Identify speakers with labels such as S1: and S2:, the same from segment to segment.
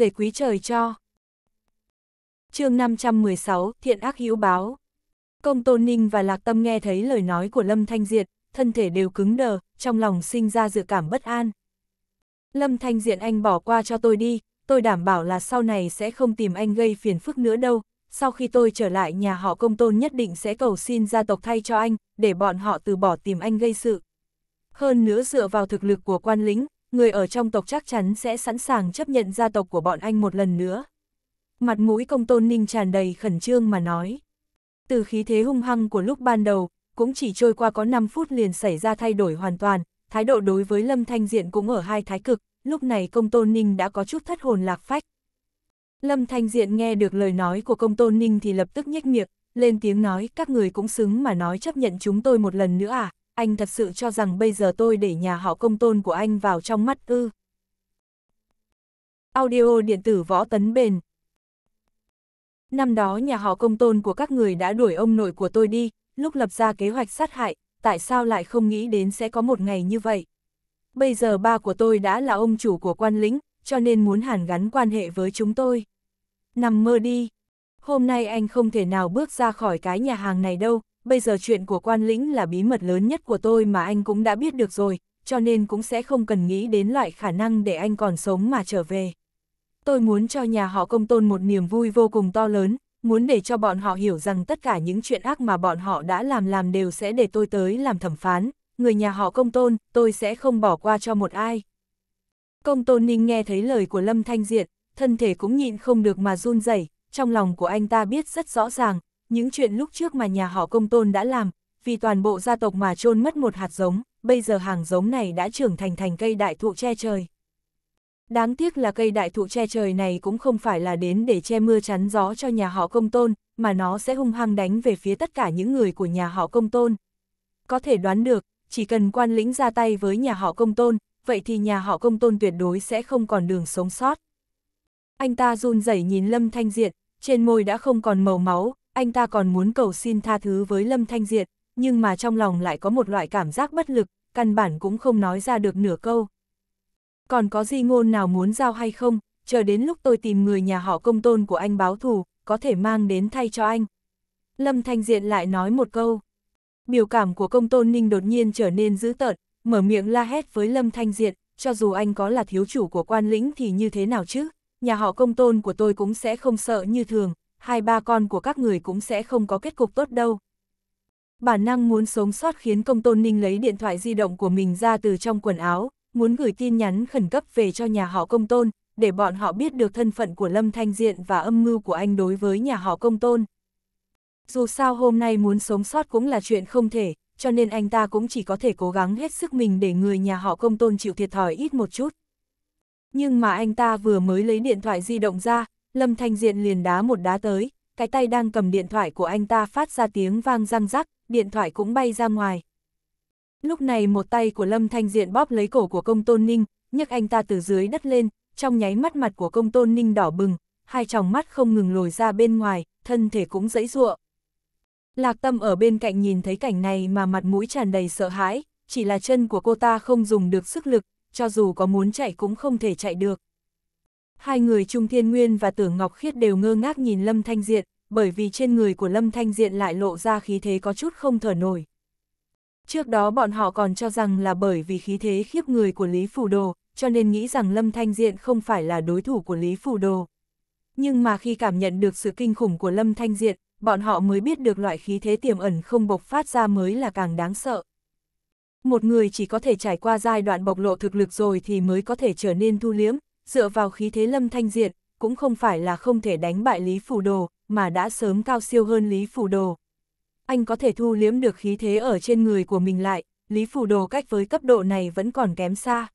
S1: rể quý trời cho. chương 516, Thiện ác hữu báo. Công Tôn Ninh và Lạc Tâm nghe thấy lời nói của Lâm Thanh Diệt, thân thể đều cứng đờ, trong lòng sinh ra dự cảm bất an. Lâm Thanh Diện anh bỏ qua cho tôi đi, tôi đảm bảo là sau này sẽ không tìm anh gây phiền phức nữa đâu. Sau khi tôi trở lại nhà họ công tôn nhất định sẽ cầu xin gia tộc thay cho anh, để bọn họ từ bỏ tìm anh gây sự. Hơn nữa dựa vào thực lực của quan lính, người ở trong tộc chắc chắn sẽ sẵn sàng chấp nhận gia tộc của bọn anh một lần nữa. Mặt mũi công tôn ninh tràn đầy khẩn trương mà nói. Từ khí thế hung hăng của lúc ban đầu, cũng chỉ trôi qua có 5 phút liền xảy ra thay đổi hoàn toàn, thái độ đối với Lâm Thanh Diện cũng ở hai thái cực, lúc này công tôn ninh đã có chút thất hồn lạc phách. Lâm Thanh Diện nghe được lời nói của công tôn ninh thì lập tức nhếch miệng, lên tiếng nói các người cũng xứng mà nói chấp nhận chúng tôi một lần nữa à, anh thật sự cho rằng bây giờ tôi để nhà họ công tôn của anh vào trong mắt ư. Audio điện tử võ tấn bền Năm đó nhà họ công tôn của các người đã đuổi ông nội của tôi đi, lúc lập ra kế hoạch sát hại, tại sao lại không nghĩ đến sẽ có một ngày như vậy? Bây giờ ba của tôi đã là ông chủ của quan lĩnh, cho nên muốn hàn gắn quan hệ với chúng tôi. Nằm mơ đi. Hôm nay anh không thể nào bước ra khỏi cái nhà hàng này đâu, bây giờ chuyện của quan lĩnh là bí mật lớn nhất của tôi mà anh cũng đã biết được rồi, cho nên cũng sẽ không cần nghĩ đến loại khả năng để anh còn sống mà trở về. Tôi muốn cho nhà họ công tôn một niềm vui vô cùng to lớn, muốn để cho bọn họ hiểu rằng tất cả những chuyện ác mà bọn họ đã làm làm đều sẽ để tôi tới làm thẩm phán, người nhà họ công tôn, tôi sẽ không bỏ qua cho một ai. Công tôn ninh nghe thấy lời của Lâm Thanh Diện, thân thể cũng nhịn không được mà run rẩy trong lòng của anh ta biết rất rõ ràng, những chuyện lúc trước mà nhà họ công tôn đã làm, vì toàn bộ gia tộc mà trôn mất một hạt giống, bây giờ hàng giống này đã trưởng thành thành cây đại thụ che trời. Đáng tiếc là cây đại thụ che trời này cũng không phải là đến để che mưa chắn gió cho nhà họ công tôn, mà nó sẽ hung hăng đánh về phía tất cả những người của nhà họ công tôn. Có thể đoán được, chỉ cần quan lĩnh ra tay với nhà họ công tôn, vậy thì nhà họ công tôn tuyệt đối sẽ không còn đường sống sót. Anh ta run rẩy nhìn Lâm Thanh Diện, trên môi đã không còn màu máu, anh ta còn muốn cầu xin tha thứ với Lâm Thanh Diệt, nhưng mà trong lòng lại có một loại cảm giác bất lực, căn bản cũng không nói ra được nửa câu. Còn có di ngôn nào muốn giao hay không, chờ đến lúc tôi tìm người nhà họ công tôn của anh báo thù, có thể mang đến thay cho anh. Lâm Thanh Diện lại nói một câu. Biểu cảm của công tôn ninh đột nhiên trở nên dữ tợn, mở miệng la hét với Lâm Thanh Diện, cho dù anh có là thiếu chủ của quan lĩnh thì như thế nào chứ, nhà họ công tôn của tôi cũng sẽ không sợ như thường, hai ba con của các người cũng sẽ không có kết cục tốt đâu. Bản năng muốn sống sót khiến công tôn ninh lấy điện thoại di động của mình ra từ trong quần áo, muốn gửi tin nhắn khẩn cấp về cho nhà họ công tôn, để bọn họ biết được thân phận của Lâm Thanh Diện và âm mưu của anh đối với nhà họ công tôn. Dù sao hôm nay muốn sống sót cũng là chuyện không thể, cho nên anh ta cũng chỉ có thể cố gắng hết sức mình để người nhà họ công tôn chịu thiệt thòi ít một chút. Nhưng mà anh ta vừa mới lấy điện thoại di động ra, Lâm Thanh Diện liền đá một đá tới, cái tay đang cầm điện thoại của anh ta phát ra tiếng vang răng rắc, điện thoại cũng bay ra ngoài. Lúc này một tay của Lâm Thanh Diện bóp lấy cổ của công tôn ninh, nhấc anh ta từ dưới đất lên, trong nháy mắt mặt của công tôn ninh đỏ bừng, hai tròng mắt không ngừng lồi ra bên ngoài, thân thể cũng dãy ruộng. Lạc tâm ở bên cạnh nhìn thấy cảnh này mà mặt mũi tràn đầy sợ hãi, chỉ là chân của cô ta không dùng được sức lực, cho dù có muốn chạy cũng không thể chạy được. Hai người Trung Thiên Nguyên và Tưởng Ngọc Khiết đều ngơ ngác nhìn Lâm Thanh Diện, bởi vì trên người của Lâm Thanh Diện lại lộ ra khí thế có chút không thở nổi. Trước đó bọn họ còn cho rằng là bởi vì khí thế khiếp người của Lý Phủ Đồ, cho nên nghĩ rằng Lâm Thanh Diện không phải là đối thủ của Lý Phủ Đồ. Nhưng mà khi cảm nhận được sự kinh khủng của Lâm Thanh Diện, bọn họ mới biết được loại khí thế tiềm ẩn không bộc phát ra mới là càng đáng sợ. Một người chỉ có thể trải qua giai đoạn bộc lộ thực lực rồi thì mới có thể trở nên thu liếm, dựa vào khí thế lâm thanh diệt cũng không phải là không thể đánh bại Lý Phủ Đồ, mà đã sớm cao siêu hơn Lý Phủ Đồ. Anh có thể thu liếm được khí thế ở trên người của mình lại, Lý Phủ Đồ cách với cấp độ này vẫn còn kém xa.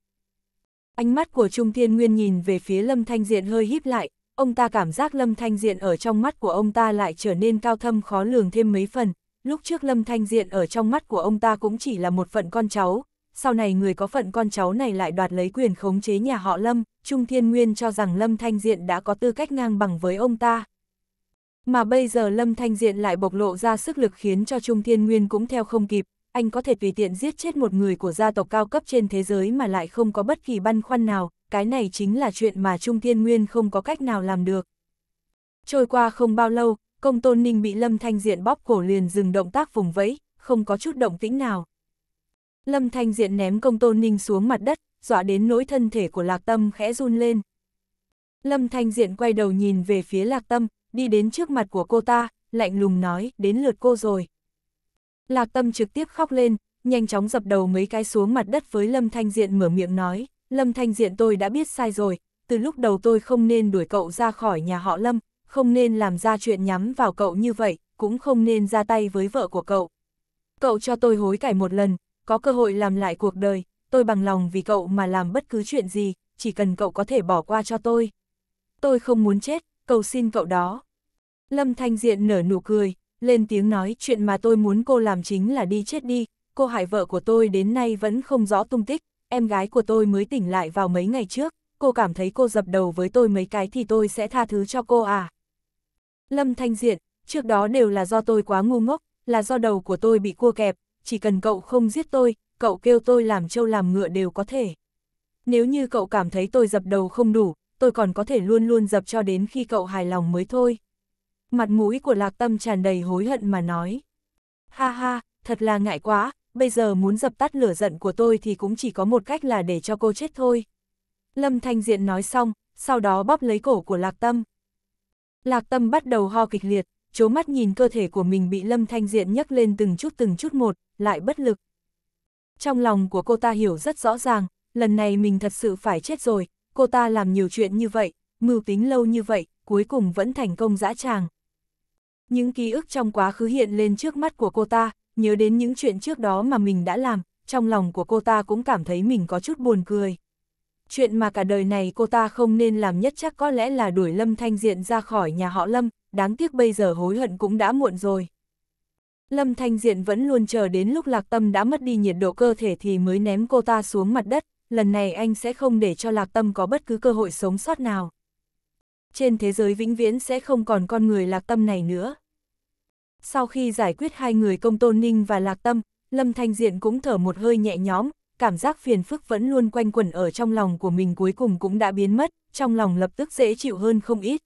S1: Ánh mắt của Trung Thiên Nguyên nhìn về phía Lâm Thanh Diện hơi híp lại, ông ta cảm giác Lâm Thanh Diện ở trong mắt của ông ta lại trở nên cao thâm khó lường thêm mấy phần. Lúc trước Lâm Thanh Diện ở trong mắt của ông ta cũng chỉ là một phận con cháu, sau này người có phận con cháu này lại đoạt lấy quyền khống chế nhà họ Lâm, Trung Thiên Nguyên cho rằng Lâm Thanh Diện đã có tư cách ngang bằng với ông ta. Mà bây giờ Lâm Thanh Diện lại bộc lộ ra sức lực khiến cho Trung Thiên Nguyên cũng theo không kịp, anh có thể tùy tiện giết chết một người của gia tộc cao cấp trên thế giới mà lại không có bất kỳ băn khoăn nào, cái này chính là chuyện mà Trung Thiên Nguyên không có cách nào làm được. Trôi qua không bao lâu, công tôn ninh bị Lâm Thanh Diện bóp cổ liền dừng động tác vùng vẫy, không có chút động tĩnh nào. Lâm Thanh Diện ném công tôn ninh xuống mặt đất, dọa đến nỗi thân thể của Lạc Tâm khẽ run lên. Lâm Thanh Diện quay đầu nhìn về phía Lạc Tâm, đi đến trước mặt của cô ta, lạnh lùng nói, đến lượt cô rồi. Lạc Tâm trực tiếp khóc lên, nhanh chóng dập đầu mấy cái xuống mặt đất với Lâm Thanh Diện mở miệng nói, Lâm Thanh Diện tôi đã biết sai rồi, từ lúc đầu tôi không nên đuổi cậu ra khỏi nhà họ Lâm, không nên làm ra chuyện nhắm vào cậu như vậy, cũng không nên ra tay với vợ của cậu. Cậu cho tôi hối cải một lần, có cơ hội làm lại cuộc đời, tôi bằng lòng vì cậu mà làm bất cứ chuyện gì, chỉ cần cậu có thể bỏ qua cho tôi. Tôi không muốn chết, cầu xin cậu đó. Lâm Thanh Diện nở nụ cười, lên tiếng nói chuyện mà tôi muốn cô làm chính là đi chết đi, cô hại vợ của tôi đến nay vẫn không rõ tung tích, em gái của tôi mới tỉnh lại vào mấy ngày trước, cô cảm thấy cô dập đầu với tôi mấy cái thì tôi sẽ tha thứ cho cô à. Lâm Thanh Diện, trước đó đều là do tôi quá ngu ngốc, là do đầu của tôi bị cua kẹp, chỉ cần cậu không giết tôi, cậu kêu tôi làm trâu làm ngựa đều có thể. Nếu như cậu cảm thấy tôi dập đầu không đủ, tôi còn có thể luôn luôn dập cho đến khi cậu hài lòng mới thôi. Mặt mũi của lạc tâm tràn đầy hối hận mà nói. Ha ha, thật là ngại quá, bây giờ muốn dập tắt lửa giận của tôi thì cũng chỉ có một cách là để cho cô chết thôi. Lâm Thanh Diện nói xong, sau đó bóp lấy cổ của Lạc Tâm. Lạc Tâm bắt đầu ho kịch liệt, chố mắt nhìn cơ thể của mình bị Lâm Thanh Diện nhấc lên từng chút từng chút một, lại bất lực. Trong lòng của cô ta hiểu rất rõ ràng, lần này mình thật sự phải chết rồi, cô ta làm nhiều chuyện như vậy, mưu tính lâu như vậy, cuối cùng vẫn thành công dã tràng. Những ký ức trong quá khứ hiện lên trước mắt của cô ta, nhớ đến những chuyện trước đó mà mình đã làm, trong lòng của cô ta cũng cảm thấy mình có chút buồn cười. Chuyện mà cả đời này cô ta không nên làm nhất chắc có lẽ là đuổi Lâm Thanh Diện ra khỏi nhà họ Lâm, đáng tiếc bây giờ hối hận cũng đã muộn rồi. Lâm Thanh Diện vẫn luôn chờ đến lúc Lạc Tâm đã mất đi nhiệt độ cơ thể thì mới ném cô ta xuống mặt đất, lần này anh sẽ không để cho Lạc Tâm có bất cứ cơ hội sống sót nào. Trên thế giới vĩnh viễn sẽ không còn con người Lạc Tâm này nữa. Sau khi giải quyết hai người công tôn ninh và Lạc Tâm, Lâm Thanh Diện cũng thở một hơi nhẹ nhõm, cảm giác phiền phức vẫn luôn quanh quẩn ở trong lòng của mình cuối cùng cũng đã biến mất, trong lòng lập tức dễ chịu hơn không ít.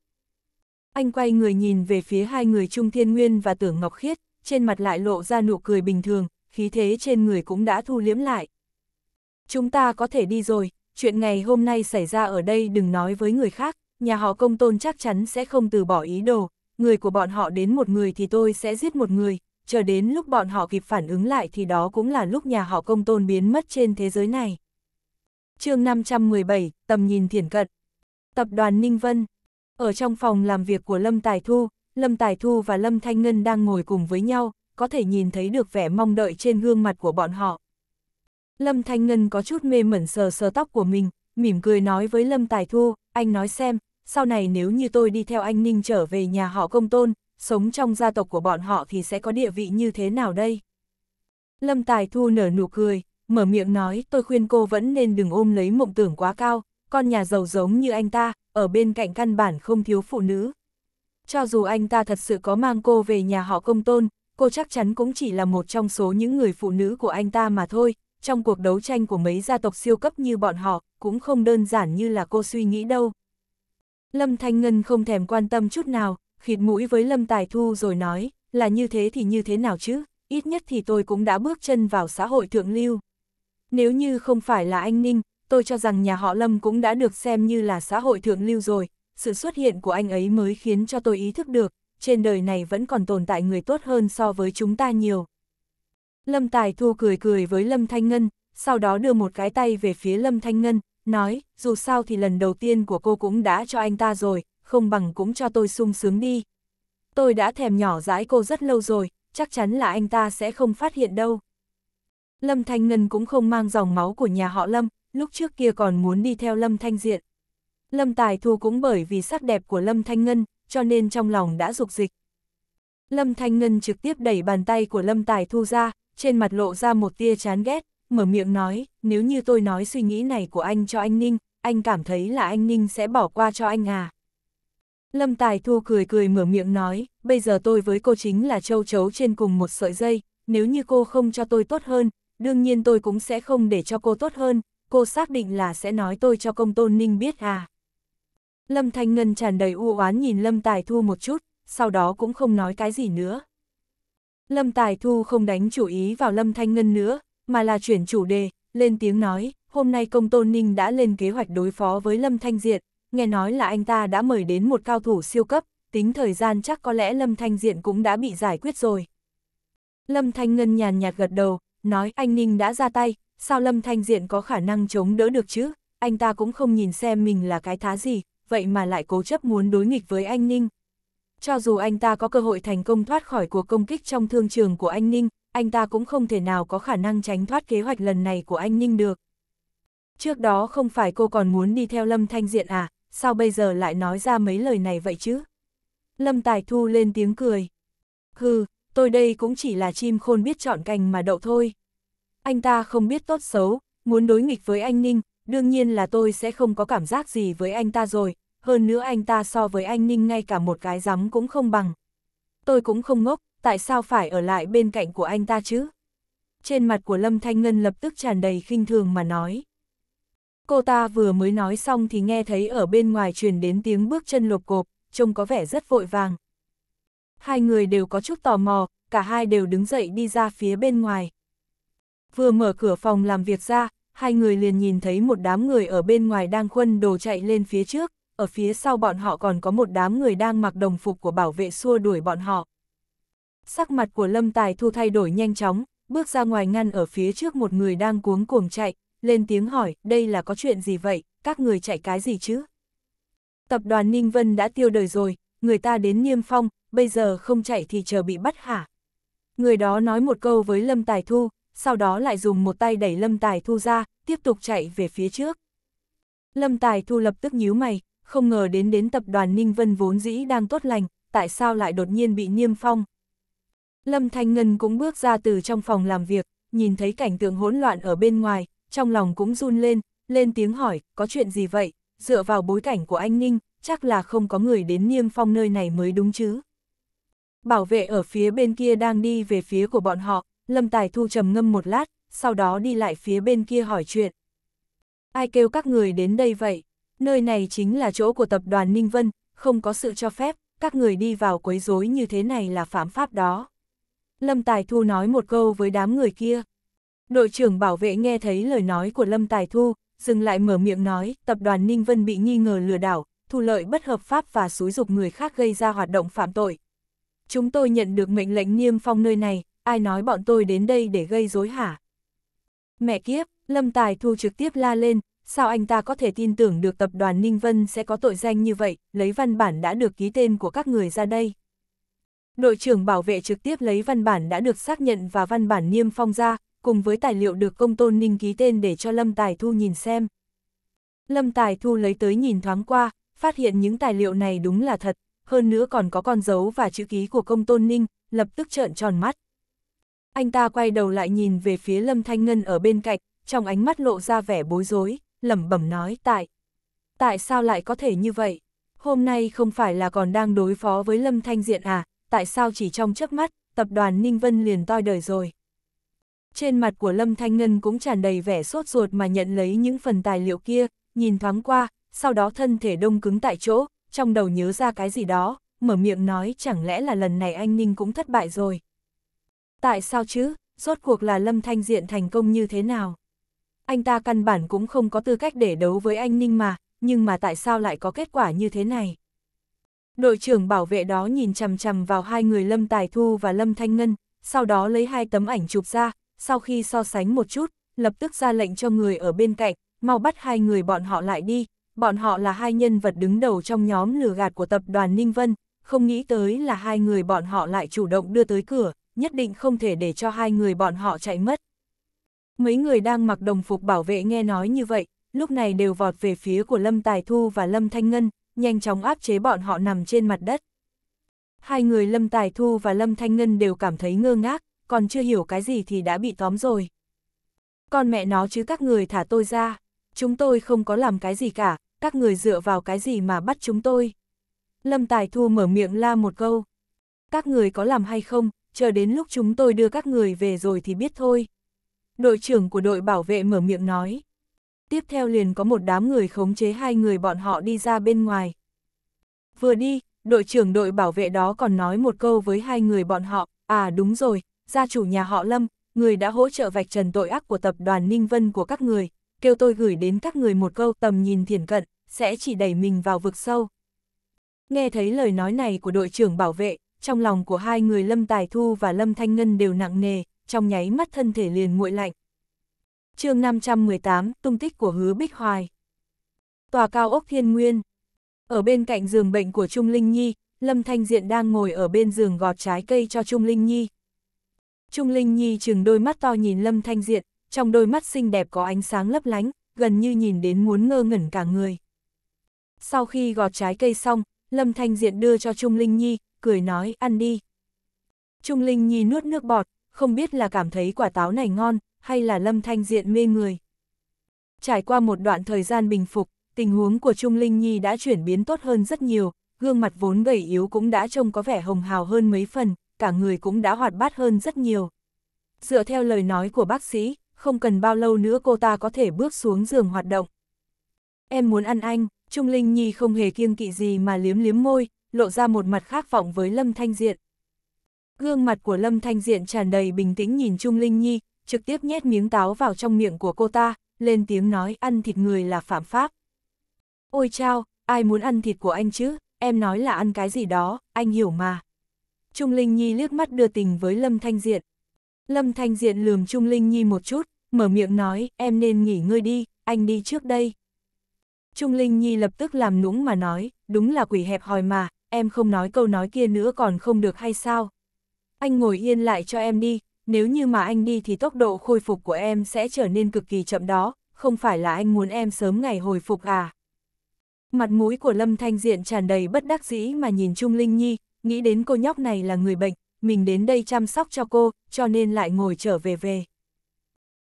S1: Anh quay người nhìn về phía hai người Trung Thiên Nguyên và Tưởng Ngọc Khiết, trên mặt lại lộ ra nụ cười bình thường, khí thế trên người cũng đã thu liếm lại. Chúng ta có thể đi rồi, chuyện ngày hôm nay xảy ra ở đây đừng nói với người khác, nhà họ công tôn chắc chắn sẽ không từ bỏ ý đồ, người của bọn họ đến một người thì tôi sẽ giết một người, chờ đến lúc bọn họ kịp phản ứng lại thì đó cũng là lúc nhà họ công tôn biến mất trên thế giới này. chương 517, tầm nhìn thiển cận. Tập đoàn Ninh Vân Ở trong phòng làm việc của Lâm Tài Thu, Lâm Tài Thu và Lâm Thanh Ngân đang ngồi cùng với nhau, có thể nhìn thấy được vẻ mong đợi trên gương mặt của bọn họ. Lâm Thanh Ngân có chút mê mẩn sờ sờ tóc của mình, mỉm cười nói với Lâm Tài Thu, anh nói xem, sau này nếu như tôi đi theo anh Ninh trở về nhà họ công tôn, sống trong gia tộc của bọn họ thì sẽ có địa vị như thế nào đây? Lâm Tài Thu nở nụ cười, mở miệng nói tôi khuyên cô vẫn nên đừng ôm lấy mộng tưởng quá cao, con nhà giàu giống như anh ta, ở bên cạnh căn bản không thiếu phụ nữ cho dù anh ta thật sự có mang cô về nhà họ công tôn, cô chắc chắn cũng chỉ là một trong số những người phụ nữ của anh ta mà thôi, trong cuộc đấu tranh của mấy gia tộc siêu cấp như bọn họ, cũng không đơn giản như là cô suy nghĩ đâu. Lâm Thanh Ngân không thèm quan tâm chút nào, khịt mũi với Lâm Tài Thu rồi nói, là như thế thì như thế nào chứ, ít nhất thì tôi cũng đã bước chân vào xã hội thượng lưu. Nếu như không phải là anh Ninh, tôi cho rằng nhà họ Lâm cũng đã được xem như là xã hội thượng lưu rồi, sự xuất hiện của anh ấy mới khiến cho tôi ý thức được, trên đời này vẫn còn tồn tại người tốt hơn so với chúng ta nhiều. Lâm Tài Thu cười cười với Lâm Thanh Ngân, sau đó đưa một cái tay về phía Lâm Thanh Ngân, nói, dù sao thì lần đầu tiên của cô cũng đã cho anh ta rồi, không bằng cũng cho tôi sung sướng đi. Tôi đã thèm nhỏ dãi cô rất lâu rồi, chắc chắn là anh ta sẽ không phát hiện đâu. Lâm Thanh Ngân cũng không mang dòng máu của nhà họ Lâm, lúc trước kia còn muốn đi theo Lâm Thanh Diện. Lâm Tài Thu cũng bởi vì sắc đẹp của Lâm Thanh Ngân, cho nên trong lòng đã dục dịch. Lâm Thanh Ngân trực tiếp đẩy bàn tay của Lâm Tài Thu ra, trên mặt lộ ra một tia chán ghét, mở miệng nói, nếu như tôi nói suy nghĩ này của anh cho anh Ninh, anh cảm thấy là anh Ninh sẽ bỏ qua cho anh à. Lâm Tài Thu cười cười mở miệng nói, bây giờ tôi với cô chính là châu chấu trên cùng một sợi dây, nếu như cô không cho tôi tốt hơn, đương nhiên tôi cũng sẽ không để cho cô tốt hơn, cô xác định là sẽ nói tôi cho công tôn Ninh biết à. Lâm Thanh Ngân tràn đầy u oán nhìn Lâm Tài Thu một chút, sau đó cũng không nói cái gì nữa. Lâm Tài Thu không đánh chủ ý vào Lâm Thanh Ngân nữa, mà là chuyển chủ đề, lên tiếng nói, hôm nay công tôn ninh đã lên kế hoạch đối phó với Lâm Thanh Diện, nghe nói là anh ta đã mời đến một cao thủ siêu cấp, tính thời gian chắc có lẽ Lâm Thanh Diện cũng đã bị giải quyết rồi. Lâm Thanh Ngân nhàn nhạt gật đầu, nói anh Ninh đã ra tay, sao Lâm Thanh Diện có khả năng chống đỡ được chứ, anh ta cũng không nhìn xem mình là cái thá gì, vậy mà lại cố chấp muốn đối nghịch với anh Ninh. Cho dù anh ta có cơ hội thành công thoát khỏi cuộc công kích trong thương trường của anh Ninh, anh ta cũng không thể nào có khả năng tránh thoát kế hoạch lần này của anh Ninh được. Trước đó không phải cô còn muốn đi theo Lâm Thanh Diện à, sao bây giờ lại nói ra mấy lời này vậy chứ? Lâm Tài Thu lên tiếng cười. Hừ, tôi đây cũng chỉ là chim khôn biết chọn cành mà đậu thôi. Anh ta không biết tốt xấu, muốn đối nghịch với anh Ninh, đương nhiên là tôi sẽ không có cảm giác gì với anh ta rồi, hơn nữa anh ta so với anh Ninh ngay cả một cái giấm cũng không bằng. Tôi cũng không ngốc, tại sao phải ở lại bên cạnh của anh ta chứ? Trên mặt của Lâm Thanh Ngân lập tức tràn đầy khinh thường mà nói. Cô ta vừa mới nói xong thì nghe thấy ở bên ngoài truyền đến tiếng bước chân lộp cộp, trông có vẻ rất vội vàng. Hai người đều có chút tò mò, cả hai đều đứng dậy đi ra phía bên ngoài. Vừa mở cửa phòng làm việc ra, hai người liền nhìn thấy một đám người ở bên ngoài đang khuân đồ chạy lên phía trước ở phía sau bọn họ còn có một đám người đang mặc đồng phục của bảo vệ xua đuổi bọn họ. Sắc mặt của Lâm Tài Thu thay đổi nhanh chóng, bước ra ngoài ngăn ở phía trước một người đang cuống cuồng chạy, lên tiếng hỏi, đây là có chuyện gì vậy, các người chạy cái gì chứ? Tập đoàn Ninh Vân đã tiêu đời rồi, người ta đến Niêm Phong, bây giờ không chạy thì chờ bị bắt hả? Người đó nói một câu với Lâm Tài Thu, sau đó lại dùng một tay đẩy Lâm Tài Thu ra, tiếp tục chạy về phía trước. Lâm Tài Thu lập tức nhíu mày, không ngờ đến đến tập đoàn Ninh Vân vốn dĩ đang tốt lành, tại sao lại đột nhiên bị niêm phong. Lâm Thanh Ngân cũng bước ra từ trong phòng làm việc, nhìn thấy cảnh tượng hỗn loạn ở bên ngoài, trong lòng cũng run lên, lên tiếng hỏi, có chuyện gì vậy, dựa vào bối cảnh của anh Ninh, chắc là không có người đến niêm phong nơi này mới đúng chứ. Bảo vệ ở phía bên kia đang đi về phía của bọn họ, Lâm Tài Thu trầm ngâm một lát, sau đó đi lại phía bên kia hỏi chuyện. Ai kêu các người đến đây vậy? nơi này chính là chỗ của tập đoàn Ninh Vân, không có sự cho phép, các người đi vào quấy rối như thế này là phạm pháp đó. Lâm Tài Thu nói một câu với đám người kia. Đội trưởng bảo vệ nghe thấy lời nói của Lâm Tài Thu, dừng lại mở miệng nói, tập đoàn Ninh Vân bị nghi ngờ lừa đảo, thu lợi bất hợp pháp và xúi dục người khác gây ra hoạt động phạm tội. Chúng tôi nhận được mệnh lệnh niêm phong nơi này, ai nói bọn tôi đến đây để gây rối hả? Mẹ kiếp, Lâm Tài Thu trực tiếp la lên, sao anh ta có thể tin tưởng được tập đoàn Ninh Vân sẽ có tội danh như vậy, lấy văn bản đã được ký tên của các người ra đây. Đội trưởng bảo vệ trực tiếp lấy văn bản đã được xác nhận và văn bản niêm phong ra, cùng với tài liệu được công tôn Ninh ký tên để cho Lâm Tài Thu nhìn xem. Lâm Tài Thu lấy tới nhìn thoáng qua, phát hiện những tài liệu này đúng là thật, hơn nữa còn có con dấu và chữ ký của công tôn Ninh, lập tức trợn tròn mắt. Anh ta quay đầu lại nhìn về phía Lâm Thanh Ngân ở bên cạnh, trong ánh mắt lộ ra vẻ bối rối lẩm bẩm nói tại. Tại sao lại có thể như vậy? Hôm nay không phải là còn đang đối phó với Lâm Thanh Diện à, tại sao chỉ trong chớp mắt, tập đoàn Ninh Vân liền toi đời rồi. Trên mặt của Lâm Thanh Ngân cũng tràn đầy vẻ sốt ruột mà nhận lấy những phần tài liệu kia, nhìn thoáng qua, sau đó thân thể đông cứng tại chỗ, trong đầu nhớ ra cái gì đó, mở miệng nói chẳng lẽ là lần này anh Ninh cũng thất bại rồi. Tại sao chứ, rốt cuộc là Lâm Thanh Diện thành công như thế nào? anh ta căn bản cũng không có tư cách để đấu với anh Ninh mà, nhưng mà tại sao lại có kết quả như thế này? Đội trưởng bảo vệ đó nhìn chằm chằm vào hai người Lâm Tài Thu và Lâm Thanh Ngân, sau đó lấy hai tấm ảnh chụp ra, sau khi so sánh một chút, lập tức ra lệnh cho người ở bên cạnh, mau bắt hai người bọn họ lại đi, bọn họ là hai nhân vật đứng đầu trong nhóm lừa gạt của tập đoàn Ninh Vân, không nghĩ tới là hai người bọn họ lại chủ động đưa tới cửa, nhất định không thể để cho hai người bọn họ chạy mất. Mấy người đang mặc đồng phục bảo vệ nghe nói như vậy, lúc này đều vọt về phía của Lâm Tài Thu và Lâm Thanh Ngân, nhanh chóng áp chế bọn họ nằm trên mặt đất. Hai người Lâm Tài Thu và Lâm Thanh Ngân đều cảm thấy ngơ ngác, còn chưa hiểu cái gì thì đã bị tóm rồi. Con mẹ nó chứ các người thả tôi ra, chúng tôi không có làm cái gì cả, các người dựa vào cái gì mà bắt chúng tôi. Lâm Tài Thu mở miệng la một câu. Các người có làm hay không, chờ đến lúc chúng tôi đưa các người về rồi thì biết thôi đội trưởng của đội bảo vệ mở miệng nói. Tiếp theo liền có một đám người khống chế hai người bọn họ đi ra bên ngoài. Vừa đi, đội trưởng đội bảo vệ đó còn nói một câu với hai người bọn họ, à đúng rồi, gia chủ nhà họ Lâm, người đã hỗ trợ vạch trần tội ác của tập đoàn Ninh Vân của các người, kêu tôi gửi đến các người một câu tầm nhìn thiển cận, sẽ chỉ đẩy mình vào vực sâu. Nghe thấy lời nói này của đội trưởng bảo vệ, trong lòng của hai người Lâm Tài Thu và Lâm Thanh Ngân đều nặng nề, trong nháy mắt thân thể liền nguội lạnh. chương 518, tung tích của hứa Bích Hoài. Tòa cao ốc thiên nguyên. Ở bên cạnh giường bệnh của Trung Linh Nhi, Lâm Thanh Diện đang ngồi ở bên giường gọt trái cây cho Trung Linh Nhi. Trung Linh Nhi chừng đôi mắt to nhìn Lâm Thanh Diện, trong đôi mắt xinh đẹp có ánh sáng lấp lánh, gần như nhìn đến muốn ngơ ngẩn cả người. Sau khi gọt trái cây xong, Lâm Thanh Diện đưa cho Trung Linh Nhi, cười nói ăn đi. Trung Linh Nhi nuốt nước bọt, không biết là cảm thấy quả táo này ngon, hay là lâm thanh diện mê người. Trải qua một đoạn thời gian bình phục, tình huống của Trung Linh Nhi đã chuyển biến tốt hơn rất nhiều, gương mặt vốn gầy yếu cũng đã trông có vẻ hồng hào hơn mấy phần, cả người cũng đã hoạt bát hơn rất nhiều. Dựa theo lời nói của bác sĩ, không cần bao lâu nữa cô ta có thể bước xuống giường hoạt động. Em muốn ăn anh, Trung Linh Nhi không hề kiêng kỵ gì mà liếm liếm môi, lộ ra một mặt khác vọng với Lâm Thanh Diện, Gương mặt của Lâm Thanh Diện tràn đầy bình tĩnh nhìn Trung Linh Nhi, trực tiếp nhét miếng táo vào trong miệng của cô ta, lên tiếng nói ăn thịt người là phạm pháp. Ôi chao, ai muốn ăn thịt của anh chứ, em nói là ăn cái gì đó, anh hiểu mà. Trung Linh Nhi liếc mắt đưa tình với Lâm Thanh Diện. Lâm Thanh Diện lườm Trung Linh Nhi một chút, mở miệng nói em nên nghỉ ngơi đi, anh đi trước đây. Trung Linh Nhi lập tức làm nũng mà nói, đúng là quỷ hẹp hòi mà, em không nói câu nói kia nữa còn không được hay sao anh ngồi yên lại cho em đi, nếu như mà anh đi thì tốc độ khôi phục của em sẽ trở nên cực kỳ chậm đó, không phải là anh muốn em sớm ngày hồi phục à. Mặt mũi của Lâm Thanh Diện tràn đầy bất đắc dĩ mà nhìn Trung Linh Nhi, nghĩ đến cô nhóc này là người bệnh, mình đến đây chăm sóc cho cô, cho nên lại ngồi trở về về.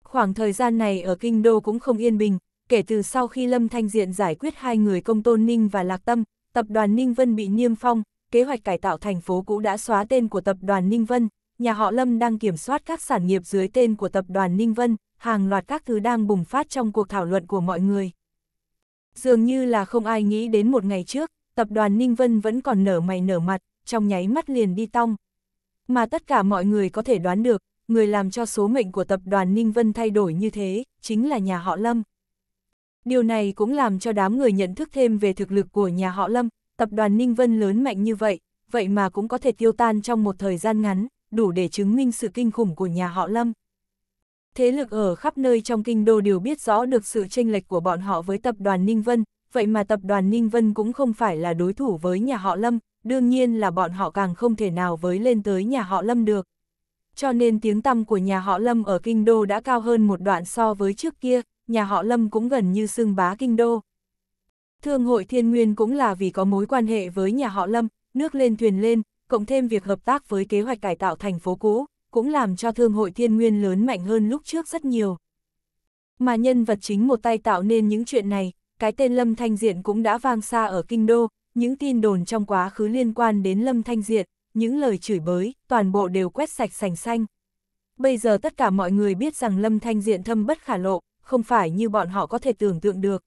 S1: Khoảng thời gian này ở Kinh Đô cũng không yên bình, kể từ sau khi Lâm Thanh Diện giải quyết hai người công tôn Ninh và Lạc Tâm, tập đoàn Ninh Vân bị niêm phong, kế hoạch cải tạo thành phố cũ đã xóa tên của tập đoàn Ninh Vân, nhà họ Lâm đang kiểm soát các sản nghiệp dưới tên của tập đoàn Ninh Vân, hàng loạt các thứ đang bùng phát trong cuộc thảo luận của mọi người. Dường như là không ai nghĩ đến một ngày trước, tập đoàn Ninh Vân vẫn còn nở mày nở mặt, trong nháy mắt liền đi tong. Mà tất cả mọi người có thể đoán được, người làm cho số mệnh của tập đoàn Ninh Vân thay đổi như thế, chính là nhà họ Lâm. Điều này cũng làm cho đám người nhận thức thêm về thực lực của nhà họ Lâm, tập đoàn Ninh Vân lớn mạnh như vậy, vậy mà cũng có thể tiêu tan trong một thời gian ngắn, đủ để chứng minh sự kinh khủng của nhà họ Lâm. Thế lực ở khắp nơi trong kinh đô đều biết rõ được sự chênh lệch của bọn họ với tập đoàn Ninh Vân, vậy mà tập đoàn Ninh Vân cũng không phải là đối thủ với nhà họ Lâm, đương nhiên là bọn họ càng không thể nào với lên tới nhà họ Lâm được. Cho nên tiếng tăm của nhà họ Lâm ở kinh đô đã cao hơn một đoạn so với trước kia, nhà họ Lâm cũng gần như xưng bá kinh đô. Thương hội Thiên Nguyên cũng là vì có mối quan hệ với nhà họ Lâm, nước lên thuyền lên, cộng thêm việc hợp tác với kế hoạch cải tạo thành phố cũ, cũng làm cho thương hội Thiên Nguyên lớn mạnh hơn lúc trước rất nhiều. Mà nhân vật chính một tay tạo nên những chuyện này, cái tên Lâm Thanh Diện cũng đã vang xa ở Kinh Đô, những tin đồn trong quá khứ liên quan đến Lâm Thanh Diện, những lời chửi bới, toàn bộ đều quét sạch sành xanh. Bây giờ tất cả mọi người biết rằng Lâm Thanh Diện thâm bất khả lộ, không phải như bọn họ có thể tưởng tượng được.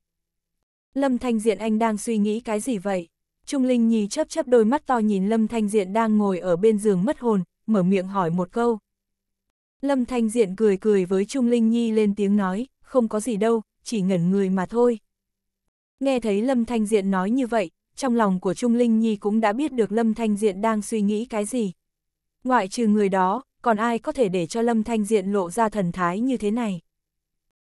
S1: Lâm Thanh Diện anh đang suy nghĩ cái gì vậy? Trung Linh Nhi chấp chấp đôi mắt to nhìn Lâm Thanh Diện đang ngồi ở bên giường mất hồn, mở miệng hỏi một câu. Lâm Thanh Diện cười cười với Trung Linh Nhi lên tiếng nói, không có gì đâu, chỉ ngẩn người mà thôi. Nghe thấy Lâm Thanh Diện nói như vậy, trong lòng của Trung Linh Nhi cũng đã biết được Lâm Thanh Diện đang suy nghĩ cái gì. Ngoại trừ người đó, còn ai có thể để cho Lâm Thanh Diện lộ ra thần thái như thế này.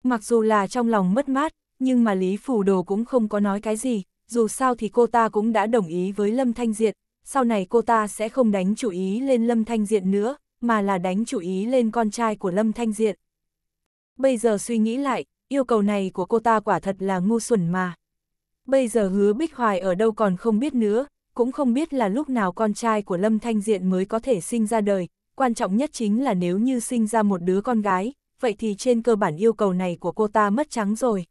S1: Mặc dù là trong lòng mất mát, nhưng mà Lý Phủ Đồ cũng không có nói cái gì, dù sao thì cô ta cũng đã đồng ý với Lâm Thanh Diệt, sau này cô ta sẽ không đánh chủ ý lên Lâm Thanh Diệt nữa, mà là đánh chủ ý lên con trai của Lâm Thanh Diệt. Bây giờ suy nghĩ lại, yêu cầu này của cô ta quả thật là ngu xuẩn mà. Bây giờ hứa Bích Hoài ở đâu còn không biết nữa, cũng không biết là lúc nào con trai của Lâm Thanh Diện mới có thể sinh ra đời, quan trọng nhất chính là nếu như sinh ra một đứa con gái, vậy thì trên cơ bản yêu cầu này của cô ta mất trắng rồi.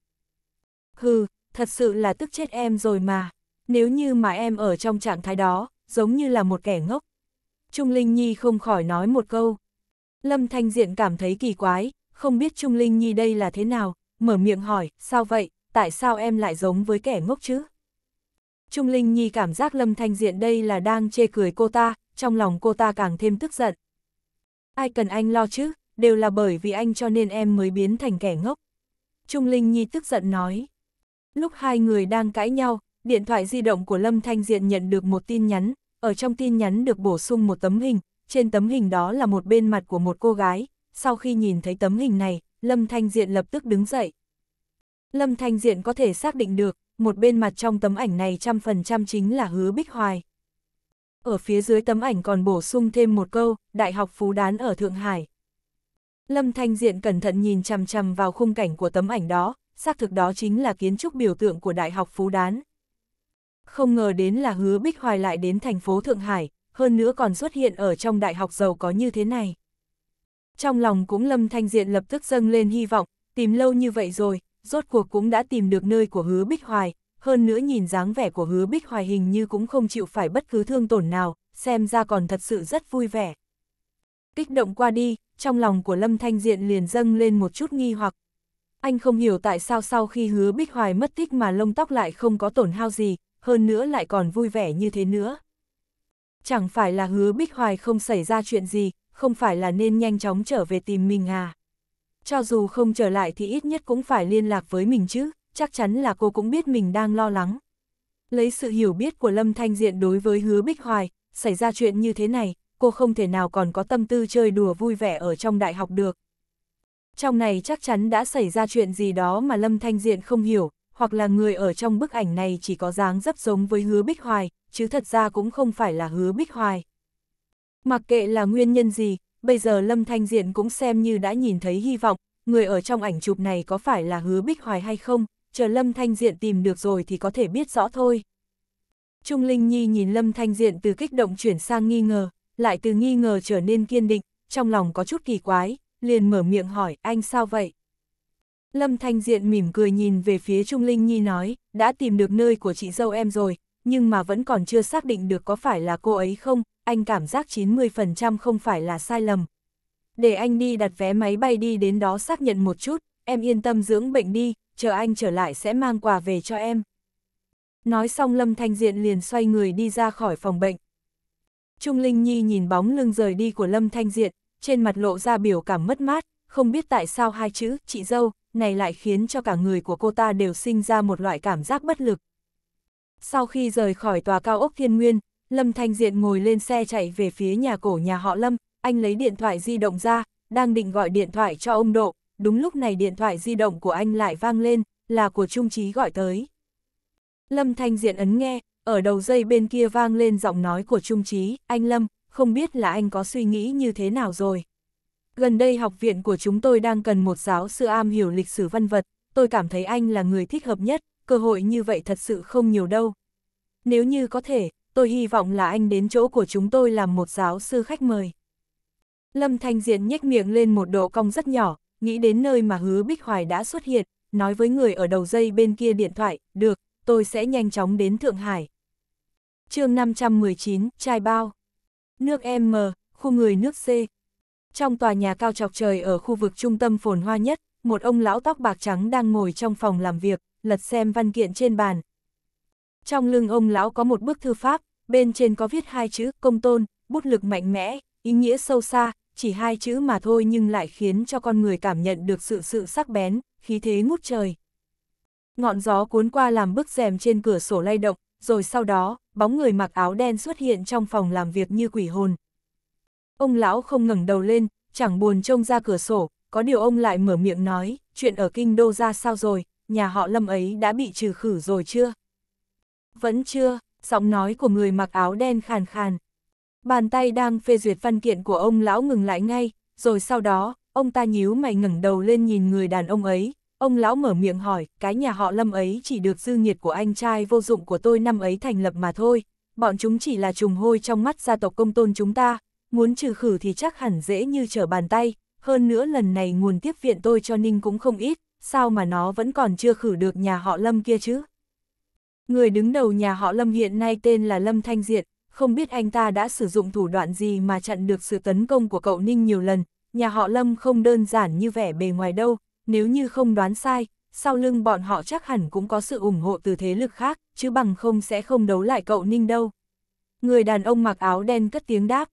S1: Hừ, thật sự là tức chết em rồi mà. Nếu như mà em ở trong trạng thái đó, giống như là một kẻ ngốc. Trung Linh Nhi không khỏi nói một câu. Lâm Thanh Diện cảm thấy kỳ quái, không biết Trung Linh Nhi đây là thế nào, mở miệng hỏi, sao vậy, tại sao em lại giống với kẻ ngốc chứ? Trung Linh Nhi cảm giác Lâm Thanh Diện đây là đang chê cười cô ta, trong lòng cô ta càng thêm tức giận. Ai cần anh lo chứ, đều là bởi vì anh cho nên em mới biến thành kẻ ngốc. Trung Linh Nhi tức giận nói. Lúc hai người đang cãi nhau, điện thoại di động của Lâm Thanh Diện nhận được một tin nhắn, ở trong tin nhắn được bổ sung một tấm hình, trên tấm hình đó là một bên mặt của một cô gái, sau khi nhìn thấy tấm hình này, Lâm Thanh Diện lập tức đứng dậy. Lâm Thanh Diện có thể xác định được, một bên mặt trong tấm ảnh này trăm phần trăm chính là hứa Bích Hoài. Ở phía dưới tấm ảnh còn bổ sung thêm một câu, Đại học Phú Đán ở Thượng Hải. Lâm Thanh Diện cẩn thận nhìn chằm chằm vào khung cảnh của tấm ảnh đó, xác thực đó chính là kiến trúc biểu tượng của Đại học Phú Đán. Không ngờ đến là hứa Bích Hoài lại đến thành phố Thượng Hải, hơn nữa còn xuất hiện ở trong đại học giàu có như thế này. Trong lòng cũng Lâm Thanh Diện lập tức dâng lên hy vọng, tìm lâu như vậy rồi, rốt cuộc cũng đã tìm được nơi của hứa Bích Hoài, hơn nữa nhìn dáng vẻ của hứa Bích Hoài hình như cũng không chịu phải bất cứ thương tổn nào, xem ra còn thật sự rất vui vẻ. Kích động qua đi, trong lòng của Lâm Thanh Diện liền dâng lên một chút nghi hoặc, anh không hiểu tại sao sau khi hứa Bích Hoài mất tích mà lông tóc lại không có tổn hao gì, hơn nữa lại còn vui vẻ như thế nữa. Chẳng phải là hứa Bích Hoài không xảy ra chuyện gì, không phải là nên nhanh chóng trở về tìm mình à. Cho dù không trở lại thì ít nhất cũng phải liên lạc với mình chứ, chắc chắn là cô cũng biết mình đang lo lắng. Lấy sự hiểu biết của Lâm Thanh Diện đối với hứa Bích Hoài, xảy ra chuyện như thế này, cô không thể nào còn có tâm tư chơi đùa vui vẻ ở trong đại học được, trong này chắc chắn đã xảy ra chuyện gì đó mà Lâm Thanh Diện không hiểu, hoặc là người ở trong bức ảnh này chỉ có dáng dấp giống với hứa Bích Hoài, chứ thật ra cũng không phải là hứa Bích Hoài. Mặc kệ là nguyên nhân gì, bây giờ Lâm Thanh Diện cũng xem như đã nhìn thấy hy vọng, người ở trong ảnh chụp này có phải là hứa Bích Hoài hay không, chờ Lâm Thanh Diện tìm được rồi thì có thể biết rõ thôi. Trung Linh Nhi nhìn Lâm Thanh Diện từ kích động chuyển sang nghi ngờ, lại từ nghi ngờ trở nên kiên định, trong lòng có chút kỳ quái, liền mở miệng hỏi, anh sao vậy? Lâm Thanh Diện mỉm cười nhìn về phía Trung Linh Nhi nói, đã tìm được nơi của chị dâu em rồi, nhưng mà vẫn còn chưa xác định được có phải là cô ấy không, anh cảm giác 90% không phải là sai lầm. Để anh đi đặt vé máy bay đi đến đó xác nhận một chút, em yên tâm dưỡng bệnh đi, chờ anh trở lại sẽ mang quà về cho em. Nói xong Lâm Thanh Diện liền xoay người đi ra khỏi phòng bệnh. Trung Linh Nhi nhìn bóng lưng rời đi của Lâm Thanh Diện, trên mặt lộ ra biểu cảm mất mát, không biết tại sao hai chữ chị dâu này lại khiến cho cả người của cô ta đều sinh ra một loại cảm giác bất lực. Sau khi rời khỏi tòa cao ốc thiên nguyên, Lâm Thanh Diện ngồi lên xe chạy về phía nhà cổ nhà họ Lâm, anh lấy điện thoại di động ra, đang định gọi điện thoại cho ông Độ, đúng lúc này điện thoại di động của anh lại vang lên, là của Trung Trí gọi tới. Lâm Thanh Diện ấn nghe, ở đầu dây bên kia vang lên giọng nói của Trung Trí, anh Lâm, không biết là anh có suy nghĩ như thế nào rồi. Gần đây học viện của chúng tôi đang cần một giáo sư am hiểu lịch sử văn vật, tôi cảm thấy anh là người thích hợp nhất, cơ hội như vậy thật sự không nhiều đâu. Nếu như có thể, tôi hy vọng là anh đến chỗ của chúng tôi làm một giáo sư khách mời. Lâm Thanh Diện nhếch miệng lên một độ cong rất nhỏ, nghĩ đến nơi mà hứa Bích Hoài đã xuất hiện, nói với người ở đầu dây bên kia điện thoại, được, tôi sẽ nhanh chóng đến Thượng Hải. chương 519, Trai Bao nước M, khu người nước C. Trong tòa nhà cao chọc trời ở khu vực trung tâm phồn hoa nhất, một ông lão tóc bạc trắng đang ngồi trong phòng làm việc, lật xem văn kiện trên bàn. Trong lưng ông lão có một bức thư pháp, bên trên có viết hai chữ công tôn, bút lực mạnh mẽ, ý nghĩa sâu xa, chỉ hai chữ mà thôi nhưng lại khiến cho con người cảm nhận được sự sự sắc bén, khí thế ngút trời. Ngọn gió cuốn qua làm bức rèm trên cửa sổ lay động, rồi sau đó, bóng người mặc áo đen xuất hiện trong phòng làm việc như quỷ hồn. Ông lão không ngẩng đầu lên, chẳng buồn trông ra cửa sổ, có điều ông lại mở miệng nói, chuyện ở kinh đô ra sao rồi, nhà họ lâm ấy đã bị trừ khử rồi chưa? Vẫn chưa, giọng nói của người mặc áo đen khàn khàn. Bàn tay đang phê duyệt văn kiện của ông lão ngừng lại ngay, rồi sau đó, ông ta nhíu mày ngẩng đầu lên nhìn người đàn ông ấy, Ông lão mở miệng hỏi, cái nhà họ lâm ấy chỉ được dư nghiệt của anh trai vô dụng của tôi năm ấy thành lập mà thôi, bọn chúng chỉ là trùng hôi trong mắt gia tộc công tôn chúng ta, muốn trừ khử thì chắc hẳn dễ như trở bàn tay, hơn nữa lần này nguồn tiếp viện tôi cho Ninh cũng không ít, sao mà nó vẫn còn chưa khử được nhà họ lâm kia chứ? Người đứng đầu nhà họ lâm hiện nay tên là Lâm Thanh Diện, không biết anh ta đã sử dụng thủ đoạn gì mà chặn được sự tấn công của cậu Ninh nhiều lần, nhà họ lâm không đơn giản như vẻ bề ngoài đâu nếu như không đoán sai, sau lưng bọn họ chắc hẳn cũng có sự ủng hộ từ thế lực khác, chứ bằng không sẽ không đấu lại cậu Ninh đâu. Người đàn ông mặc áo đen cất tiếng đáp.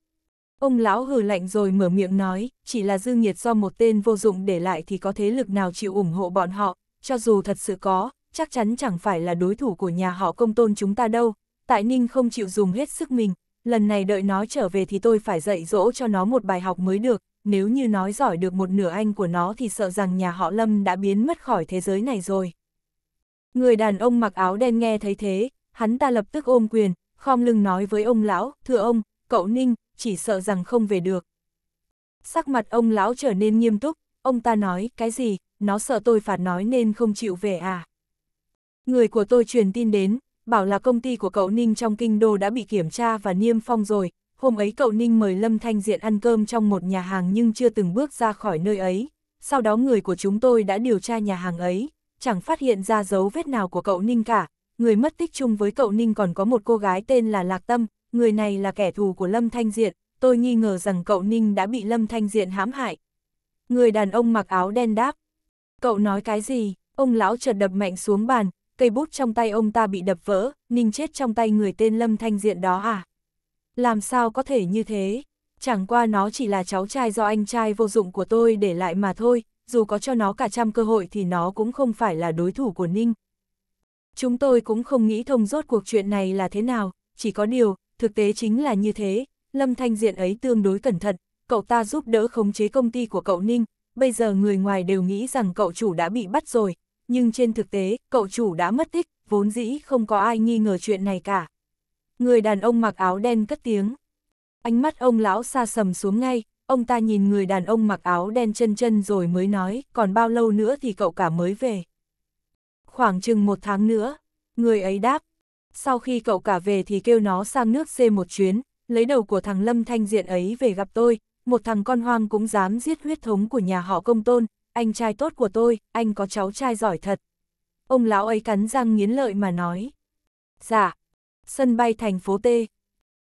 S1: Ông lão hừ lạnh rồi mở miệng nói, chỉ là dư nghiệt do một tên vô dụng để lại thì có thế lực nào chịu ủng hộ bọn họ, cho dù thật sự có, chắc chắn chẳng phải là đối thủ của nhà họ công tôn chúng ta đâu. Tại Ninh không chịu dùng hết sức mình, lần này đợi nó trở về thì tôi phải dạy dỗ cho nó một bài học mới được, nếu như nói giỏi được một nửa anh của nó thì sợ rằng nhà họ Lâm đã biến mất khỏi thế giới này rồi. Người đàn ông mặc áo đen nghe thấy thế, hắn ta lập tức ôm quyền, khom lưng nói với ông lão, thưa ông, cậu Ninh, chỉ sợ rằng không về được. Sắc mặt ông lão trở nên nghiêm túc, ông ta nói, cái gì, nó sợ tôi phạt nói nên không chịu về à. Người của tôi truyền tin đến, bảo là công ty của cậu Ninh trong kinh đô đã bị kiểm tra và niêm phong rồi, hôm ấy cậu Ninh mời Lâm Thanh Diện ăn cơm trong một nhà hàng nhưng chưa từng bước ra khỏi nơi ấy, sau đó người của chúng tôi đã điều tra nhà hàng ấy, chẳng phát hiện ra dấu vết nào của cậu Ninh cả, người mất tích chung với cậu Ninh còn có một cô gái tên là Lạc Tâm, người này là kẻ thù của Lâm Thanh Diện, tôi nghi ngờ rằng cậu Ninh đã bị Lâm Thanh Diện hãm hại. Người đàn ông mặc áo đen đáp. Cậu nói cái gì? Ông lão chợt đập mạnh xuống bàn, cây bút trong tay ông ta bị đập vỡ, Ninh chết trong tay người tên Lâm Thanh Diện đó à? Làm sao có thể như thế? Chẳng qua nó chỉ là cháu trai do anh trai vô dụng của tôi để lại mà thôi, dù có cho nó cả trăm cơ hội thì nó cũng không phải là đối thủ của Ninh. Chúng tôi cũng không nghĩ thông rốt cuộc chuyện này là thế nào, chỉ có điều, thực tế chính là như thế, Lâm Thanh Diện ấy tương đối cẩn thận, cậu ta giúp đỡ khống chế công ty của cậu Ninh, bây giờ người ngoài đều nghĩ rằng cậu chủ đã bị bắt rồi, nhưng trên thực tế, cậu chủ đã mất tích, vốn dĩ không có ai nghi ngờ chuyện này cả. Người đàn ông mặc áo đen cất tiếng. Ánh mắt ông lão xa sầm xuống ngay, ông ta nhìn người đàn ông mặc áo đen chân chân rồi mới nói, còn bao lâu nữa thì cậu cả mới về. Khoảng chừng một tháng nữa, người ấy đáp. Sau khi cậu cả về thì kêu nó sang nước C một chuyến, lấy đầu của thằng Lâm Thanh Diện ấy về gặp tôi, một thằng con hoang cũng dám giết huyết thống của nhà họ công tôn, anh trai tốt của tôi, anh có cháu trai giỏi thật. Ông lão ấy cắn răng nghiến lợi mà nói. Dạ, sân bay thành phố T.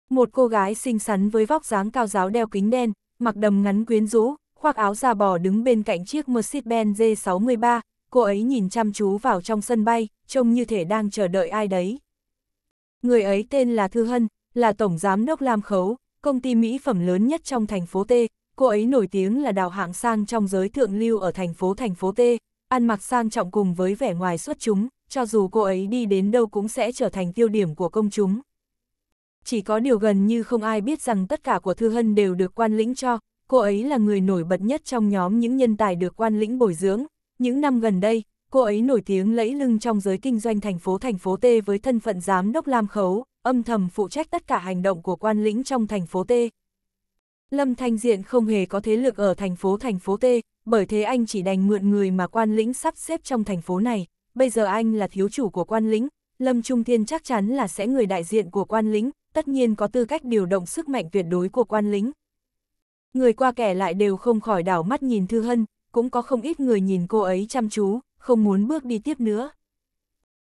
S1: Một cô gái xinh xắn với vóc dáng cao giáo đeo kính đen, mặc đầm ngắn quyến rũ, khoác áo da bò đứng bên cạnh chiếc Mercedes-Benz G63, cô ấy nhìn chăm chú vào trong sân bay, trông như thể đang chờ đợi ai đấy. Người ấy tên là Thư Hân, là tổng giám đốc Lam Khấu, công ty mỹ phẩm lớn nhất trong thành phố T. Cô ấy nổi tiếng là đào hạng sang trong giới thượng lưu ở thành phố thành phố T, ăn mặc sang trọng cùng với vẻ ngoài xuất chúng, cho dù cô ấy đi đến đâu cũng sẽ trở thành tiêu điểm của công chúng. Chỉ có điều gần như không ai biết rằng tất cả của Thư Hân đều được quan lĩnh cho, cô ấy là người nổi bật nhất trong nhóm những nhân tài được quan lĩnh bồi dưỡng. Những năm gần đây, cô ấy nổi tiếng lẫy lưng trong giới kinh doanh thành phố thành phố T với thân phận giám đốc Lam Khấu, âm thầm phụ trách tất cả hành động của quan lĩnh trong thành phố T. Lâm Thanh Diện không hề có thế lực ở thành phố thành phố T, bởi thế anh chỉ đành mượn người mà quan lĩnh sắp xếp trong thành phố này, bây giờ anh là thiếu chủ của quan lính Lâm Trung Thiên chắc chắn là sẽ người đại diện của quan lính tất nhiên có tư cách điều động sức mạnh tuyệt đối của quan lính Người qua kẻ lại đều không khỏi đảo mắt nhìn Thư Hân, cũng có không ít người nhìn cô ấy chăm chú, không muốn bước đi tiếp nữa.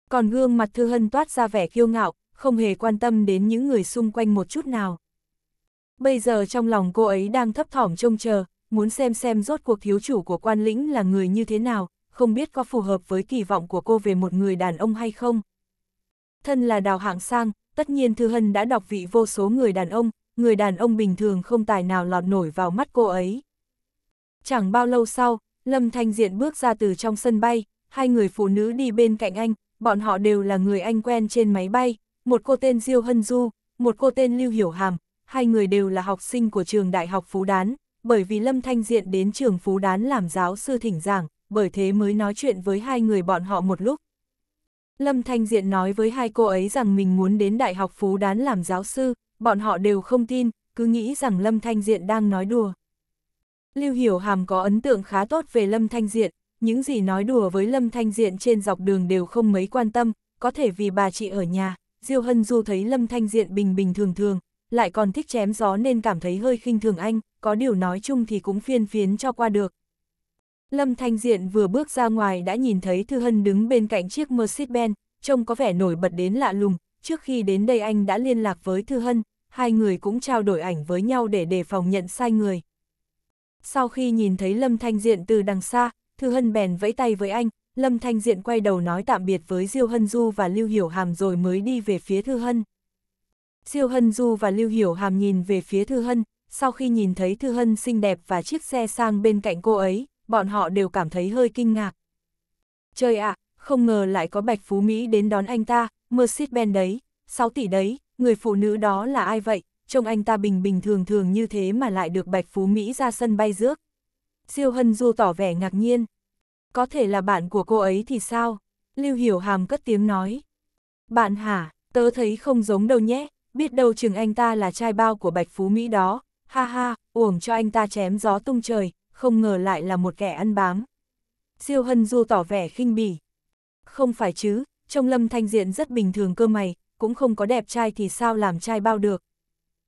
S1: Còn gương mặt Thư Hân toát ra vẻ kiêu ngạo, không hề quan tâm đến những người xung quanh một chút nào. Bây giờ trong lòng cô ấy đang thấp thỏm trông chờ, muốn xem xem rốt cuộc thiếu chủ của quan lĩnh là người như thế nào, không biết có phù hợp với kỳ vọng của cô về một người đàn ông hay không. Thân là đào hạng sang, tất nhiên Thư Hân đã đọc vị vô số người đàn ông, người đàn ông bình thường không tài nào lọt nổi vào mắt cô ấy. Chẳng bao lâu sau, Lâm Thanh Diện bước ra từ trong sân bay, hai người phụ nữ đi bên cạnh anh, bọn họ đều là người anh quen trên máy bay, một cô tên Diêu Hân Du, một cô tên Lưu Hiểu Hàm, hai người đều là học sinh của trường Đại học Phú Đán, bởi vì Lâm Thanh Diện đến trường Phú Đán làm giáo sư thỉnh giảng, bởi thế mới nói chuyện với hai người bọn họ một lúc. Lâm Thanh Diện nói với hai cô ấy rằng mình muốn đến Đại học Phú Đán làm giáo sư, bọn họ đều không tin, cứ nghĩ rằng Lâm Thanh Diện đang nói đùa. Lưu Hiểu Hàm có ấn tượng khá tốt về Lâm Thanh Diện, những gì nói đùa với Lâm Thanh Diện trên dọc đường đều không mấy quan tâm, có thể vì bà chị ở nhà, Diêu Hân Du thấy Lâm Thanh Diện bình bình thường thường, lại còn thích chém gió nên cảm thấy hơi khinh thường anh, có điều nói chung thì cũng phiên phiến cho qua được, Lâm Thanh Diện vừa bước ra ngoài đã nhìn thấy Thư Hân đứng bên cạnh chiếc Mercedes-Benz, trông có vẻ nổi bật đến lạ lùng. Trước khi đến đây anh đã liên lạc với Thư Hân, hai người cũng trao đổi ảnh với nhau để đề phòng nhận sai người. Sau khi nhìn thấy Lâm Thanh Diện từ đằng xa, Thư Hân bèn vẫy tay với anh, Lâm Thanh Diện quay đầu nói tạm biệt với Diêu Hân Du và Lưu Hiểu Hàm rồi mới đi về phía Thư Hân. Diêu Hân Du và Lưu Hiểu Hàm nhìn về phía Thư Hân, sau khi nhìn thấy Thư Hân xinh đẹp và chiếc xe sang bên cạnh cô ấy, bọn họ đều cảm thấy hơi kinh ngạc. Trời ạ, à, không ngờ lại có Bạch Phú Mỹ đến đón anh ta, Mercedes-Benz đấy, 6 tỷ đấy, người phụ nữ đó là ai vậy, trông anh ta bình bình thường thường như thế mà lại được Bạch Phú Mỹ ra sân bay rước. siêu Hân Du tỏ vẻ ngạc nhiên. Có thể là bạn của cô ấy thì sao? Lưu Hiểu Hàm cất tiếng nói. Bạn hả, tớ thấy không giống đâu nhé, biết đâu chừng anh ta là trai bao của Bạch Phú Mỹ đó, ha ha, uổng cho anh ta chém gió tung trời, không ngờ lại là một kẻ ăn bám. Diêu Hân Du tỏ vẻ khinh bỉ. Không phải chứ, trong Lâm Thanh Diện rất bình thường cơ mày, cũng không có đẹp trai thì sao làm trai bao được.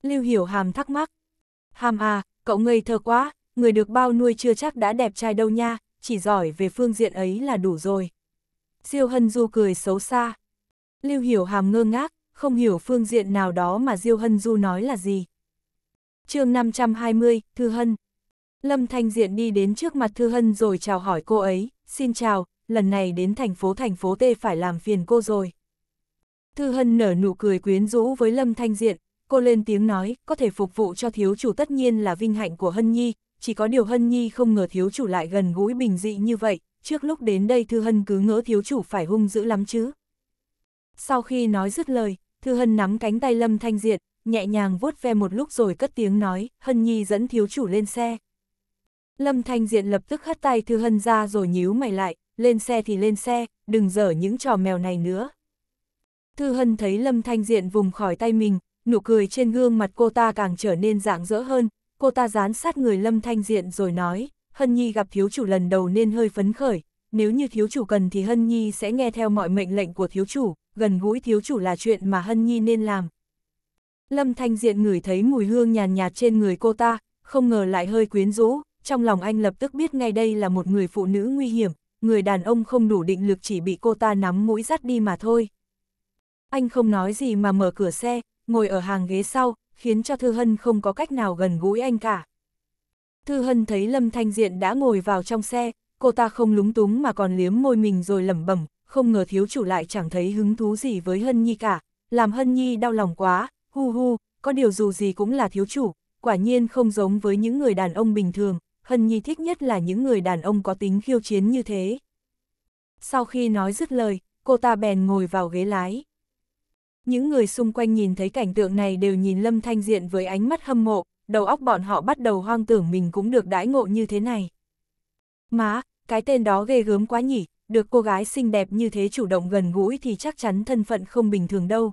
S1: Lưu Hiểu Hàm thắc mắc. Hàm à, cậu ngây thơ quá, người được bao nuôi chưa chắc đã đẹp trai đâu nha, chỉ giỏi về phương diện ấy là đủ rồi. Diêu Hân Du cười xấu xa. Lưu Hiểu Hàm ngơ ngác, không hiểu phương diện nào đó mà Diêu Hân Du nói là gì. chương 520, Thư Hân, Lâm Thanh Diện đi đến trước mặt Thư Hân rồi chào hỏi cô ấy, xin chào, lần này đến thành phố thành phố T phải làm phiền cô rồi. Thư Hân nở nụ cười quyến rũ với Lâm Thanh Diện, cô lên tiếng nói, có thể phục vụ cho thiếu chủ tất nhiên là vinh hạnh của Hân Nhi, chỉ có điều Hân Nhi không ngờ thiếu chủ lại gần gũi bình dị như vậy, trước lúc đến đây Thư Hân cứ ngỡ thiếu chủ phải hung dữ lắm chứ. Sau khi nói dứt lời, Thư Hân nắm cánh tay Lâm Thanh Diện, nhẹ nhàng vuốt ve một lúc rồi cất tiếng nói, Hân Nhi dẫn thiếu chủ lên xe. Lâm Thanh Diện lập tức hắt tay Thư Hân ra rồi nhíu mày lại, lên xe thì lên xe, đừng dở những trò mèo này nữa. Thư Hân thấy Lâm Thanh Diện vùng khỏi tay mình, nụ cười trên gương mặt cô ta càng trở nên rạng rỡ hơn, cô ta dán sát người Lâm Thanh Diện rồi nói, Hân Nhi gặp thiếu chủ lần đầu nên hơi phấn khởi, nếu như thiếu chủ cần thì Hân Nhi sẽ nghe theo mọi mệnh lệnh của thiếu chủ, gần gũi thiếu chủ là chuyện mà Hân Nhi nên làm. Lâm Thanh Diện ngửi thấy mùi hương nhàn nhạt trên người cô ta, không ngờ lại hơi quyến rũ, trong lòng anh lập tức biết ngay đây là một người phụ nữ nguy hiểm, người đàn ông không đủ định lực chỉ bị cô ta nắm mũi dắt đi mà thôi. Anh không nói gì mà mở cửa xe, ngồi ở hàng ghế sau, khiến cho Thư Hân không có cách nào gần gũi anh cả. Thư Hân thấy Lâm Thanh Diện đã ngồi vào trong xe, cô ta không lúng túng mà còn liếm môi mình rồi lẩm bẩm, không ngờ thiếu chủ lại chẳng thấy hứng thú gì với Hân Nhi cả, làm Hân Nhi đau lòng quá, hu hu, có điều dù gì cũng là thiếu chủ, quả nhiên không giống với những người đàn ông bình thường, Hân Nhi thích nhất là những người đàn ông có tính khiêu chiến như thế. Sau khi nói dứt lời, cô ta bèn ngồi vào ghế lái. Những người xung quanh nhìn thấy cảnh tượng này đều nhìn Lâm Thanh Diện với ánh mắt hâm mộ, đầu óc bọn họ bắt đầu hoang tưởng mình cũng được đãi ngộ như thế này. Má, cái tên đó ghê gớm quá nhỉ, được cô gái xinh đẹp như thế chủ động gần gũi thì chắc chắn thân phận không bình thường đâu.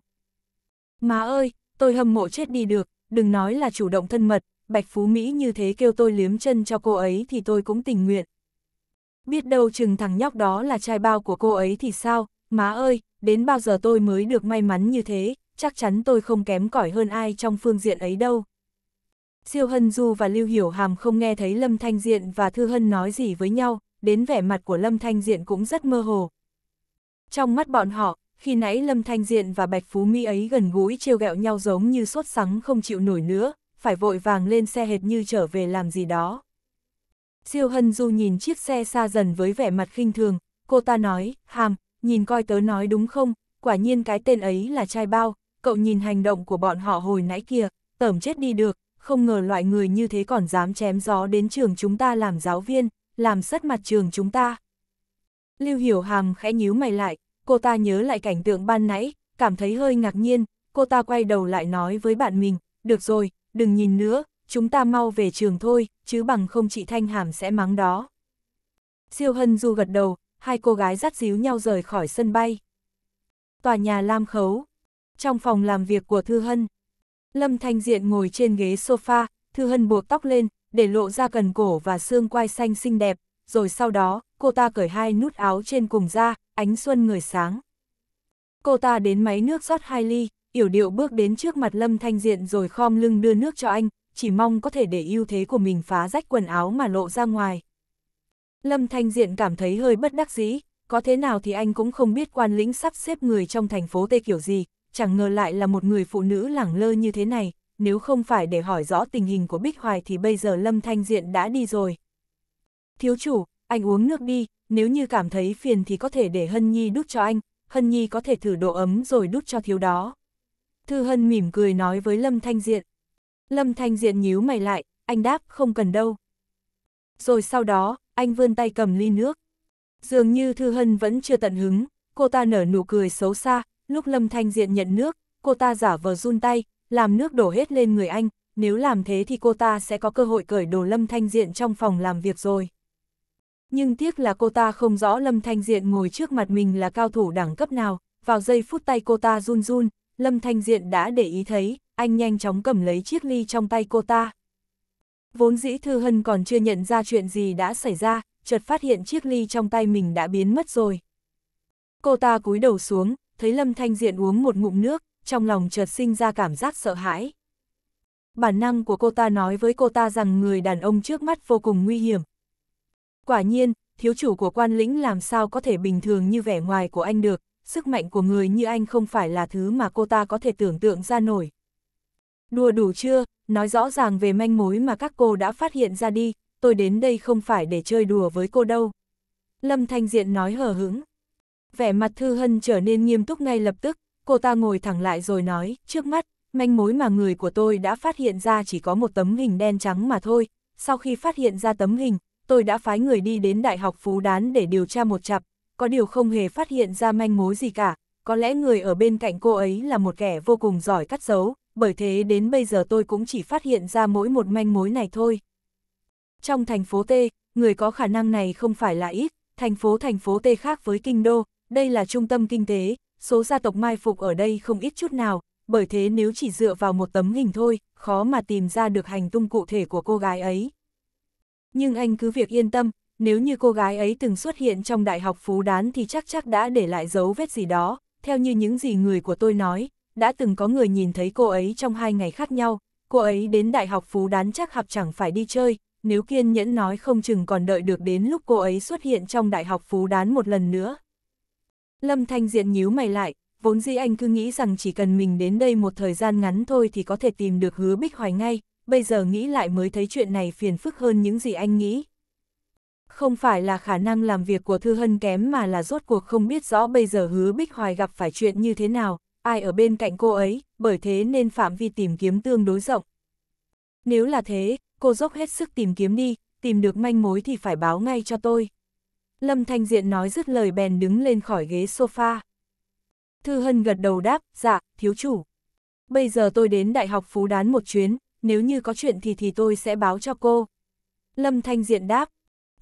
S1: Má ơi, tôi hâm mộ chết đi được, đừng nói là chủ động thân mật, Bạch Phú Mỹ như thế kêu tôi liếm chân cho cô ấy thì tôi cũng tình nguyện. Biết đâu chừng thằng nhóc đó là trai bao của cô ấy thì sao, má ơi, đến bao giờ tôi mới được may mắn như thế, chắc chắn tôi không kém cỏi hơn ai trong phương diện ấy đâu. Siêu Hân Du và Lưu Hiểu Hàm không nghe thấy Lâm Thanh Diện và Thư Hân nói gì với nhau, đến vẻ mặt của Lâm Thanh Diện cũng rất mơ hồ. Trong mắt bọn họ, khi nãy Lâm Thanh Diện và Bạch Phú Mỹ ấy gần gũi trêu gẹo nhau giống như sốt sắng không chịu nổi nữa, phải vội vàng lên xe hệt như trở về làm gì đó. Siêu Hân Du nhìn chiếc xe xa dần với vẻ mặt khinh thường, cô ta nói, hàm, nhìn coi tớ nói đúng không, quả nhiên cái tên ấy là trai bao, cậu nhìn hành động của bọn họ hồi nãy kia, tẩm chết đi được, không ngờ loại người như thế còn dám chém gió đến trường chúng ta làm giáo viên, làm sất mặt trường chúng ta. Lưu Hiểu Hàm khẽ nhíu mày lại, cô ta nhớ lại cảnh tượng ban nãy, cảm thấy hơi ngạc nhiên, cô ta quay đầu lại nói với bạn mình, được rồi, đừng nhìn nữa, chúng ta mau về trường thôi, chứ bằng không chị Thanh Hàm sẽ mắng đó. Siêu Hân Du gật đầu, hai cô gái dắt díu nhau rời khỏi sân bay. Tòa nhà Lam Khấu, trong phòng làm việc của Thư Hân. Lâm Thanh Diện ngồi trên ghế sofa, Thư Hân buộc tóc lên, để lộ ra cần cổ và xương quai xanh xinh đẹp, rồi sau đó, cô ta cởi hai nút áo trên cùng ra, ánh xuân người sáng. Cô ta đến máy nước rót hai ly, yểu điệu bước đến trước mặt Lâm Thanh Diện rồi khom lưng đưa nước cho anh, chỉ mong có thể để ưu thế của mình phá rách quần áo mà lộ ra ngoài. Lâm Thanh Diện cảm thấy hơi bất đắc dĩ, có thế nào thì anh cũng không biết quan lĩnh sắp xếp người trong thành phố tê kiểu gì, chẳng ngờ lại là một người phụ nữ lẳng lơ như thế này, nếu không phải để hỏi rõ tình hình của Bích Hoài thì bây giờ Lâm Thanh Diện đã đi rồi. Thiếu chủ, anh uống nước đi, nếu như cảm thấy phiền thì có thể để Hân Nhi đút cho anh, Hân Nhi có thể thử độ ấm rồi đút cho thiếu đó. Thư Hân mỉm cười nói với Lâm Thanh Diện. Lâm Thanh Diện nhíu mày lại, anh đáp không cần đâu. Rồi sau đó, anh vươn tay cầm ly nước. Dường như Thư Hân vẫn chưa tận hứng, cô ta nở nụ cười xấu xa, lúc Lâm Thanh Diện nhận nước, cô ta giả vờ run tay, làm nước đổ hết lên người anh, nếu làm thế thì cô ta sẽ có cơ hội cởi đồ Lâm Thanh Diện trong phòng làm việc rồi. Nhưng tiếc là cô ta không rõ Lâm Thanh Diện ngồi trước mặt mình là cao thủ đẳng cấp nào, vào giây phút tay cô ta run run, Lâm Thanh Diện đã để ý thấy, anh nhanh chóng cầm lấy chiếc ly trong tay cô ta. Vốn dĩ Thư Hân còn chưa nhận ra chuyện gì đã xảy ra, chợt phát hiện chiếc ly trong tay mình đã biến mất rồi. Cô ta cúi đầu xuống, thấy Lâm Thanh Diện uống một ngụm nước, trong lòng chợt sinh ra cảm giác sợ hãi. Bản năng của cô ta nói với cô ta rằng người đàn ông trước mắt vô cùng nguy hiểm. Quả nhiên, thiếu chủ của quan lĩnh làm sao có thể bình thường như vẻ ngoài của anh được, sức mạnh của người như anh không phải là thứ mà cô ta có thể tưởng tượng ra nổi. Đùa đủ chưa, nói rõ ràng về manh mối mà các cô đã phát hiện ra đi, tôi đến đây không phải để chơi đùa với cô đâu. Lâm Thanh Diện nói hờ hững. Vẻ mặt Thư Hân trở nên nghiêm túc ngay lập tức, cô ta ngồi thẳng lại rồi nói, trước mắt, manh mối mà người của tôi đã phát hiện ra chỉ có một tấm hình đen trắng mà thôi. Sau khi phát hiện ra tấm hình, tôi đã phái người đi đến Đại học Phú Đán để điều tra một chặp, có điều không hề phát hiện ra manh mối gì cả, có lẽ người ở bên cạnh cô ấy là một kẻ vô cùng giỏi cắt dấu, bởi thế đến bây giờ tôi cũng chỉ phát hiện ra mỗi một manh mối này thôi. Trong thành phố T, người có khả năng này không phải là ít, thành phố thành phố T khác với kinh đô, đây là trung tâm kinh tế, số gia tộc mai phục ở đây không ít chút nào, bởi thế nếu chỉ dựa vào một tấm hình thôi, khó mà tìm ra được hành tung cụ thể của cô gái ấy. Nhưng anh cứ việc yên tâm, nếu như cô gái ấy từng xuất hiện trong đại học phú đán thì chắc chắc đã để lại dấu vết gì đó, theo như những gì người của tôi nói, đã từng có người nhìn thấy cô ấy trong hai ngày khác nhau, cô ấy đến đại học phú đán chắc học chẳng phải đi chơi, nếu kiên nhẫn nói không chừng còn đợi được đến lúc cô ấy xuất hiện trong đại học phú đán một lần nữa. Lâm Thanh Diện nhíu mày lại, vốn dĩ anh cứ nghĩ rằng chỉ cần mình đến đây một thời gian ngắn thôi thì có thể tìm được hứa bích hoài ngay, bây giờ nghĩ lại mới thấy chuyện này phiền phức hơn những gì anh nghĩ không phải là khả năng làm việc của Thư Hân kém mà là rốt cuộc không biết rõ bây giờ hứa Bích Hoài gặp phải chuyện như thế nào, ai ở bên cạnh cô ấy, bởi thế nên phạm vi tìm kiếm tương đối rộng. Nếu là thế, cô dốc hết sức tìm kiếm đi, tìm được manh mối thì phải báo ngay cho tôi. Lâm Thanh Diện nói dứt lời bèn đứng lên khỏi ghế sofa. Thư Hân gật đầu đáp, dạ, thiếu chủ. Bây giờ tôi đến Đại học Phú Đán một chuyến, nếu như có chuyện thì thì tôi sẽ báo cho cô. Lâm Thanh Diện đáp,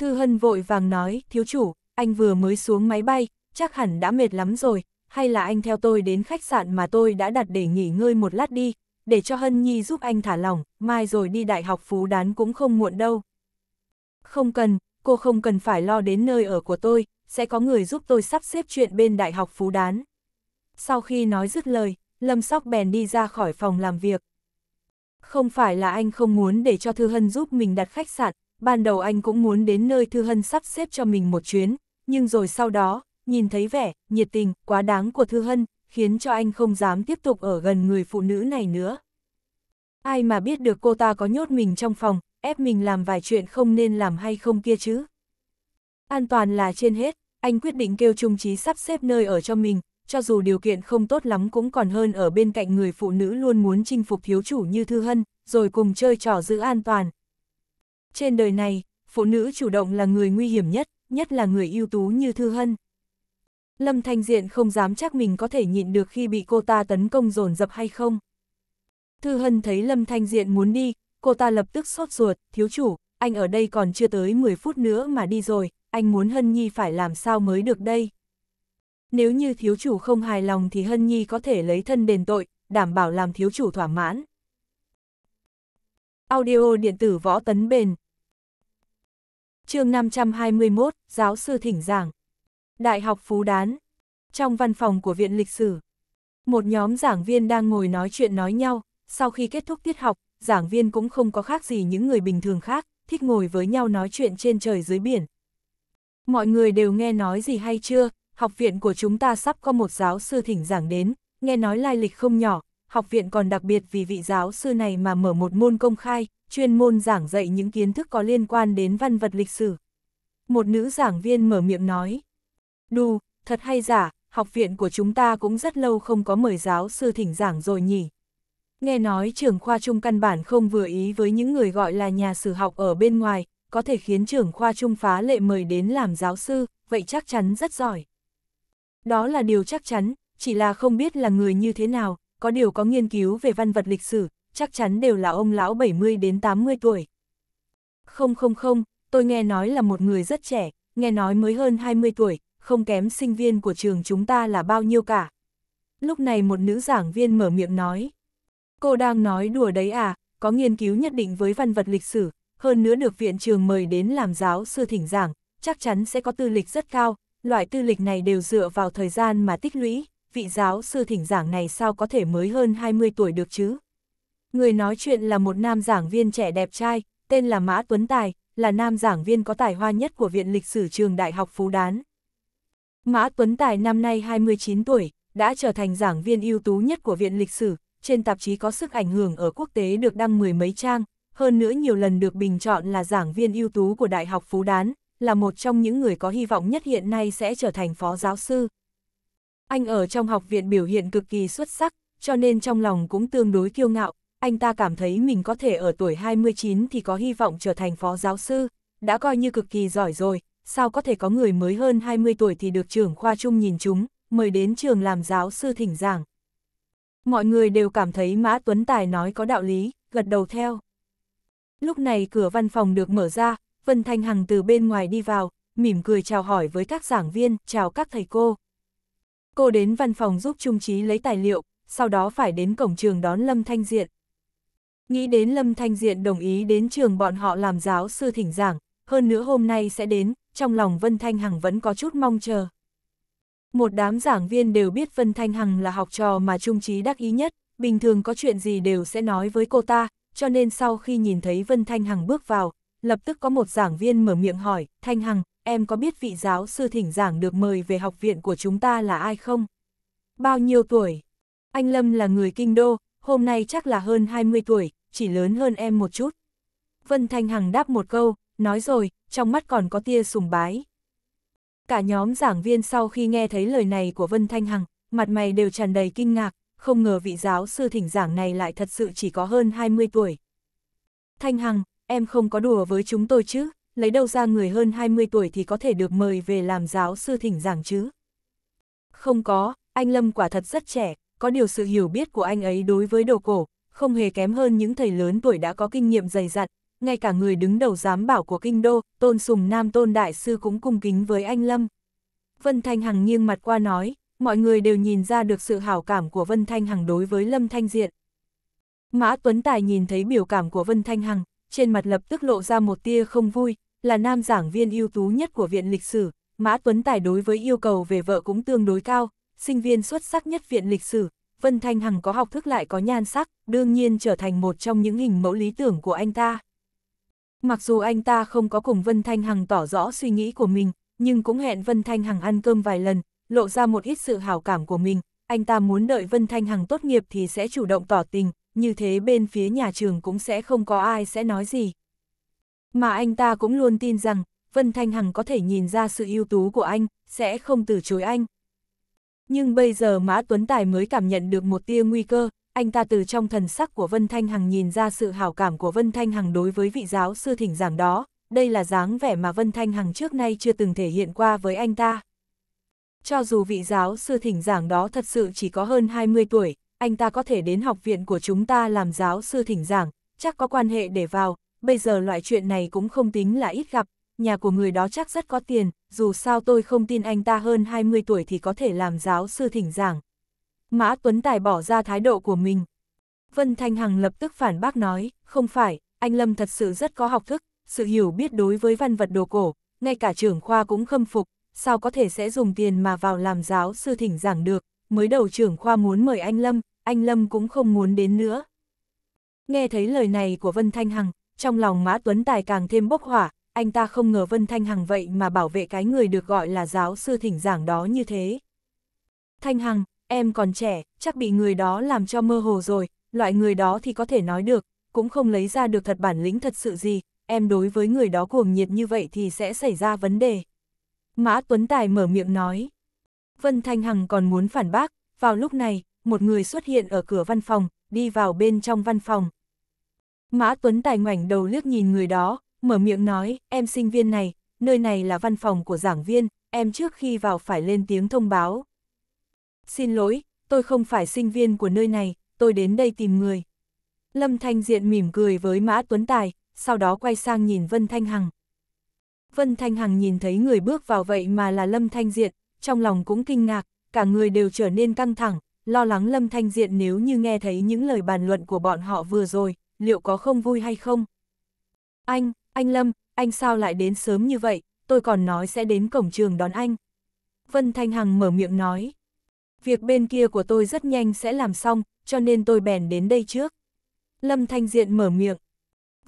S1: Thư Hân vội vàng nói, thiếu chủ, anh vừa mới xuống máy bay, chắc hẳn đã mệt lắm rồi, hay là anh theo tôi đến khách sạn mà tôi đã đặt để nghỉ ngơi một lát đi, để cho Hân Nhi giúp anh thả lỏng, mai rồi đi đại học phú đán cũng không muộn đâu. Không cần, cô không cần phải lo đến nơi ở của tôi, sẽ có người giúp tôi sắp xếp chuyện bên đại học phú đán. Sau khi nói dứt lời, Lâm Sóc bèn đi ra khỏi phòng làm việc. Không phải là anh không muốn để cho Thư Hân giúp mình đặt khách sạn, ban đầu anh cũng muốn đến nơi Thư Hân sắp xếp cho mình một chuyến, nhưng rồi sau đó, nhìn thấy vẻ, nhiệt tình, quá đáng của Thư Hân, khiến cho anh không dám tiếp tục ở gần người phụ nữ này nữa. Ai mà biết được cô ta có nhốt mình trong phòng, ép mình làm vài chuyện không nên làm hay không kia chứ. An toàn là trên hết, anh quyết định kêu Trung Trí sắp xếp nơi ở cho mình, cho dù điều kiện không tốt lắm cũng còn hơn ở bên cạnh người phụ nữ luôn muốn chinh phục thiếu chủ như Thư Hân, rồi cùng chơi trò giữ an toàn, trên đời này, phụ nữ chủ động là người nguy hiểm nhất, nhất là người ưu tú như Thư Hân. Lâm Thanh Diện không dám chắc mình có thể nhịn được khi bị cô ta tấn công dồn dập hay không. Thư Hân thấy Lâm Thanh Diện muốn đi, cô ta lập tức sốt ruột, thiếu chủ, anh ở đây còn chưa tới 10 phút nữa mà đi rồi, anh muốn Hân Nhi phải làm sao mới được đây. Nếu như thiếu chủ không hài lòng thì Hân Nhi có thể lấy thân đền tội, đảm bảo làm thiếu chủ thỏa mãn. Audio điện tử võ tấn bền chương 521, giáo sư thỉnh giảng. Đại học Phú Đán. Trong văn phòng của Viện Lịch sử, một nhóm giảng viên đang ngồi nói chuyện nói nhau, sau khi kết thúc tiết học, giảng viên cũng không có khác gì những người bình thường khác, thích ngồi với nhau nói chuyện trên trời dưới biển. Mọi người đều nghe nói gì hay chưa, học viện của chúng ta sắp có một giáo sư thỉnh giảng đến, nghe nói lai lịch không nhỏ, học viện còn đặc biệt vì vị giáo sư này mà mở một môn công khai, chuyên môn giảng dạy những kiến thức có liên quan đến văn vật lịch sử. Một nữ giảng viên mở miệng nói, đù, thật hay giả, học viện của chúng ta cũng rất lâu không có mời giáo sư thỉnh giảng rồi nhỉ. Nghe nói trưởng khoa trung căn bản không vừa ý với những người gọi là nhà sử học ở bên ngoài, có thể khiến trưởng khoa trung phá lệ mời đến làm giáo sư, vậy chắc chắn rất giỏi. Đó là điều chắc chắn, chỉ là không biết là người như thế nào, có điều có nghiên cứu về văn vật lịch sử, chắc chắn đều là ông lão 70 đến 80 tuổi. Không không không, tôi nghe nói là một người rất trẻ, nghe nói mới hơn 20 tuổi, không kém sinh viên của trường chúng ta là bao nhiêu cả. Lúc này một nữ giảng viên mở miệng nói. Cô đang nói đùa đấy à, có nghiên cứu nhất định với văn vật lịch sử, hơn nữa được viện trường mời đến làm giáo sư thỉnh giảng, chắc chắn sẽ có tư lịch rất cao, loại tư lịch này đều dựa vào thời gian mà tích lũy, vị giáo sư thỉnh giảng này sao có thể mới hơn 20 tuổi được chứ, Người nói chuyện là một nam giảng viên trẻ đẹp trai, tên là Mã Tuấn Tài, là nam giảng viên có tài hoa nhất của Viện Lịch sử Trường Đại học Phú Đán. Mã Tuấn Tài năm nay 29 tuổi, đã trở thành giảng viên ưu tú nhất của Viện Lịch sử, trên tạp chí có sức ảnh hưởng ở quốc tế được đăng mười mấy trang, hơn nữa nhiều lần được bình chọn là giảng viên ưu tú của Đại học Phú Đán, là một trong những người có hy vọng nhất hiện nay sẽ trở thành phó giáo sư. Anh ở trong học viện biểu hiện cực kỳ xuất sắc, cho nên trong lòng cũng tương đối kiêu ngạo, anh ta cảm thấy mình có thể ở tuổi 29 thì có hy vọng trở thành phó giáo sư, đã coi như cực kỳ giỏi rồi, sao có thể có người mới hơn 20 tuổi thì được trưởng khoa chung nhìn chúng, mời đến trường làm giáo sư thỉnh giảng. Mọi người đều cảm thấy Mã Tuấn Tài nói có đạo lý, gật đầu theo. Lúc này cửa văn phòng được mở ra, Vân Thanh Hằng từ bên ngoài đi vào, mỉm cười chào hỏi với các giảng viên, chào các thầy cô. Cô đến văn phòng giúp Trung Trí lấy tài liệu, sau đó phải đến cổng trường đón Lâm Thanh Diện. Nghĩ đến Lâm Thanh Diện đồng ý đến trường bọn họ làm giáo sư thỉnh giảng, hơn nữa hôm nay sẽ đến, trong lòng Vân Thanh Hằng vẫn có chút mong chờ. Một đám giảng viên đều biết Vân Thanh Hằng là học trò mà trung trí đắc ý nhất, bình thường có chuyện gì đều sẽ nói với cô ta, cho nên sau khi nhìn thấy Vân Thanh Hằng bước vào, lập tức có một giảng viên mở miệng hỏi, Thanh Hằng, em có biết vị giáo sư thỉnh giảng được mời về học viện của chúng ta là ai không? Bao nhiêu tuổi? Anh Lâm là người kinh đô, hôm nay chắc là hơn 20 tuổi, chỉ lớn hơn em một chút. Vân Thanh Hằng đáp một câu, nói rồi, trong mắt còn có tia sùng bái. Cả nhóm giảng viên sau khi nghe thấy lời này của Vân Thanh Hằng, mặt mày đều tràn đầy kinh ngạc, không ngờ vị giáo sư thỉnh giảng này lại thật sự chỉ có hơn 20 tuổi. Thanh Hằng, em không có đùa với chúng tôi chứ, lấy đâu ra người hơn 20 tuổi thì có thể được mời về làm giáo sư thỉnh giảng chứ? Không có, anh Lâm quả thật rất trẻ, có điều sự hiểu biết của anh ấy đối với đồ cổ, không hề kém hơn những thầy lớn tuổi đã có kinh nghiệm dày dặn, ngay cả người đứng đầu giám bảo của kinh đô, tôn sùng nam tôn đại sư cũng cung kính với anh Lâm. Vân Thanh Hằng nghiêng mặt qua nói, mọi người đều nhìn ra được sự hảo cảm của Vân Thanh Hằng đối với Lâm Thanh Diện. Mã Tuấn Tài nhìn thấy biểu cảm của Vân Thanh Hằng, trên mặt lập tức lộ ra một tia không vui, là nam giảng viên ưu tú nhất của Viện Lịch Sử, Mã Tuấn Tài đối với yêu cầu về vợ cũng tương đối cao, sinh viên xuất sắc nhất Viện Lịch Sử, Vân Thanh Hằng có học thức lại có nhan sắc, đương nhiên trở thành một trong những hình mẫu lý tưởng của anh ta. Mặc dù anh ta không có cùng Vân Thanh Hằng tỏ rõ suy nghĩ của mình, nhưng cũng hẹn Vân Thanh Hằng ăn cơm vài lần, lộ ra một ít sự hảo cảm của mình, anh ta muốn đợi Vân Thanh Hằng tốt nghiệp thì sẽ chủ động tỏ tình, như thế bên phía nhà trường cũng sẽ không có ai sẽ nói gì. Mà anh ta cũng luôn tin rằng, Vân Thanh Hằng có thể nhìn ra sự ưu tú của anh, sẽ không từ chối anh. Nhưng bây giờ Mã Tuấn Tài mới cảm nhận được một tia nguy cơ, anh ta từ trong thần sắc của Vân Thanh Hằng nhìn ra sự hảo cảm của Vân Thanh Hằng đối với vị giáo sư thỉnh giảng đó, đây là dáng vẻ mà Vân Thanh Hằng trước nay chưa từng thể hiện qua với anh ta. Cho dù vị giáo sư thỉnh giảng đó thật sự chỉ có hơn 20 tuổi, anh ta có thể đến học viện của chúng ta làm giáo sư thỉnh giảng, chắc có quan hệ để vào, bây giờ loại chuyện này cũng không tính là ít gặp, nhà của người đó chắc rất có tiền, dù sao tôi không tin anh ta hơn 20 tuổi thì có thể làm giáo sư thỉnh giảng. Mã Tuấn Tài bỏ ra thái độ của mình. Vân Thanh Hằng lập tức phản bác nói, không phải, anh Lâm thật sự rất có học thức, sự hiểu biết đối với văn vật đồ cổ, ngay cả trưởng khoa cũng khâm phục, sao có thể sẽ dùng tiền mà vào làm giáo sư thỉnh giảng được, mới đầu trưởng khoa muốn mời anh Lâm, anh Lâm cũng không muốn đến nữa. Nghe thấy lời này của Vân Thanh Hằng, trong lòng Mã Tuấn Tài càng thêm bốc hỏa, anh ta không ngờ Vân Thanh Hằng vậy mà bảo vệ cái người được gọi là giáo sư thỉnh giảng đó như thế. Thanh Hằng, em còn trẻ, chắc bị người đó làm cho mơ hồ rồi, loại người đó thì có thể nói được, cũng không lấy ra được thật bản lĩnh thật sự gì, em đối với người đó cuồng nhiệt như vậy thì sẽ xảy ra vấn đề. Mã Tuấn Tài mở miệng nói. Vân Thanh Hằng còn muốn phản bác, vào lúc này, một người xuất hiện ở cửa văn phòng, đi vào bên trong văn phòng. Mã Tuấn Tài ngoảnh đầu liếc nhìn người đó, mở miệng nói, em sinh viên này, nơi này là văn phòng của giảng viên, em trước khi vào phải lên tiếng thông báo. Xin lỗi, tôi không phải sinh viên của nơi này, tôi đến đây tìm người. Lâm Thanh Diện mỉm cười với Mã Tuấn Tài, sau đó quay sang nhìn Vân Thanh Hằng. Vân Thanh Hằng nhìn thấy người bước vào vậy mà là Lâm Thanh Diện, trong lòng cũng kinh ngạc, cả người đều trở nên căng thẳng, lo lắng Lâm Thanh Diện nếu như nghe thấy những lời bàn luận của bọn họ vừa rồi, liệu có không vui hay không. Anh, anh Lâm, anh sao lại đến sớm như vậy, tôi còn nói sẽ đến cổng trường đón anh. Vân Thanh Hằng mở miệng nói. Việc bên kia của tôi rất nhanh sẽ làm xong, cho nên tôi bèn đến đây trước. Lâm Thanh Diện mở miệng.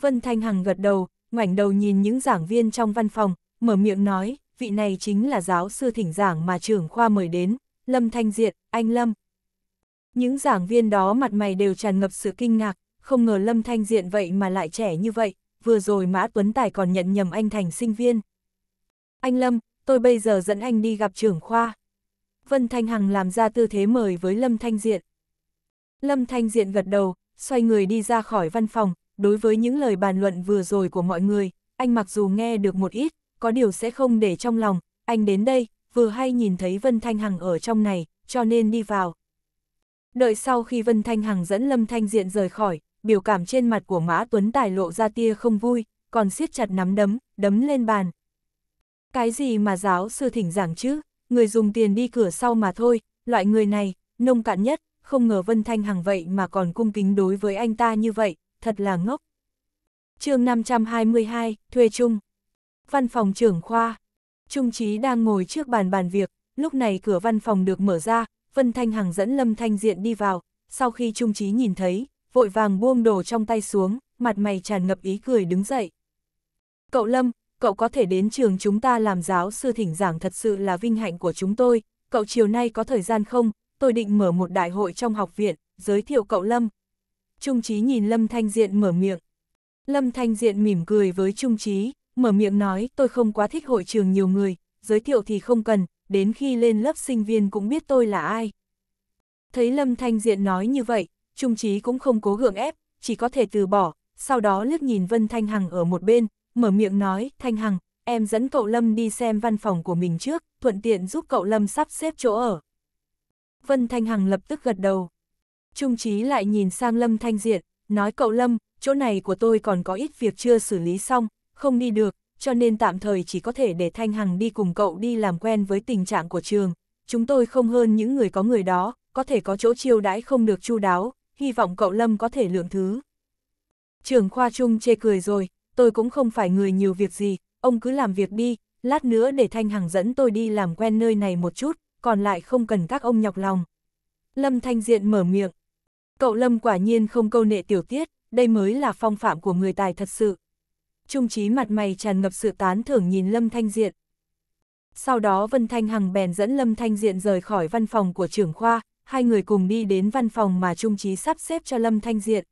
S1: Vân Thanh Hằng gật đầu, ngoảnh đầu nhìn những giảng viên trong văn phòng, mở miệng nói, vị này chính là giáo sư thỉnh giảng mà trưởng khoa mời đến, Lâm Thanh Diện, anh Lâm. Những giảng viên đó mặt mày đều tràn ngập sự kinh ngạc, không ngờ Lâm Thanh Diện vậy mà lại trẻ như vậy, vừa rồi Mã Tuấn Tài còn nhận nhầm anh thành sinh viên. Anh Lâm, tôi bây giờ dẫn anh đi gặp trưởng khoa. Vân Thanh Hằng làm ra tư thế mời với Lâm Thanh Diện. Lâm Thanh Diện gật đầu, xoay người đi ra khỏi văn phòng, đối với những lời bàn luận vừa rồi của mọi người, anh mặc dù nghe được một ít, có điều sẽ không để trong lòng, anh đến đây, vừa hay nhìn thấy Vân Thanh Hằng ở trong này, cho nên đi vào. Đợi sau khi Vân Thanh Hằng dẫn Lâm Thanh Diện rời khỏi, biểu cảm trên mặt của Mã Tuấn Tài lộ ra tia không vui, còn siết chặt nắm đấm, đấm lên bàn. Cái gì mà giáo sư thỉnh giảng chứ, người dùng tiền đi cửa sau mà thôi, loại người này, nông cạn nhất, không ngờ Vân Thanh Hằng vậy mà còn cung kính đối với anh ta như vậy, thật là ngốc. chương 522, thuê trung Văn phòng trưởng khoa. Trung trí đang ngồi trước bàn bàn việc, lúc này cửa văn phòng được mở ra, Vân Thanh Hằng dẫn Lâm Thanh Diện đi vào, sau khi Trung trí nhìn thấy, vội vàng buông đồ trong tay xuống, mặt mày tràn ngập ý cười đứng dậy. Cậu Lâm, cậu có thể đến trường chúng ta làm giáo sư thỉnh giảng thật sự là vinh hạnh của chúng tôi, cậu chiều nay có thời gian không, tôi định mở một đại hội trong học viện, giới thiệu cậu Lâm. Trung trí nhìn Lâm Thanh Diện mở miệng. Lâm Thanh Diện mỉm cười với Trung trí mở miệng nói tôi không quá thích hội trường nhiều người, giới thiệu thì không cần, đến khi lên lớp sinh viên cũng biết tôi là ai. Thấy Lâm Thanh Diện nói như vậy, Trung Trí cũng không cố gượng ép, chỉ có thể từ bỏ, sau đó liếc nhìn Vân Thanh Hằng ở một bên, mở miệng nói, Thanh Hằng, em dẫn cậu Lâm đi xem văn phòng của mình trước, thuận tiện giúp cậu Lâm sắp xếp chỗ ở. Vân Thanh Hằng lập tức gật đầu. Trung Trí lại nhìn sang Lâm Thanh Diện, nói cậu Lâm, chỗ này của tôi còn có ít việc chưa xử lý xong, không đi được, cho nên tạm thời chỉ có thể để Thanh Hằng đi cùng cậu đi làm quen với tình trạng của trường. Chúng tôi không hơn những người có người đó, có thể có chỗ chiêu đãi không được chu đáo, hy vọng cậu Lâm có thể lượng thứ. Trường khoa trung chê cười rồi, tôi cũng không phải người nhiều việc gì, ông cứ làm việc đi, lát nữa để Thanh Hằng dẫn tôi đi làm quen nơi này một chút, còn lại không cần các ông nhọc lòng. Lâm Thanh Diện mở miệng. Cậu Lâm quả nhiên không câu nệ tiểu tiết, đây mới là phong phạm của người tài thật sự. Trung trí mặt mày tràn ngập sự tán thưởng nhìn Lâm Thanh Diện. Sau đó Vân Thanh Hằng bèn dẫn Lâm Thanh Diện rời khỏi văn phòng của trưởng khoa, hai người cùng đi đến văn phòng mà Trung Trí sắp xếp cho Lâm Thanh Diện.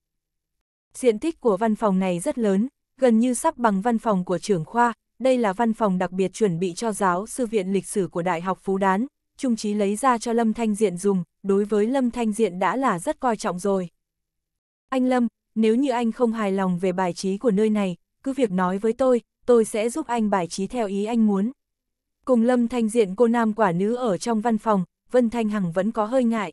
S1: Diện tích của văn phòng này rất lớn, gần như sắp bằng văn phòng của trưởng khoa, đây là văn phòng đặc biệt chuẩn bị cho giáo sư viện lịch sử của Đại học Phú Đán, Trung Trí lấy ra cho Lâm Thanh Diện dùng, đối với Lâm Thanh Diện đã là rất coi trọng rồi. Anh Lâm, nếu như anh không hài lòng về bài trí của nơi này, cứ việc nói với tôi, tôi sẽ giúp anh bài trí theo ý anh muốn. Cùng Lâm Thanh Diện cô nam quả nữ ở trong văn phòng, Vân Thanh Hằng vẫn có hơi ngại.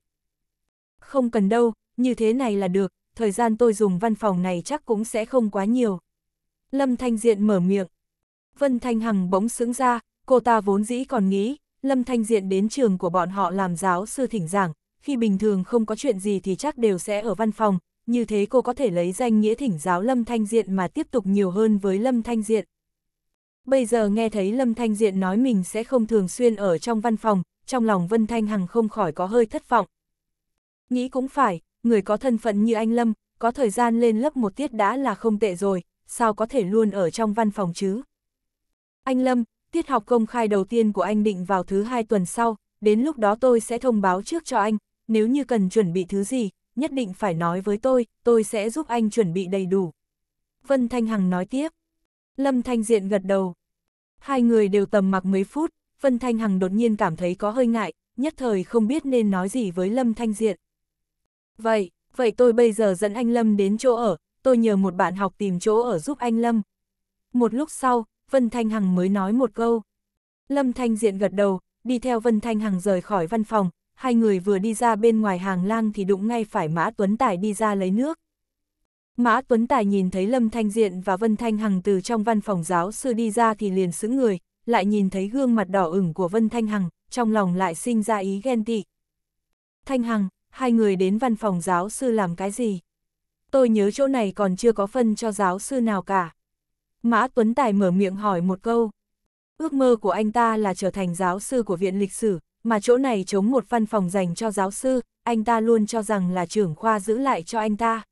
S1: Không cần đâu, như thế này là được, thời gian tôi dùng văn phòng này chắc cũng sẽ không quá nhiều. Lâm Thanh Diện mở miệng. Vân Thanh Hằng bỗng sững ra, cô ta vốn dĩ còn nghĩ, Lâm Thanh Diện đến trường của bọn họ làm giáo sư thỉnh giảng, khi bình thường không có chuyện gì thì chắc đều sẽ ở văn phòng, như thế cô có thể lấy danh nghĩa thỉnh giáo Lâm Thanh Diện mà tiếp tục nhiều hơn với Lâm Thanh Diện. Bây giờ nghe thấy Lâm Thanh Diện nói mình sẽ không thường xuyên ở trong văn phòng, trong lòng Vân Thanh Hằng không khỏi có hơi thất vọng. Nghĩ cũng phải, người có thân phận như anh Lâm, có thời gian lên lớp một tiết đã là không tệ rồi, sao có thể luôn ở trong văn phòng chứ? Anh Lâm, tiết học công khai đầu tiên của anh định vào thứ hai tuần sau, đến lúc đó tôi sẽ thông báo trước cho anh, nếu như cần chuẩn bị thứ gì, nhất định phải nói với tôi, tôi sẽ giúp anh chuẩn bị đầy đủ. Vân Thanh Hằng nói tiếp. Lâm Thanh Diện gật đầu. Hai người đều tầm mặc mấy phút, Vân Thanh Hằng đột nhiên cảm thấy có hơi ngại, nhất thời không biết nên nói gì với Lâm Thanh Diện. Vậy, vậy tôi bây giờ dẫn anh Lâm đến chỗ ở, tôi nhờ một bạn học tìm chỗ ở giúp anh Lâm. Một lúc sau, Vân Thanh Hằng mới nói một câu. Lâm Thanh Diện gật đầu, đi theo Vân Thanh Hằng rời khỏi văn phòng, hai người vừa đi ra bên ngoài hàng lang thì đụng ngay phải Mã Tuấn Tài đi ra lấy nước. Mã Tuấn Tài nhìn thấy Lâm Thanh Diện và Vân Thanh Hằng từ trong văn phòng giáo sư đi ra thì liền xứng người, lại nhìn thấy gương mặt đỏ ửng của Vân Thanh Hằng, trong lòng lại sinh ra ý ghen tị. Thanh Hằng, hai người đến văn phòng giáo sư làm cái gì? Tôi nhớ chỗ này còn chưa có phân cho giáo sư nào cả. Mã Tuấn Tài mở miệng hỏi một câu. Ước mơ của anh ta là trở thành giáo sư của viện lịch sử, mà chỗ này chống một văn phòng dành cho giáo sư, anh ta luôn cho rằng là trưởng khoa giữ lại cho anh ta.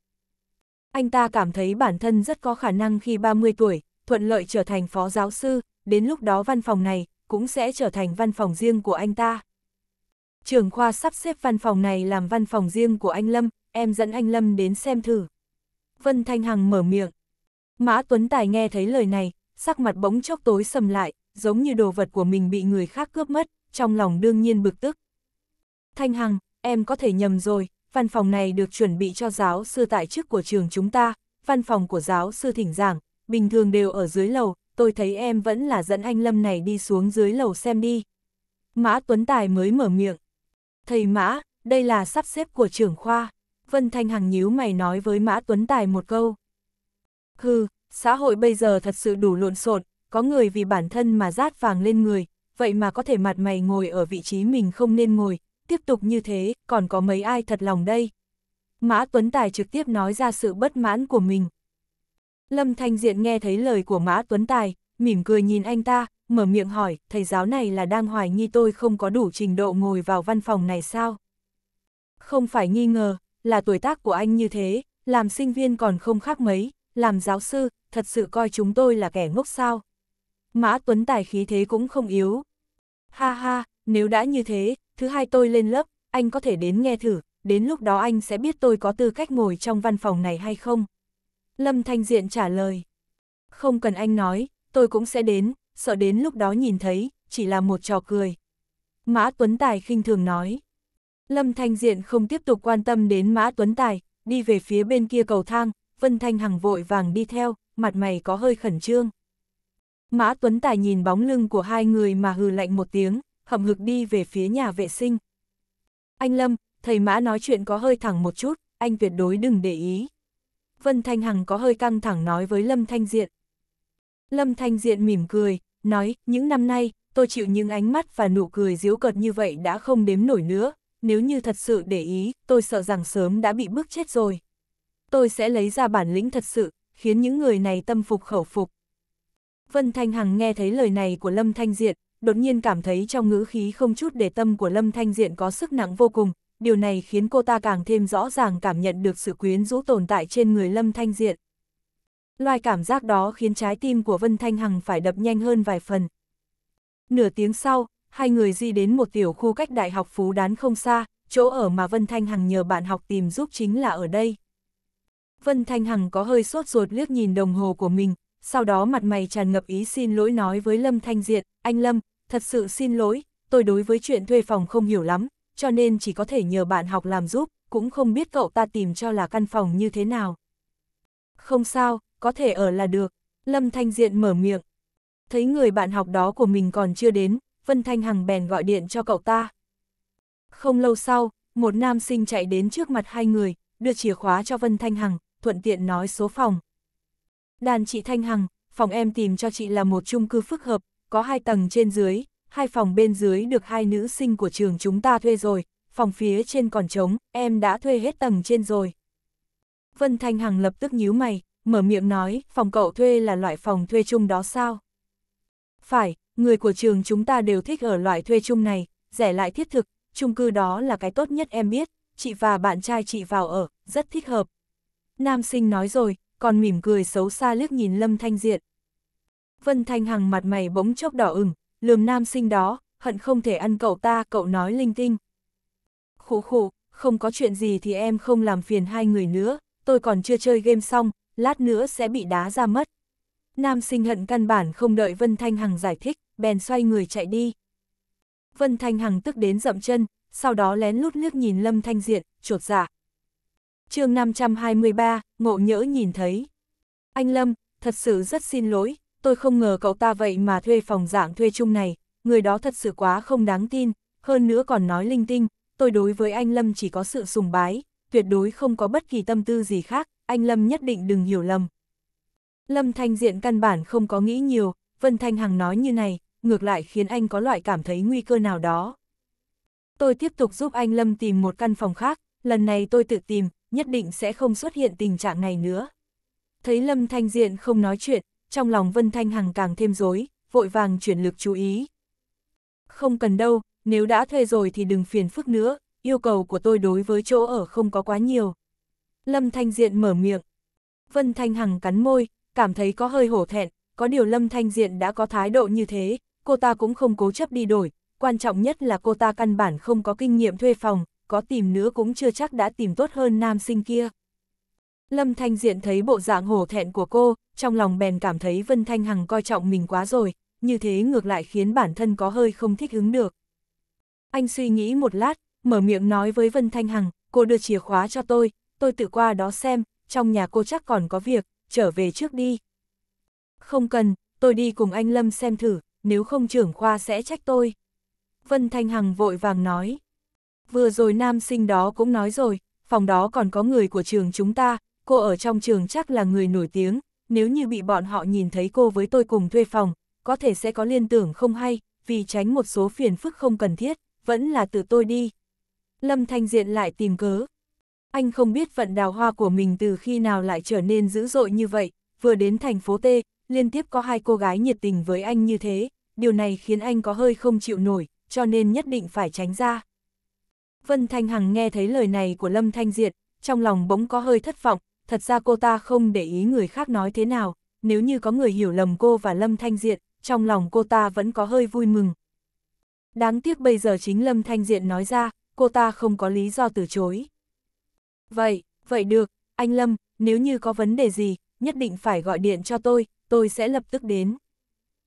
S1: Anh ta cảm thấy bản thân rất có khả năng khi 30 tuổi, thuận lợi trở thành phó giáo sư, đến lúc đó văn phòng này cũng sẽ trở thành văn phòng riêng của anh ta. Trường khoa sắp xếp văn phòng này làm văn phòng riêng của anh Lâm, em dẫn anh Lâm đến xem thử. Vân Thanh Hằng mở miệng. Mã Tuấn Tài nghe thấy lời này, sắc mặt bỗng chốc tối sầm lại, giống như đồ vật của mình bị người khác cướp mất, trong lòng đương nhiên bực tức. Thanh Hằng, em có thể nhầm rồi, văn phòng này được chuẩn bị cho giáo sư tại chức của trường chúng ta, văn phòng của giáo sư thỉnh giảng, bình thường đều ở dưới lầu, tôi thấy em vẫn là dẫn anh Lâm này đi xuống dưới lầu xem đi. Mã Tuấn Tài mới mở miệng. Thầy Mã, đây là sắp xếp của trưởng khoa. Vân Thanh Hằng nhíu mày nói với Mã Tuấn Tài một câu. Hừ, xã hội bây giờ thật sự đủ lộn xộn, có người vì bản thân mà rát vàng lên người, vậy mà có thể mặt mày ngồi ở vị trí mình không nên ngồi, tiếp tục như thế, còn có mấy ai thật lòng đây. Mã Tuấn Tài trực tiếp nói ra sự bất mãn của mình. Lâm Thanh Diện nghe thấy lời của Mã Tuấn Tài, mỉm cười nhìn anh ta, mở miệng hỏi, thầy giáo này là đang hoài nghi tôi không có đủ trình độ ngồi vào văn phòng này sao? Không phải nghi ngờ, là tuổi tác của anh như thế, làm sinh viên còn không khác mấy, làm giáo sư, thật sự coi chúng tôi là kẻ ngốc sao? Mã Tuấn Tài khí thế cũng không yếu. Ha ha, nếu đã như thế, thứ hai tôi lên lớp, anh có thể đến nghe thử, đến lúc đó anh sẽ biết tôi có tư cách ngồi trong văn phòng này hay không. Lâm Thanh Diện trả lời. Không cần anh nói, tôi cũng sẽ đến, sợ đến lúc đó nhìn thấy, chỉ là một trò cười. Mã Tuấn Tài khinh thường nói. Lâm Thanh Diện không tiếp tục quan tâm đến Mã Tuấn Tài, đi về phía bên kia cầu thang, Vân Thanh Hằng vội vàng đi theo, mặt mày có hơi khẩn trương. Mã Tuấn Tài nhìn bóng lưng của hai người mà hừ lạnh một tiếng, hậm hực đi về phía nhà vệ sinh. Anh Lâm, thầy Mã nói chuyện có hơi thẳng một chút, anh tuyệt đối đừng để ý. Vân Thanh Hằng có hơi căng thẳng nói với Lâm Thanh Diện. Lâm Thanh Diện mỉm cười, nói, những năm nay, tôi chịu những ánh mắt và nụ cười díu cợt như vậy đã không đếm nổi nữa, nếu như thật sự để ý, tôi sợ rằng sớm đã bị bước chết rồi. Tôi sẽ lấy ra bản lĩnh thật sự, khiến những người này tâm phục khẩu phục. Vân Thanh Hằng nghe thấy lời này của Lâm Thanh Diện, đột nhiên cảm thấy trong ngữ khí không chút để tâm của Lâm Thanh Diện có sức nặng vô cùng, điều này khiến cô ta càng thêm rõ ràng cảm nhận được sự quyến rũ tồn tại trên người Lâm Thanh Diện. Loại cảm giác đó khiến trái tim của Vân Thanh Hằng phải đập nhanh hơn vài phần. Nửa tiếng sau, hai người di đến một tiểu khu cách Đại học Phú Đán không xa, chỗ ở mà Vân Thanh Hằng nhờ bạn học tìm giúp chính là ở đây. Vân Thanh Hằng có hơi sốt ruột liếc nhìn đồng hồ của mình, sau đó mặt mày tràn ngập ý xin lỗi nói với Lâm Thanh Diện, anh Lâm, thật sự xin lỗi, tôi đối với chuyện thuê phòng không hiểu lắm, cho nên chỉ có thể nhờ bạn học làm giúp, cũng không biết cậu ta tìm cho là căn phòng như thế nào. Không sao, có thể ở là được, Lâm Thanh Diện mở miệng. Thấy người bạn học đó của mình còn chưa đến, Vân Thanh Hằng bèn gọi điện cho cậu ta. Không lâu sau, một nam sinh chạy đến trước mặt hai người, đưa chìa khóa cho Vân Thanh Hằng, thuận tiện nói số phòng. Đàn chị Thanh Hằng, phòng em tìm cho chị là một chung cư phức hợp, có hai tầng trên dưới, hai phòng bên dưới được hai nữ sinh của trường chúng ta thuê rồi, phòng phía trên còn trống, em đã thuê hết tầng trên rồi. Vân Thanh Hằng lập tức nhíu mày, mở miệng nói, phòng cậu thuê là loại phòng thuê chung đó sao? Phải, người của trường chúng ta đều thích ở loại thuê chung này, rẻ lại thiết thực, chung cư đó là cái tốt nhất em biết, chị và bạn trai chị vào ở, rất thích hợp. Nam sinh nói rồi, còn mỉm cười xấu xa liếc nhìn Lâm Thanh Diện. Vân Thanh Hằng mặt mày bỗng chốc đỏ ửng, lườm nam sinh đó, hận không thể ăn cậu ta, cậu nói linh tinh. Khủ khủ, không có chuyện gì thì em không làm phiền hai người nữa, tôi còn chưa chơi game xong, lát nữa sẽ bị đá ra mất. Nam sinh hận căn bản không đợi Vân Thanh Hằng giải thích, bèn xoay người chạy đi. Vân Thanh Hằng tức đến dậm chân, sau đó lén lút liếc nhìn Lâm Thanh Diện, trột dạ. chương 523, ngộ nhỡ nhìn thấy. Anh Lâm, thật sự rất xin lỗi, tôi không ngờ cậu ta vậy mà thuê phòng dạng thuê chung này, người đó thật sự quá không đáng tin, hơn nữa còn nói linh tinh, tôi đối với anh Lâm chỉ có sự sùng bái, tuyệt đối không có bất kỳ tâm tư gì khác, anh Lâm nhất định đừng hiểu lầm. Lâm Thanh Diện căn bản không có nghĩ nhiều, Vân Thanh Hằng nói như này, ngược lại khiến anh có loại cảm thấy nguy cơ nào đó. Tôi tiếp tục giúp anh Lâm tìm một căn phòng khác, lần này tôi tự tìm, nhất định sẽ không xuất hiện tình trạng này nữa. Thấy Lâm Thanh Diện không nói chuyện, trong lòng Vân Thanh Hằng càng thêm rối, vội vàng chuyển lực chú ý. Không cần đâu, nếu đã thuê rồi thì đừng phiền phức nữa, yêu cầu của tôi đối với chỗ ở không có quá nhiều. Lâm Thanh Diện mở miệng. Vân Thanh Hằng cắn môi, cảm thấy có hơi hổ thẹn, có điều Lâm Thanh Diện đã có thái độ như thế, cô ta cũng không cố chấp đi đổi, quan trọng nhất là cô ta căn bản không có kinh nghiệm thuê phòng, có tìm nữa cũng chưa chắc đã tìm tốt hơn nam sinh kia. Lâm Thanh Diện thấy bộ dạng hổ thẹn của cô, trong lòng bèn cảm thấy Vân Thanh Hằng coi trọng mình quá rồi, như thế ngược lại khiến bản thân có hơi không thích ứng được. Anh suy nghĩ một lát, mở miệng nói với Vân Thanh Hằng, cô đưa chìa khóa cho tôi, tôi tự qua đó xem, trong nhà cô chắc còn có việc, trở về trước đi. Không cần, tôi đi cùng anh Lâm xem thử, nếu không trưởng khoa sẽ trách tôi. Vân Thanh Hằng vội vàng nói. Vừa rồi nam sinh đó cũng nói rồi, phòng đó còn có người của trường chúng ta, cô ở trong trường chắc là người nổi tiếng, nếu như bị bọn họ nhìn thấy cô với tôi cùng thuê phòng, có thể sẽ có liên tưởng không hay, vì tránh một số phiền phức không cần thiết, vẫn là tự tôi đi. Lâm Thanh Diện lại tìm cớ. Anh không biết vận đào hoa của mình từ khi nào lại trở nên dữ dội như vậy, vừa đến thành phố T, liên tiếp có hai cô gái nhiệt tình với anh như thế, điều này khiến anh có hơi không chịu nổi, cho nên nhất định phải tránh ra. Vân Thanh Hằng nghe thấy lời này của Lâm Thanh Diện, trong lòng bỗng có hơi thất vọng, thật ra cô ta không để ý người khác nói thế nào, nếu như có người hiểu lầm cô và Lâm Thanh Diện, trong lòng cô ta vẫn có hơi vui mừng. Đáng tiếc bây giờ chính Lâm Thanh Diện nói ra, cô ta không có lý do từ chối. Vậy, vậy được, anh Lâm, nếu như có vấn đề gì, nhất định phải gọi điện cho tôi, tôi sẽ lập tức đến.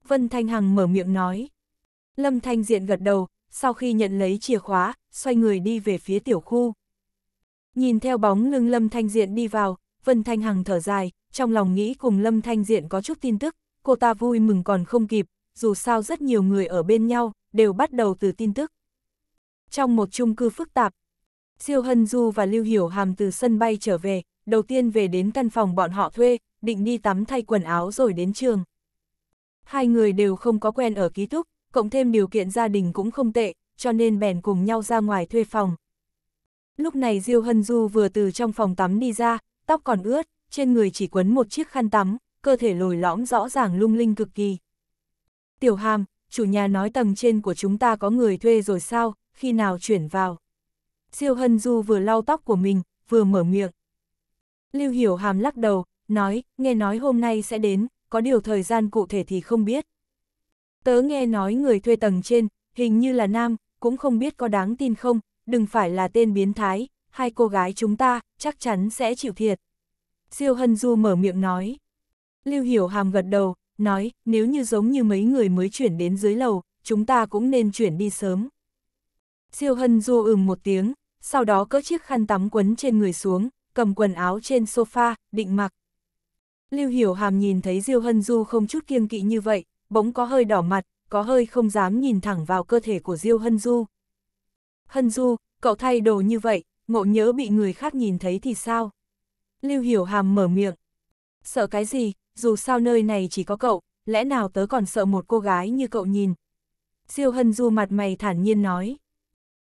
S1: Vân Thanh Hằng mở miệng nói. Lâm Thanh Diện gật đầu, sau khi nhận lấy chìa khóa, xoay người đi về phía tiểu khu. Nhìn theo bóng lưng Lâm Thanh Diện đi vào, Vân Thanh Hằng thở dài, trong lòng nghĩ cùng Lâm Thanh Diện có chút tin tức, cô ta vui mừng còn không kịp, dù sao rất nhiều người ở bên nhau, đều bắt đầu từ tin tức. Trong một chung cư phức tạp, Siêu Hân Du và Lưu Hiểu Hàm từ sân bay trở về, đầu tiên về đến căn phòng bọn họ thuê, định đi tắm thay quần áo rồi đến trường. Hai người đều không có quen ở ký túc, cộng thêm điều kiện gia đình cũng không tệ, cho nên bèn cùng nhau ra ngoài thuê phòng. Lúc này Diêu Hân Du vừa từ trong phòng tắm đi ra, tóc còn ướt, trên người chỉ quấn một chiếc khăn tắm, cơ thể lồi lõm rõ ràng lung linh cực kỳ. Tiểu Hàm, chủ nhà nói tầng trên của chúng ta có người thuê rồi sao, khi nào chuyển vào. Siêu Hân Du vừa lau tóc của mình, vừa mở miệng. Lưu Hiểu Hàm lắc đầu, nói, nghe nói hôm nay sẽ đến, có điều thời gian cụ thể thì không biết. Tớ nghe nói người thuê tầng trên, hình như là nam, cũng không biết có đáng tin không, đừng phải là tên biến thái, hai cô gái chúng ta chắc chắn sẽ chịu thiệt. Diêu Hân Du mở miệng nói. Lưu Hiểu Hàm gật đầu, nói, nếu như giống như mấy người mới chuyển đến dưới lầu, chúng ta cũng nên chuyển đi sớm. Diêu Hân Du ừm một tiếng, sau đó cỡ chiếc khăn tắm quấn trên người xuống, cầm quần áo trên sofa, định mặc. Lưu Hiểu Hàm nhìn thấy Diêu Hân Du không chút kiêng kỵ như vậy, bỗng có hơi đỏ mặt, có hơi không dám nhìn thẳng vào cơ thể của Diêu Hân Du. Hân Du, cậu thay đồ như vậy, ngộ nhớ bị người khác nhìn thấy thì sao? Lưu Hiểu Hàm mở miệng. Sợ cái gì, dù sao nơi này chỉ có cậu, lẽ nào tớ còn sợ một cô gái như cậu nhìn? Diêu Hân Du mặt mày thản nhiên nói.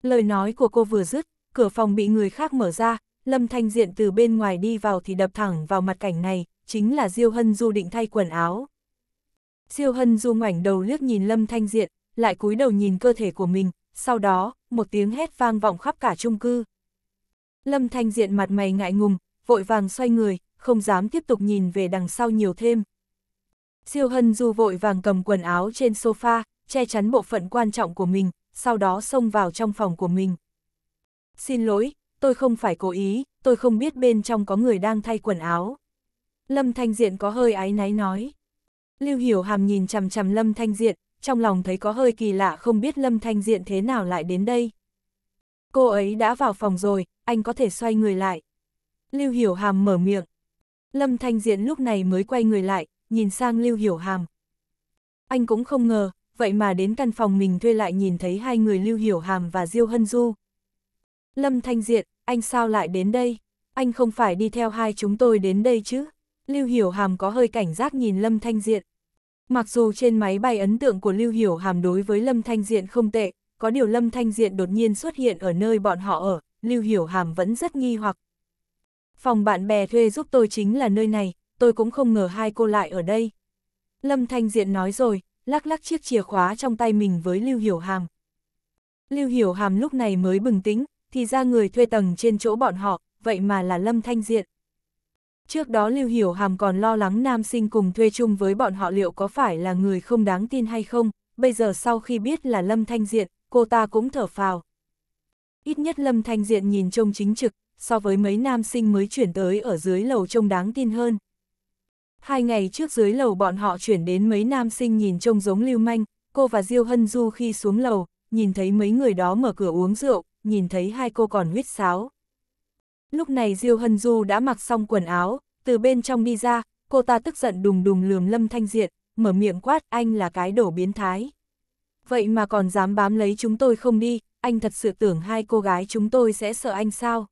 S1: Lời nói của cô vừa dứt, cửa phòng bị người khác mở ra, Lâm Thanh Diện từ bên ngoài đi vào thì đập thẳng vào mặt cảnh này, chính là Diêu Hân Du định thay quần áo. Diêu Hân Du ngoảnh đầu liếc nhìn Lâm Thanh Diện, lại cúi đầu nhìn cơ thể của mình, sau đó, một tiếng hét vang vọng khắp cả chung cư. Lâm Thanh Diện mặt mày ngại ngùng, vội vàng xoay người, không dám tiếp tục nhìn về đằng sau nhiều thêm. Siêu Hân Du vội vàng cầm quần áo trên sofa, che chắn bộ phận quan trọng của mình, sau đó xông vào trong phòng của mình. Xin lỗi, tôi không phải cố ý, tôi không biết bên trong có người đang thay quần áo. Lâm Thanh Diện có hơi áy náy nói. Lưu Hiểu Hàm nhìn chằm chằm Lâm Thanh Diện, trong lòng thấy có hơi kỳ lạ không biết Lâm Thanh Diện thế nào lại đến đây. Cô ấy đã vào phòng rồi, anh có thể xoay người lại. Lưu Hiểu Hàm mở miệng. Lâm Thanh Diện lúc này mới quay người lại, nhìn sang Lưu Hiểu Hàm. Anh cũng không ngờ, vậy mà đến căn phòng mình thuê lại nhìn thấy hai người Lưu Hiểu Hàm và Diêu Hân Du. Lâm Thanh Diện, anh sao lại đến đây? Anh không phải đi theo hai chúng tôi đến đây chứ? Lưu Hiểu Hàm có hơi cảnh giác nhìn Lâm Thanh Diện. Mặc dù trên máy bay ấn tượng của Lưu Hiểu Hàm đối với Lâm Thanh Diện không tệ, có điều Lâm Thanh Diện đột nhiên xuất hiện ở nơi bọn họ ở, Lưu Hiểu Hàm vẫn rất nghi hoặc. Phòng bạn bè thuê giúp tôi chính là nơi này, tôi cũng không ngờ hai cô lại ở đây. Lâm Thanh Diện nói rồi, lắc lắc chiếc chìa khóa trong tay mình với Lưu Hiểu Hàm. Lưu Hiểu Hàm lúc này mới bừng tĩnh, thì ra người thuê tầng trên chỗ bọn họ, vậy mà là Lâm Thanh Diện. Trước đó Lưu Hiểu Hàm còn lo lắng nam sinh cùng thuê chung với bọn họ liệu có phải là người không đáng tin hay không, bây giờ sau khi biết là Lâm Thanh Diện, cô ta cũng thở phào. Ít nhất Lâm Thanh Diện nhìn trông chính trực, so với mấy nam sinh mới chuyển tới ở dưới lầu trông đáng tin hơn. Hai ngày trước dưới lầu bọn họ chuyển đến mấy nam sinh nhìn trông giống lưu manh, cô và Diêu Hân Du khi xuống lầu, nhìn thấy mấy người đó mở cửa uống rượu, nhìn thấy hai cô còn huyết sáo. Lúc này Diêu Hân Du đã mặc xong quần áo, từ bên trong đi ra, cô ta tức giận đùng đùng lườm Lâm Thanh Diện, mở miệng quát anh là cái đổ biến thái vậy mà còn dám bám lấy chúng tôi không đi, anh thật sự tưởng hai cô gái chúng tôi sẽ sợ anh sao?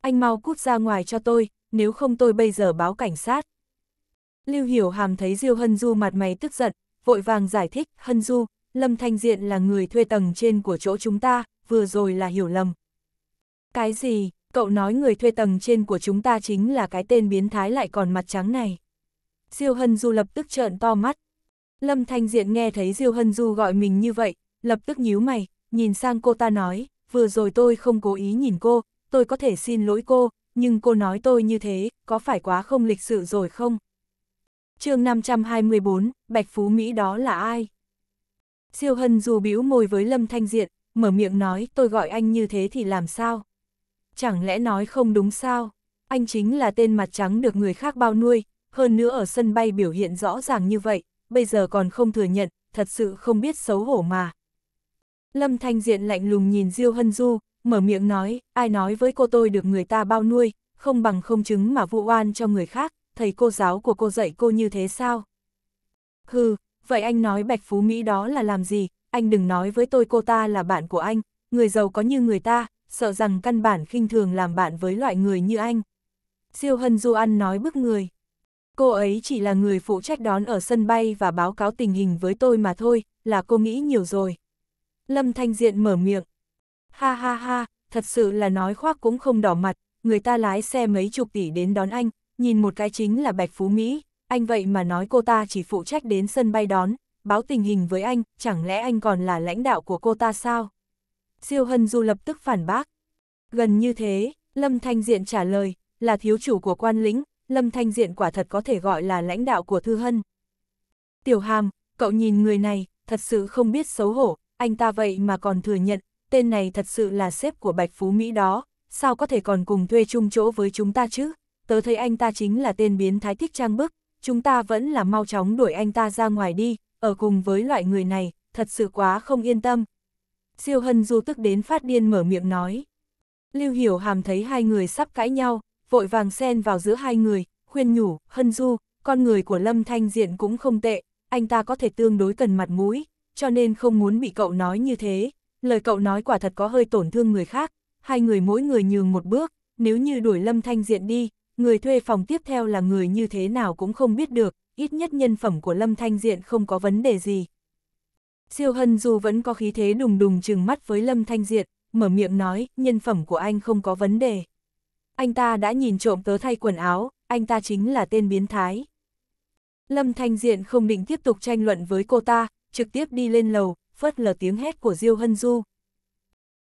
S1: Anh mau cút ra ngoài cho tôi, nếu không tôi bây giờ báo cảnh sát. Lưu Hiểu Hàm thấy Diêu Hân Du mặt mày tức giận, vội vàng giải thích, Hân Du, Lâm Thanh Diện là người thuê tầng trên của chỗ chúng ta, vừa rồi là hiểu lầm. Cái gì, cậu nói người thuê tầng trên của chúng ta chính là cái tên biến thái lại còn mặt trắng này. Diêu Hân Du lập tức trợn to mắt. Lâm Thanh Diện nghe thấy Diêu Hân Du gọi mình như vậy, lập tức nhíu mày, nhìn sang cô ta nói, vừa rồi tôi không cố ý nhìn cô, tôi có thể xin lỗi cô, nhưng cô nói tôi như thế, có phải quá không lịch sự rồi không? chương 524, Bạch Phú Mỹ đó là ai? Diêu Hân Du bĩu môi với Lâm Thanh Diện, mở miệng nói tôi gọi anh như thế thì làm sao? Chẳng lẽ nói không đúng sao? Anh chính là tên mặt trắng được người khác bao nuôi, hơn nữa ở sân bay biểu hiện rõ ràng như vậy, bây giờ còn không thừa nhận, thật sự không biết xấu hổ mà. Lâm Thanh Diện lạnh lùng nhìn Diêu Hân Du, mở miệng nói, ai nói với cô tôi được người ta bao nuôi, không bằng không chứng mà vụ oan cho người khác, thầy cô giáo của cô dạy cô như thế sao? Hừ, vậy anh nói Bạch Phú Mỹ đó là làm gì, anh đừng nói với tôi cô ta là bạn của anh, người giàu có như người ta, sợ rằng căn bản khinh thường làm bạn với loại người như anh. Diêu Hân Du ăn nói bức người. Cô ấy chỉ là người phụ trách đón ở sân bay và báo cáo tình hình với tôi mà thôi, là cô nghĩ nhiều rồi. Lâm Thanh Diện mở miệng. Ha ha ha, thật sự là nói khoác cũng không đỏ mặt, người ta lái xe mấy chục tỷ đến đón anh, nhìn một cái chính là Bạch Phú Mỹ, anh vậy mà nói cô ta chỉ phụ trách đến sân bay đón, báo tình hình với anh, chẳng lẽ anh còn là lãnh đạo của cô ta sao? Siêu Hân Du lập tức phản bác. Gần như thế, Lâm Thanh Diện trả lời, là thiếu chủ của quan lĩnh, Lâm Thanh Diện quả thật có thể gọi là lãnh đạo của Thư Hân. Tiểu Hàm, cậu nhìn người này, thật sự không biết xấu hổ, anh ta vậy mà còn thừa nhận, tên này thật sự là sếp của Bạch Phú Mỹ đó, sao có thể còn cùng thuê chung chỗ với chúng ta chứ? Tớ thấy anh ta chính là tên biến thái thích trang bức, chúng ta vẫn là mau chóng đuổi anh ta ra ngoài đi, ở cùng với loại người này, thật sự quá không yên tâm. Siêu Hân Du tức đến phát điên mở miệng nói. Lưu Hiểu Hàm thấy hai người sắp cãi nhau, vội vàng xen vào giữa hai người, khuyên nhủ, hân du, con người của Lâm Thanh Diện cũng không tệ, anh ta có thể tương đối cần mặt mũi, cho nên không muốn bị cậu nói như thế, lời cậu nói quả thật có hơi tổn thương người khác, hai người mỗi người nhường một bước, nếu như đuổi Lâm Thanh Diện đi, người thuê phòng tiếp theo là người như thế nào cũng không biết được, ít nhất nhân phẩm của Lâm Thanh Diện không có vấn đề gì. Siêu Hân Du vẫn có khí thế đùng đùng chừng mắt với Lâm Thanh Diện, mở miệng nói, nhân phẩm của anh không có vấn đề anh ta đã nhìn trộm tớ thay quần áo, anh ta chính là tên biến thái. Lâm Thanh Diện không định tiếp tục tranh luận với cô ta, trực tiếp đi lên lầu, phớt lờ tiếng hét của Diêu Hân Du.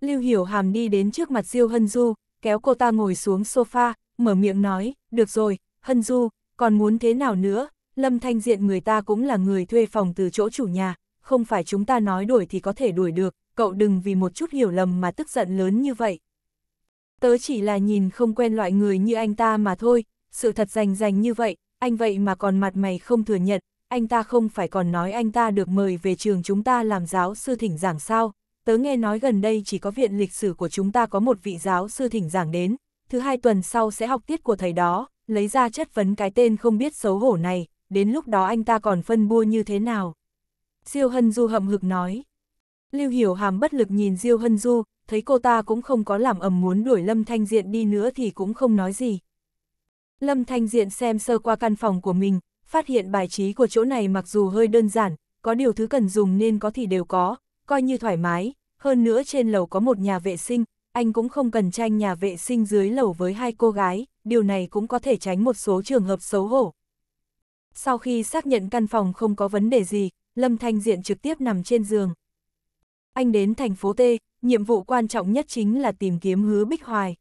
S1: Lưu Hiểu Hàm đi đến trước mặt Diêu Hân Du, kéo cô ta ngồi xuống sofa, mở miệng nói, được rồi, Hân Du, còn muốn thế nào nữa, Lâm Thanh Diện người ta cũng là người thuê phòng từ chỗ chủ nhà, không phải chúng ta nói đuổi thì có thể đuổi được, cậu đừng vì một chút hiểu lầm mà tức giận lớn như vậy tớ chỉ là nhìn không quen loại người như anh ta mà thôi, sự thật rành rành như vậy, anh vậy mà còn mặt mày không thừa nhận, anh ta không phải còn nói anh ta được mời về trường chúng ta làm giáo sư thỉnh giảng sao, tớ nghe nói gần đây chỉ có viện lịch sử của chúng ta có một vị giáo sư thỉnh giảng đến, thứ hai tuần sau sẽ học tiết của thầy đó, lấy ra chất vấn cái tên không biết xấu hổ này, đến lúc đó anh ta còn phân bua như thế nào. siêu Hân Du hậm hực nói. Lưu Hiểu Hàm bất lực nhìn Diêu Hân Du, thấy cô ta cũng không có làm ầm muốn đuổi Lâm Thanh Diện đi nữa thì cũng không nói gì. Lâm Thanh Diện xem sơ qua căn phòng của mình, phát hiện bài trí của chỗ này mặc dù hơi đơn giản, có điều thứ cần dùng nên có thì đều có, coi như thoải mái, hơn nữa trên lầu có một nhà vệ sinh, anh cũng không cần tranh nhà vệ sinh dưới lầu với hai cô gái, điều này cũng có thể tránh một số trường hợp xấu hổ. Sau khi xác nhận căn phòng không có vấn đề gì, Lâm Thanh Diện trực tiếp nằm trên giường. Anh đến thành phố T, nhiệm vụ quan trọng nhất chính là tìm kiếm hứa Bích Hoài.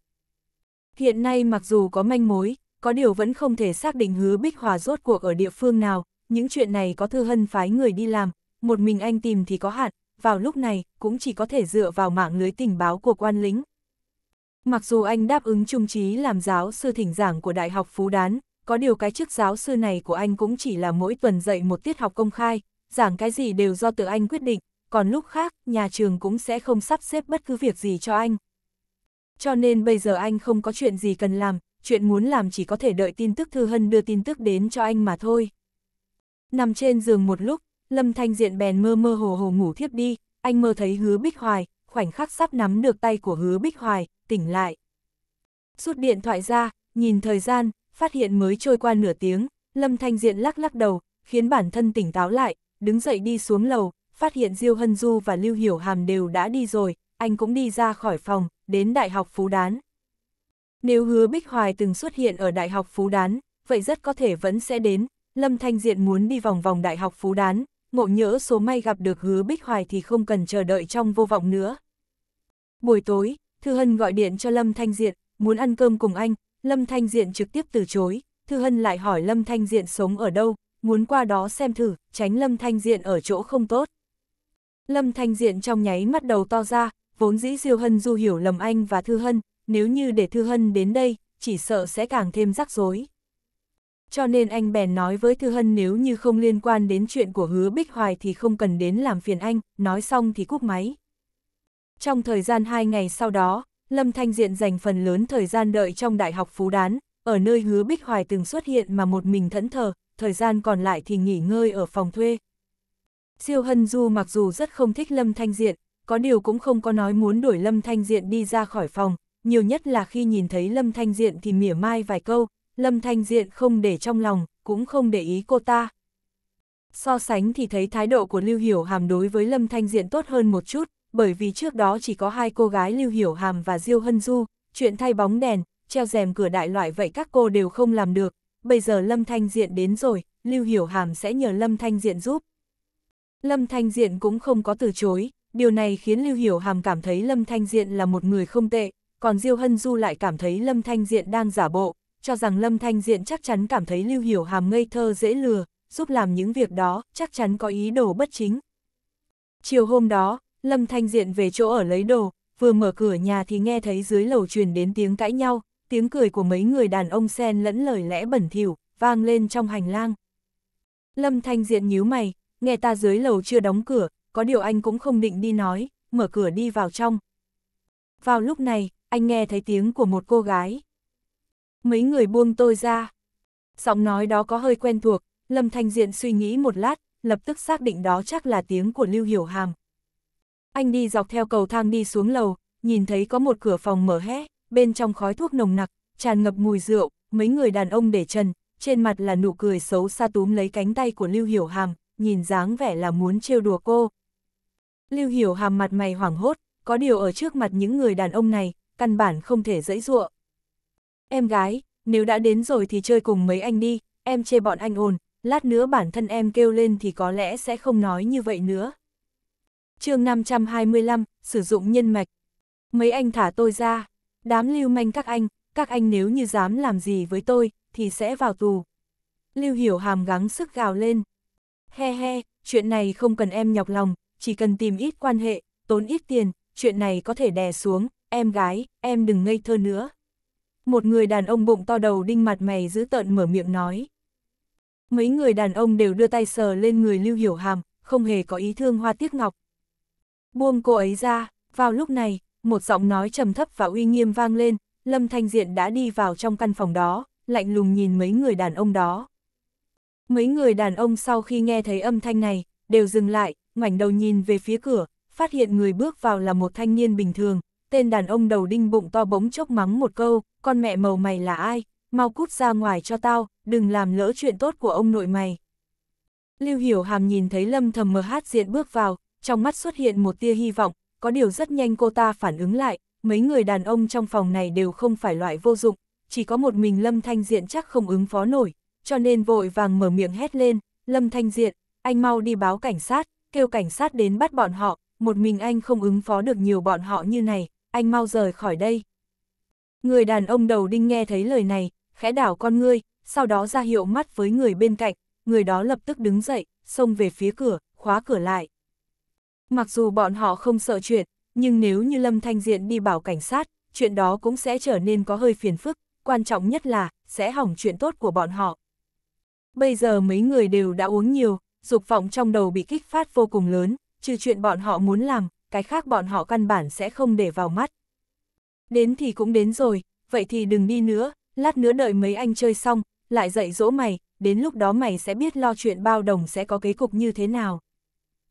S1: Hiện nay mặc dù có manh mối, có điều vẫn không thể xác định hứa Bích Hòa rốt cuộc ở địa phương nào, những chuyện này có thư hân phái người đi làm, một mình anh tìm thì có hạn, vào lúc này cũng chỉ có thể dựa vào mạng lưới tình báo của quan lính. Mặc dù anh đáp ứng trung trí làm giáo sư thỉnh giảng của Đại học Phú Đán, có điều cái chức giáo sư này của anh cũng chỉ là mỗi tuần dạy một tiết học công khai, giảng cái gì đều do tự anh quyết định, còn lúc khác, nhà trường cũng sẽ không sắp xếp bất cứ việc gì cho anh. Cho nên bây giờ anh không có chuyện gì cần làm, chuyện muốn làm chỉ có thể đợi tin tức Thư Hân đưa tin tức đến cho anh mà thôi. Nằm trên giường một lúc, Lâm Thanh Diện bèn mơ mơ hồ hồ ngủ thiếp đi, anh mơ thấy hứa Bích Hoài, khoảnh khắc sắp nắm được tay của hứa Bích Hoài, tỉnh lại. Rút điện thoại ra, nhìn thời gian, phát hiện mới trôi qua nửa tiếng, Lâm Thanh Diện lắc lắc đầu, khiến bản thân tỉnh táo lại, đứng dậy đi xuống lầu, phát hiện Diêu Hân Du và Lưu Hiểu Hàm đều đã đi rồi, anh cũng đi ra khỏi phòng, đến Đại học Phú Đán. Nếu hứa Bích Hoài từng xuất hiện ở Đại học Phú Đán, vậy rất có thể vẫn sẽ đến, Lâm Thanh Diện muốn đi vòng vòng Đại học Phú Đán, ngộ nhỡ số may gặp được hứa Bích Hoài thì không cần chờ đợi trong vô vọng nữa. Buổi tối, Thư Hân gọi điện cho Lâm Thanh Diện, muốn ăn cơm cùng anh, Lâm Thanh Diện trực tiếp từ chối, Thư Hân lại hỏi Lâm Thanh Diện sống ở đâu, muốn qua đó xem thử, tránh Lâm Thanh Diện ở chỗ không tốt. Lâm Thanh Diện trong nháy mắt đầu to ra, vốn dĩ Diêu Hân Du hiểu lầm anh và Thư Hân, nếu như để Thư Hân đến đây, chỉ sợ sẽ càng thêm rắc rối. Cho nên anh bèn nói với Thư Hân nếu như không liên quan đến chuyện của hứa Bích Hoài thì không cần đến làm phiền anh, nói xong thì cúp máy. Trong thời gian hai ngày sau đó, Lâm Thanh Diện dành phần lớn thời gian đợi trong Đại học Phú Đán, ở nơi hứa Bích Hoài từng xuất hiện mà một mình thẫn thờ, thời gian còn lại thì nghỉ ngơi ở phòng thuê, Siêu Hân Du mặc dù rất không thích Lâm Thanh Diện, có điều cũng không có nói muốn đuổi Lâm Thanh Diện đi ra khỏi phòng, nhiều nhất là khi nhìn thấy Lâm Thanh Diện thì mỉa mai vài câu, Lâm Thanh Diện không để trong lòng, cũng không để ý cô ta. So sánh thì thấy thái độ của Lưu Hiểu Hàm đối với Lâm Thanh Diện tốt hơn một chút, bởi vì trước đó chỉ có hai cô gái Lưu Hiểu Hàm và Diêu Hân Du, chuyện thay bóng đèn, treo rèm cửa đại loại vậy các cô đều không làm được, bây giờ Lâm Thanh Diện đến rồi, Lưu Hiểu Hàm sẽ nhờ Lâm Thanh Diện giúp, Lâm Thanh Diện cũng không có từ chối, điều này khiến Lưu Hiểu Hàm cảm thấy Lâm Thanh Diện là một người không tệ, còn Diêu Hân Du lại cảm thấy Lâm Thanh Diện đang giả bộ, cho rằng Lâm Thanh Diện chắc chắn cảm thấy Lưu Hiểu Hàm ngây thơ dễ lừa, giúp làm những việc đó, chắc chắn có ý đồ bất chính. Chiều hôm đó, Lâm Thanh Diện về chỗ ở lấy đồ, vừa mở cửa nhà thì nghe thấy dưới lầu truyền đến tiếng cãi nhau, tiếng cười của mấy người đàn ông xen lẫn lời lẽ bẩn thỉu vang lên trong hành lang. Lâm Thanh Diện nhíu mày, nghe ta dưới lầu chưa đóng cửa, có điều anh cũng không định đi nói, mở cửa đi vào trong. Vào lúc này, anh nghe thấy tiếng của một cô gái. Mấy người buông tôi ra. Giọng nói đó có hơi quen thuộc, Lâm Thanh Diện suy nghĩ một lát, lập tức xác định đó chắc là tiếng của Lưu Hiểu Hàm. Anh đi dọc theo cầu thang đi xuống lầu, nhìn thấy có một cửa phòng mở hé, bên trong khói thuốc nồng nặc, tràn ngập mùi rượu, mấy người đàn ông để trần, trên mặt là nụ cười xấu xa túm lấy cánh tay của Lưu Hiểu Hàm, nhìn dáng vẻ là muốn trêu đùa cô. Lưu Hiểu Hàm mặt mày hoảng hốt, có điều ở trước mặt những người đàn ông này, căn bản không thể dẫy dụa. Em gái, nếu đã đến rồi thì chơi cùng mấy anh đi, em chê bọn anh ồn, lát nữa bản thân em kêu lên thì có lẽ sẽ không nói như vậy nữa. chương 525, sử dụng nhân mạch. Mấy anh thả tôi ra, đám lưu manh các anh, các anh nếu như dám làm gì với tôi, thì sẽ vào tù. Lưu Hiểu Hàm gắng sức gào lên. He he, chuyện này không cần em nhọc lòng, chỉ cần tìm ít quan hệ, tốn ít tiền, chuyện này có thể đè xuống, em gái, em đừng ngây thơ nữa. Một người đàn ông bụng to đầu đinh mặt mày giữ tợn mở miệng nói. Mấy người đàn ông đều đưa tay sờ lên người Lưu Hiểu Hàm, không hề có ý thương hoa tiếc ngọc. Buông cô ấy ra, vào lúc này, một giọng nói trầm thấp và uy nghiêm vang lên, Lâm Thanh Diện đã đi vào trong căn phòng đó, lạnh lùng nhìn mấy người đàn ông đó. Mấy người đàn ông sau khi nghe thấy âm thanh này, đều dừng lại, ngoảnh đầu nhìn về phía cửa, phát hiện người bước vào là một thanh niên bình thường, tên đàn ông đầu đinh bụng to bỗng chốc mắng một câu, con mẹ màu mày là ai, mau cút ra ngoài cho tao, đừng làm lỡ chuyện tốt của ông nội mày. Lưu Hiểu Hàm nhìn thấy Lâm Thầm mờ hát diện bước vào, trong mắt xuất hiện một tia hy vọng, có điều rất nhanh cô ta phản ứng lại, mấy người đàn ông trong phòng này đều không phải loại vô dụng, chỉ có một mình Lâm Thanh diện chắc không ứng phó nổi, cho nên vội vàng mở miệng hét lên, Lâm Thanh Diện, anh mau đi báo cảnh sát, kêu cảnh sát đến bắt bọn họ, một mình anh không ứng phó được nhiều bọn họ như này, anh mau rời khỏi đây. Người đàn ông đầu đinh nghe thấy lời này, khẽ đảo con ngươi, sau đó ra hiệu mắt với người bên cạnh, người đó lập tức đứng dậy, xông về phía cửa, khóa cửa lại. Mặc dù bọn họ không sợ chuyện, nhưng nếu như Lâm Thanh Diện đi bảo cảnh sát, chuyện đó cũng sẽ trở nên có hơi phiền phức, quan trọng nhất là sẽ hỏng chuyện tốt của bọn họ. Bây giờ mấy người đều đã uống nhiều, dục vọng trong đầu bị kích phát vô cùng lớn, trừ chuyện bọn họ muốn làm, cái khác bọn họ căn bản sẽ không để vào mắt. Đến thì cũng đến rồi, vậy thì đừng đi nữa, lát nữa đợi mấy anh chơi xong, lại dạy dỗ mày, đến lúc đó mày sẽ biết lo chuyện bao đồng sẽ có kế cục như thế nào.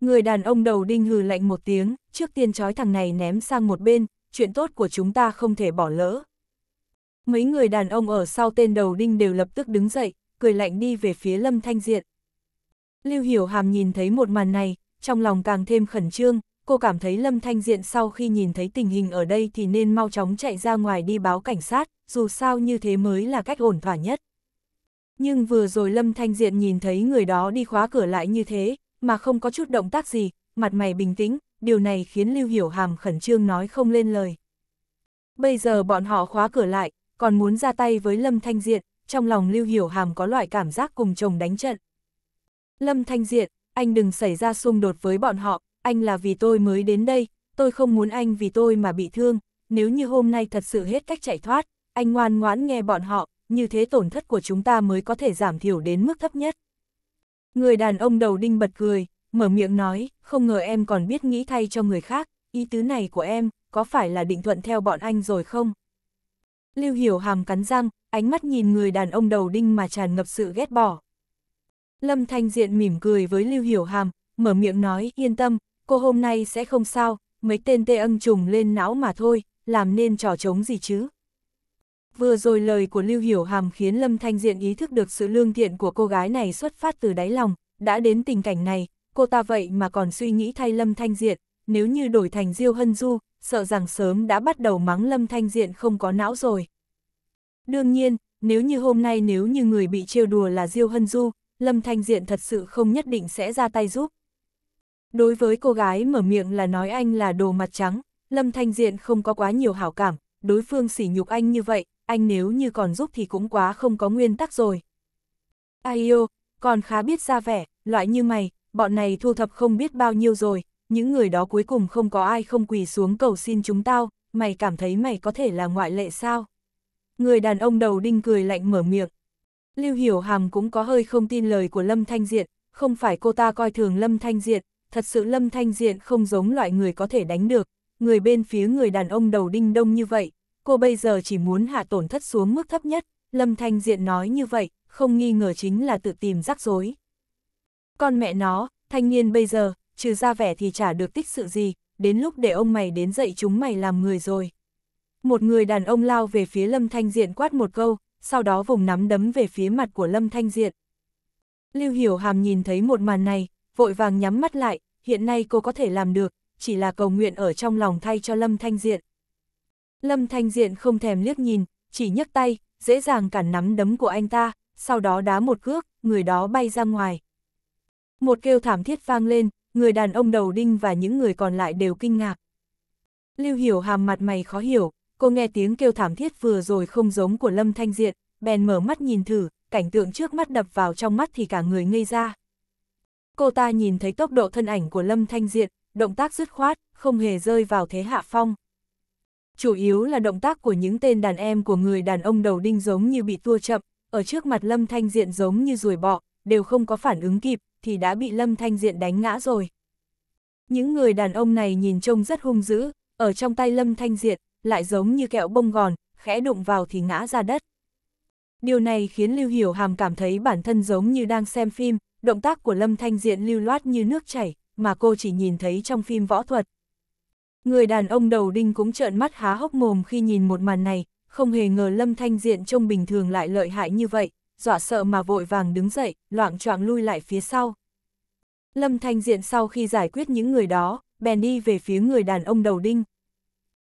S1: Người đàn ông đầu đinh hừ lạnh một tiếng, trước tiên chói thằng này ném sang một bên, chuyện tốt của chúng ta không thể bỏ lỡ. Mấy người đàn ông ở sau tên đầu đinh đều lập tức đứng dậy, cười lạnh đi về phía Lâm Thanh Diện. Lưu Hiểu Hàm nhìn thấy một màn này, trong lòng càng thêm khẩn trương, cô cảm thấy Lâm Thanh Diện sau khi nhìn thấy tình hình ở đây thì nên mau chóng chạy ra ngoài đi báo cảnh sát, dù sao như thế mới là cách ổn thỏa nhất. Nhưng vừa rồi Lâm Thanh Diện nhìn thấy người đó đi khóa cửa lại như thế, mà không có chút động tác gì, mặt mày bình tĩnh, điều này khiến Lưu Hiểu Hàm khẩn trương nói không lên lời. Bây giờ bọn họ khóa cửa lại, còn muốn ra tay với Lâm Thanh Diện, trong lòng Lưu Hiểu Hàm có loại cảm giác cùng chồng đánh trận. Lâm Thanh Diện, anh đừng xảy ra xung đột với bọn họ, anh là vì tôi mới đến đây, tôi không muốn anh vì tôi mà bị thương, nếu như hôm nay thật sự hết cách chạy thoát, anh ngoan ngoãn nghe bọn họ, như thế tổn thất của chúng ta mới có thể giảm thiểu đến mức thấp nhất. Người đàn ông đầu đinh bật cười, mở miệng nói, không ngờ em còn biết nghĩ thay cho người khác, ý tứ này của em, có phải là định thuận theo bọn anh rồi không? Lưu Hiểu Hàm cắn răng, ánh mắt nhìn người đàn ông đầu đinh mà tràn ngập sự ghét bỏ. Lâm Thanh Diện mỉm cười với Lưu Hiểu Hàm, mở miệng nói, yên tâm, cô hôm nay sẽ không sao, mấy tên tê ân trùng lên não mà thôi, làm nên trò trống gì chứ. Vừa rồi lời của Lưu Hiểu Hàm khiến Lâm Thanh Diện ý thức được sự lương thiện của cô gái này xuất phát từ đáy lòng, đã đến tình cảnh này, cô ta vậy mà còn suy nghĩ thay Lâm Thanh Diện, nếu như đổi thành Diêu Hân Du, sợ rằng sớm đã bắt đầu mắng Lâm Thanh Diện không có não rồi. Đương nhiên, nếu như hôm nay nếu như người bị trêu đùa là Diêu Hân Du, Lâm Thanh Diện thật sự không nhất định sẽ ra tay giúp. Đối với cô gái mở miệng là nói anh là đồ mặt trắng, Lâm Thanh Diện không có quá nhiều hảo cảm, đối phương sỉ nhục anh như vậy, anh nếu như còn giúp thì cũng quá không có nguyên tắc rồi. Ai yêu, còn khá biết ra vẻ, loại như mày, bọn này thu thập không biết bao nhiêu rồi, những người đó cuối cùng không có ai không quỳ xuống cầu xin chúng tao, mày cảm thấy mày có thể là ngoại lệ sao? Người đàn ông đầu đinh cười lạnh mở miệng. Lưu Hiểu Hàm cũng có hơi không tin lời của Lâm Thanh Diện, không phải cô ta coi thường Lâm Thanh Diện, thật sự Lâm Thanh Diện không giống loại người có thể đánh được, người bên phía người đàn ông đầu đinh đông như vậy, cô bây giờ chỉ muốn hạ tổn thất xuống mức thấp nhất, Lâm Thanh Diện nói như vậy, không nghi ngờ chính là tự tìm rắc rối. Con mẹ nó, thanh niên bây giờ, trừ ra vẻ thì chả được tích sự gì, đến lúc để ông mày đến dạy chúng mày làm người rồi. Một người đàn ông lao về phía Lâm Thanh Diện quát một câu, sau đó vùng nắm đấm về phía mặt của Lâm Thanh Diện. Lưu Hiểu Hàm nhìn thấy một màn này, vội vàng nhắm mắt lại, hiện nay cô có thể làm được, chỉ là cầu nguyện ở trong lòng thay cho Lâm Thanh Diện. Lâm Thanh Diện không thèm liếc nhìn, chỉ nhấc tay, dễ dàng cản nắm đấm của anh ta, sau đó đá một cước, người đó bay ra ngoài. Một kêu thảm thiết vang lên, người đàn ông đầu đinh và những người còn lại đều kinh ngạc. Lưu Hiểu Hàm mặt mày khó hiểu, cô nghe tiếng kêu thảm thiết vừa rồi không giống của Lâm Thanh Diện, bèn mở mắt nhìn thử, cảnh tượng trước mắt đập vào trong mắt thì cả người ngây ra. Cô ta nhìn thấy tốc độ thân ảnh của Lâm Thanh Diện, động tác dứt khoát, không hề rơi vào thế hạ phong. Chủ yếu là động tác của những tên đàn em của người đàn ông đầu đinh giống như bị tua chậm, ở trước mặt Lâm Thanh Diện giống như ruồi bọ, đều không có phản ứng kịp, thì đã bị Lâm Thanh Diện đánh ngã rồi. Những người đàn ông này nhìn trông rất hung dữ, ở trong tay Lâm Thanh Diện, lại giống như kẹo bông gòn, khẽ đụng vào thì ngã ra đất. Điều này khiến Lưu Hiểu Hàm cảm thấy bản thân giống như đang xem phim, động tác của Lâm Thanh Diện lưu loát như nước chảy, mà cô chỉ nhìn thấy trong phim võ thuật. Người đàn ông đầu đinh cũng trợn mắt há hốc mồm khi nhìn một màn này, không hề ngờ Lâm Thanh Diện trông bình thường lại lợi hại như vậy, dọa sợ mà vội vàng đứng dậy, loạn choạng lui lại phía sau. Lâm Thanh Diện sau khi giải quyết những người đó, bèn đi về phía người đàn ông đầu đinh.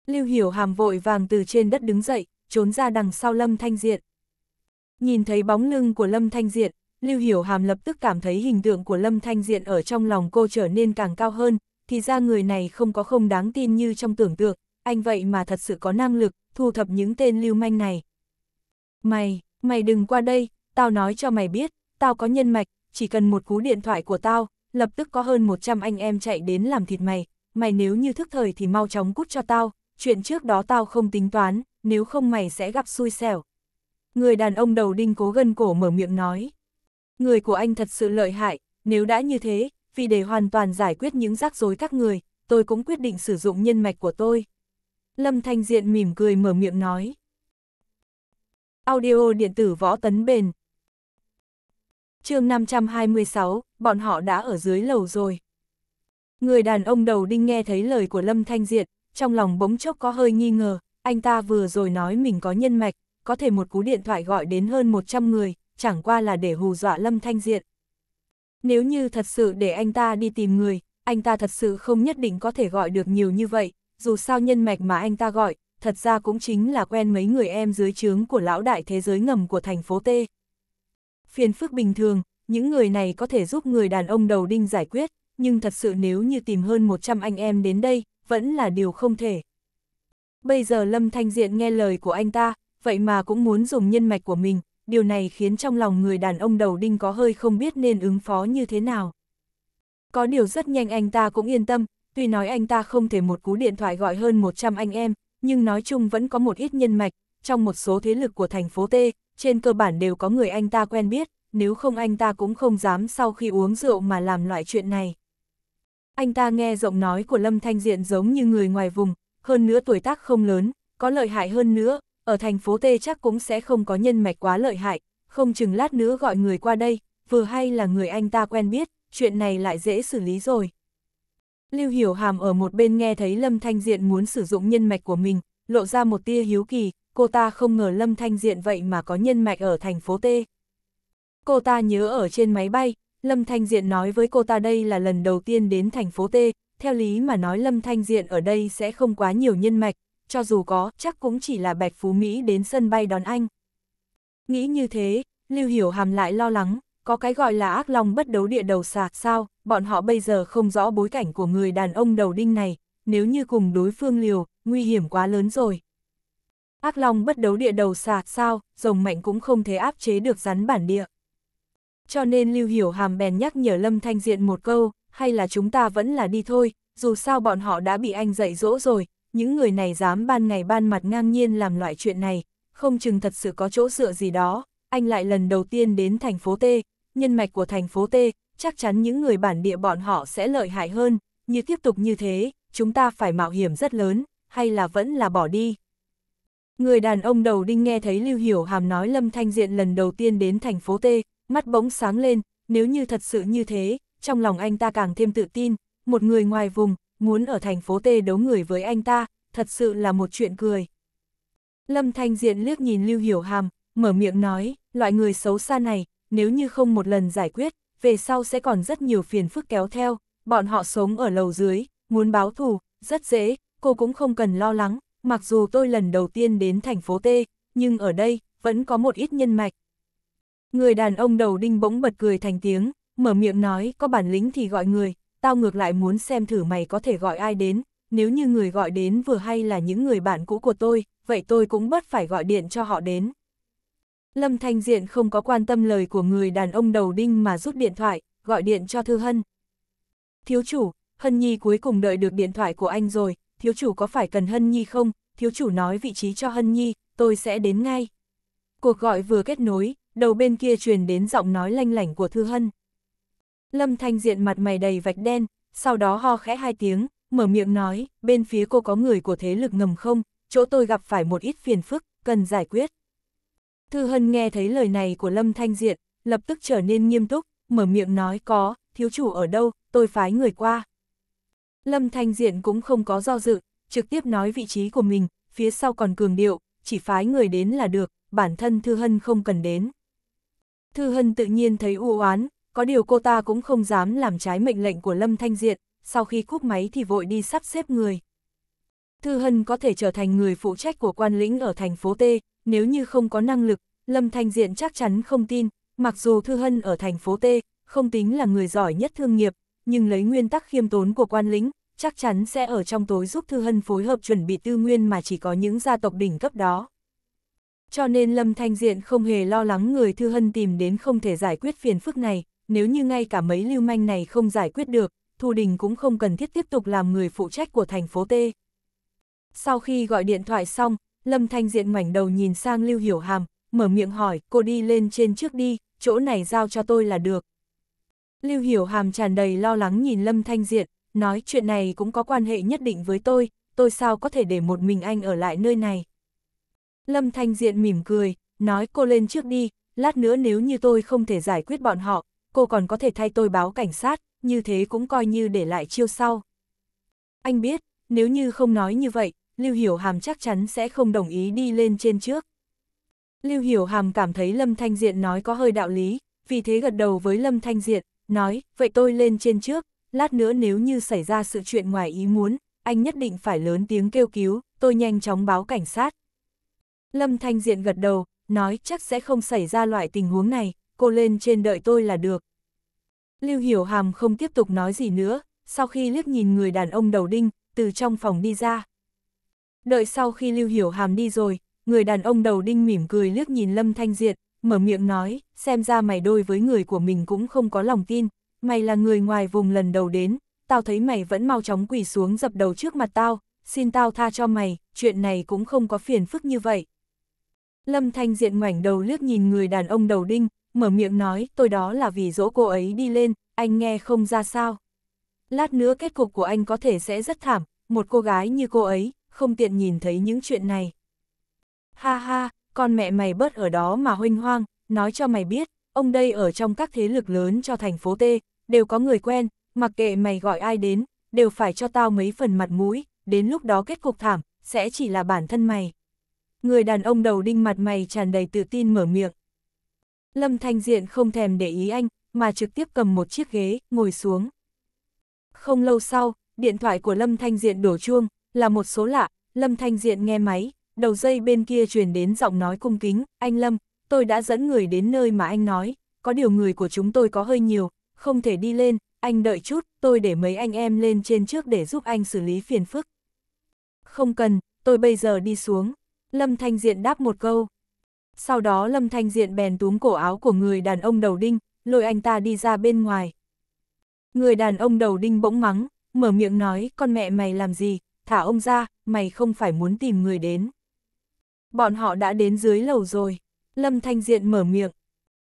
S1: Lưu Hiểu Hàm vội vàng từ trên đất đứng dậy, trốn ra đằng sau Lâm Thanh Diện. Nhìn thấy bóng lưng của Lâm Thanh Diện, Lưu Hiểu Hàm lập tức cảm thấy hình tượng của Lâm Thanh Diện ở trong lòng cô trở nên càng cao hơn, thì ra người này không có không đáng tin như trong tưởng tượng, anh vậy mà thật sự có năng lực, thu thập những tên lưu manh này. Mày! Mày đừng qua đây, tao nói cho mày biết, tao có nhân mạch, chỉ cần một cú điện thoại của tao, lập tức có hơn 100 anh em chạy đến làm thịt mày, mày nếu như thức thời thì mau chóng cút cho tao, chuyện trước đó tao không tính toán, nếu không mày sẽ gặp xui xẻo. Người đàn ông đầu đinh cố gân cổ mở miệng nói. Người của anh thật sự lợi hại, nếu đã như thế, vì để hoàn toàn giải quyết những rắc rối các người, tôi cũng quyết định sử dụng nhân mạch của tôi. Lâm Thanh Diện mỉm cười mở miệng nói. Audio điện tử võ tấn bền. chương 526, bọn họ đã ở dưới lầu rồi. Người đàn ông đầu đinh nghe thấy lời của Lâm Thanh diện trong lòng bỗng chốc có hơi nghi ngờ, anh ta vừa rồi nói mình có nhân mạch, có thể một cú điện thoại gọi đến hơn 100 người, chẳng qua là để hù dọa Lâm Thanh diện Nếu như thật sự để anh ta đi tìm người, anh ta thật sự không nhất định có thể gọi được nhiều như vậy, dù sao nhân mạch mà anh ta gọi, thật ra cũng chính là quen mấy người em dưới trướng của lão đại thế giới ngầm của thành phố T. Phiền phức bình thường, những người này có thể giúp người đàn ông đầu đinh giải quyết, nhưng thật sự nếu như tìm hơn 100 anh em đến đây, vẫn là điều không thể. Bây giờ Lâm Thanh Diện nghe lời của anh ta, vậy mà cũng muốn dùng nhân mạch của mình, điều này khiến trong lòng người đàn ông đầu đinh có hơi không biết nên ứng phó như thế nào. Có điều rất nhanh anh ta cũng yên tâm, tuy nói anh ta không thể một cú điện thoại gọi hơn 100 anh em, nhưng nói chung vẫn có một ít nhân mạch, trong một số thế lực của thành phố T, trên cơ bản đều có người anh ta quen biết, nếu không anh ta cũng không dám sau khi uống rượu mà làm loại chuyện này. Anh ta nghe giọng nói của Lâm Thanh Diện giống như người ngoài vùng, hơn nữa tuổi tác không lớn, có lợi hại hơn nữa, ở thành phố T chắc cũng sẽ không có nhân mạch quá lợi hại, không chừng lát nữa gọi người qua đây, vừa hay là người anh ta quen biết, chuyện này lại dễ xử lý rồi. Lưu Hiểu Hàm ở một bên nghe thấy Lâm Thanh Diện muốn sử dụng nhân mạch của mình, lộ ra một tia hiếu kỳ, cô ta không ngờ Lâm Thanh Diện vậy mà có nhân mạch ở thành phố T. Cô ta nhớ ở trên máy bay, Lâm Thanh Diện nói với cô ta đây là lần đầu tiên đến thành phố T, theo lý mà nói Lâm Thanh Diện ở đây sẽ không quá nhiều nhân mạch, cho dù có, chắc cũng chỉ là Bạch Phú Mỹ đến sân bay đón anh. Nghĩ như thế, Lưu Hiểu Hàm lại lo lắng, có cái gọi là ác long bất đấu địa đầu sạc sao, bọn họ bây giờ không rõ bối cảnh của người đàn ông đầu đinh này, nếu như cùng đối phương liều, nguy hiểm quá lớn rồi. Ác long bất đấu địa đầu sạc sao, rồng mạnh cũng không thể áp chế được rắn bản địa. Cho nên Lưu Hiểu Hàm bèn nhắc nhở Lâm Thanh Diện một câu, hay là chúng ta vẫn là đi thôi, dù sao bọn họ đã bị anh dạy dỗ rồi, những người này dám ban ngày ban mặt ngang nhiên làm loại chuyện này, không chừng thật sự có chỗ dựa gì đó, anh lại lần đầu tiên đến thành phố T, nhân mạch của thành phố T, chắc chắn những người bản địa bọn họ sẽ lợi hại hơn, như tiếp tục như thế, chúng ta phải mạo hiểm rất lớn, hay là vẫn là bỏ đi. Người đàn ông đầu đinh nghe thấy Lưu Hiểu Hàm nói Lâm Thanh Diện lần đầu tiên đến thành phố T, mắt bỗng sáng lên, nếu như thật sự như thế, trong lòng anh ta càng thêm tự tin, một người ngoài vùng, muốn ở thành phố T đấu người với anh ta, thật sự là một chuyện cười. Lâm Thanh Diện liếc nhìn Lưu Hiểu Hàm, mở miệng nói, loại người xấu xa này, nếu như không một lần giải quyết, về sau sẽ còn rất nhiều phiền phức kéo theo, bọn họ sống ở lầu dưới, muốn báo thù, rất dễ, cô cũng không cần lo lắng, mặc dù tôi lần đầu tiên đến thành phố T, nhưng ở đây, vẫn có một ít nhân mạch. Người đàn ông đầu đinh bỗng bật cười thành tiếng, mở miệng nói có bản lĩnh thì gọi người, tao ngược lại muốn xem thử mày có thể gọi ai đến, nếu như người gọi đến vừa hay là những người bạn cũ của tôi, vậy tôi cũng bất phải gọi điện cho họ đến. Lâm Thanh Diện không có quan tâm lời của người đàn ông đầu đinh mà rút điện thoại, gọi điện cho Thư Hân. Thiếu chủ, Hân Nhi cuối cùng đợi được điện thoại của anh rồi, thiếu chủ có phải cần Hân Nhi không? Thiếu chủ nói vị trí cho Hân Nhi, tôi sẽ đến ngay. Cuộc gọi vừa kết nối, đầu bên kia truyền đến giọng nói lanh lảnh của Thư Hân. Lâm Thanh Diện mặt mày đầy vạch đen, sau đó ho khẽ hai tiếng, mở miệng nói, bên phía cô có người của thế lực ngầm không, chỗ tôi gặp phải một ít phiền phức, cần giải quyết. Thư Hân nghe thấy lời này của Lâm Thanh Diện, lập tức trở nên nghiêm túc, mở miệng nói có, thiếu chủ ở đâu, tôi phái người qua. Lâm Thanh Diện cũng không có do dự, trực tiếp nói vị trí của mình, phía sau còn cường điệu, chỉ phái người đến là được, bản thân Thư Hân không cần đến. Thư Hân tự nhiên thấy u oán, có điều cô ta cũng không dám làm trái mệnh lệnh của Lâm Thanh Diện, sau khi cúp máy thì vội đi sắp xếp người. Thư Hân có thể trở thành người phụ trách của quan lĩnh ở thành phố T, nếu như không có năng lực, Lâm Thanh Diện chắc chắn không tin, mặc dù Thư Hân ở thành phố T, không tính là người giỏi nhất thương nghiệp, nhưng lấy nguyên tắc khiêm tốn của quan lính, chắc chắn sẽ ở trong tối giúp Thư Hân phối hợp chuẩn bị tư nguyên mà chỉ có những gia tộc đỉnh cấp đó. Cho nên Lâm Thanh Diện không hề lo lắng người Thư Hân tìm đến không thể giải quyết phiền phức này, nếu như ngay cả mấy lưu manh này không giải quyết được, Thu Đình cũng không cần thiết tiếp tục làm người phụ trách của thành phố T. Sau khi gọi điện thoại xong, Lâm Thanh Diện ngoảnh đầu nhìn sang Lưu Hiểu Hàm, mở miệng hỏi, cô đi lên trên trước đi, chỗ này giao cho tôi là được. Lưu Hiểu Hàm tràn đầy lo lắng nhìn Lâm Thanh Diện, nói chuyện này cũng có quan hệ nhất định với tôi, tôi sao có thể để một mình anh ở lại nơi này. Lâm Thanh Diện mỉm cười, nói cô lên trước đi, lát nữa nếu như tôi không thể giải quyết bọn họ, cô còn có thể thay tôi báo cảnh sát, như thế cũng coi như để lại chiêu sau. Anh biết, nếu như không nói như vậy, Lưu Hiểu Hàm chắc chắn sẽ không đồng ý đi lên trên trước. Lưu Hiểu Hàm cảm thấy Lâm Thanh Diện nói có hơi đạo lý, vì thế gật đầu với Lâm Thanh Diện, nói, vậy tôi lên trên trước, lát nữa nếu như xảy ra sự chuyện ngoài ý muốn, anh nhất định phải lớn tiếng kêu cứu, tôi nhanh chóng báo cảnh sát. Lâm Thanh Diện gật đầu, nói chắc sẽ không xảy ra loại tình huống này, cô lên trên đợi tôi là được. Lưu Hiểu Hàm không tiếp tục nói gì nữa, sau khi liếc nhìn người đàn ông đầu đinh, từ trong phòng đi ra. Đợi sau khi Lưu Hiểu Hàm đi rồi, người đàn ông đầu đinh mỉm cười liếc nhìn Lâm Thanh Diệt, mở miệng nói, xem ra mày đôi với người của mình cũng không có lòng tin, mày là người ngoài vùng lần đầu đến, tao thấy mày vẫn mau chóng quỳ xuống dập đầu trước mặt tao, xin tao tha cho mày, chuyện này cũng không có phiền phức như vậy. Lâm Thanh diệt ngoảnh đầu liếc nhìn người đàn ông đầu đinh, mở miệng nói, tôi đó là vì dỗ cô ấy đi lên, anh nghe không ra sao. Lát nữa kết cục của anh có thể sẽ rất thảm, một cô gái như cô ấy, không tiện nhìn thấy những chuyện này. Ha ha, con mẹ mày bớt ở đó mà huynh hoang, nói cho mày biết, ông đây ở trong các thế lực lớn cho thành phố T, đều có người quen, mặc kệ mày gọi ai đến, đều phải cho tao mấy phần mặt mũi, đến lúc đó kết cục thảm, sẽ chỉ là bản thân mày. Người đàn ông đầu đinh mặt mày tràn đầy tự tin mở miệng. Lâm Thanh Diện không thèm để ý anh, mà trực tiếp cầm một chiếc ghế, ngồi xuống. Không lâu sau, điện thoại của Lâm Thanh Diện đổ chuông, là một số lạ, Lâm Thanh Diện nghe máy, đầu dây bên kia truyền đến giọng nói cung kính, anh Lâm, tôi đã dẫn người đến nơi mà anh nói, có điều người của chúng tôi có hơi nhiều, không thể đi lên, anh đợi chút, tôi để mấy anh em lên trên trước để giúp anh xử lý phiền phức. Không cần, tôi bây giờ đi xuống. Lâm Thanh Diện đáp một câu. Sau đó Lâm Thanh Diện bèn túm cổ áo của người đàn ông đầu đinh, lôi anh ta đi ra bên ngoài. Người đàn ông đầu đinh bỗng mắng, mở miệng nói con mẹ mày làm gì, thả ông ra, mày không phải muốn tìm người đến. Bọn họ đã đến dưới lầu rồi, Lâm Thanh Diện mở miệng.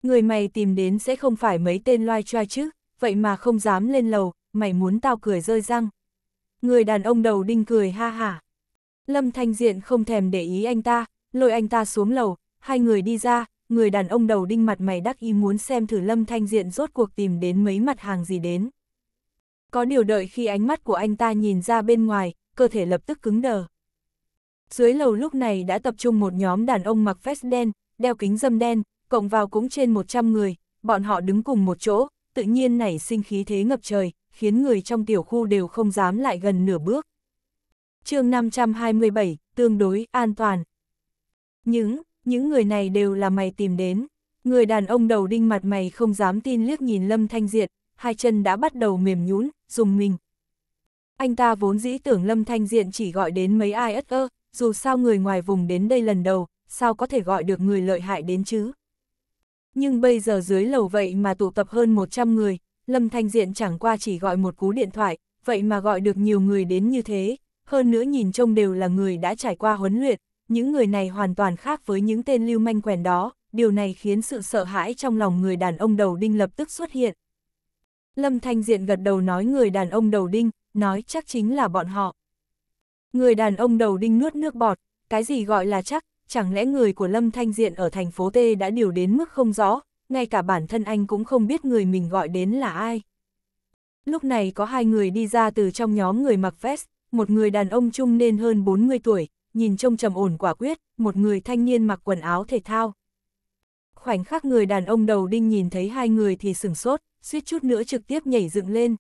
S1: Người mày tìm đến sẽ không phải mấy tên loai choai chứ, vậy mà không dám lên lầu, mày muốn tao cười rơi răng. Người đàn ông đầu đinh cười ha hả. Lâm Thanh Diện không thèm để ý anh ta, lôi anh ta xuống lầu, hai người đi ra, người đàn ông đầu đinh mặt mày đắc ý muốn xem thử Lâm Thanh Diện rốt cuộc tìm đến mấy mặt hàng gì đến. Có điều đợi khi ánh mắt của anh ta nhìn ra bên ngoài, cơ thể lập tức cứng đờ. Dưới lầu lúc này đã tập trung một nhóm đàn ông mặc vest đen, đeo kính dâm đen, cộng vào cũng trên 100 người, bọn họ đứng cùng một chỗ, tự nhiên nảy sinh khí thế ngập trời, khiến người trong tiểu khu đều không dám lại gần nửa bước. chương 527, tương đối, an toàn. Những, những người này đều là mày tìm đến. Người đàn ông đầu đinh mặt mày không dám tin liếc nhìn Lâm Thanh Diệt, hai chân đã bắt đầu mềm nhún, dùng mình, anh ta vốn dĩ tưởng Lâm Thanh Diện chỉ gọi đến mấy ai ất ơ, dù sao người ngoài vùng đến đây lần đầu, sao có thể gọi được người lợi hại đến chứ. Nhưng bây giờ dưới lầu vậy mà tụ tập hơn 100 người, Lâm Thanh Diện chẳng qua chỉ gọi một cú điện thoại, vậy mà gọi được nhiều người đến như thế, hơn nữa nhìn trông đều là người đã trải qua huấn luyện, những người này hoàn toàn khác với những tên lưu manh quèn đó, điều này khiến sự sợ hãi trong lòng người đàn ông đầu đinh lập tức xuất hiện. Lâm Thanh Diện gật đầu nói người đàn ông đầu đinh, nói chắc chính là bọn họ. Người đàn ông đầu đinh nuốt nước bọt, cái gì gọi là chắc, chẳng lẽ người của Lâm Thanh Diện ở thành phố T đã điều đến mức không rõ, ngay cả bản thân anh cũng không biết người mình gọi đến là ai. Lúc này có hai người đi ra từ trong nhóm người mặc vest, một người đàn ông trung nên hơn 40 tuổi, nhìn trông trầm ổn quả quyết, một người thanh niên mặc quần áo thể thao. Khoảnh khắc người đàn ông đầu đinh nhìn thấy hai người thì sửng sốt, suýt chút nữa trực tiếp nhảy dựng lên,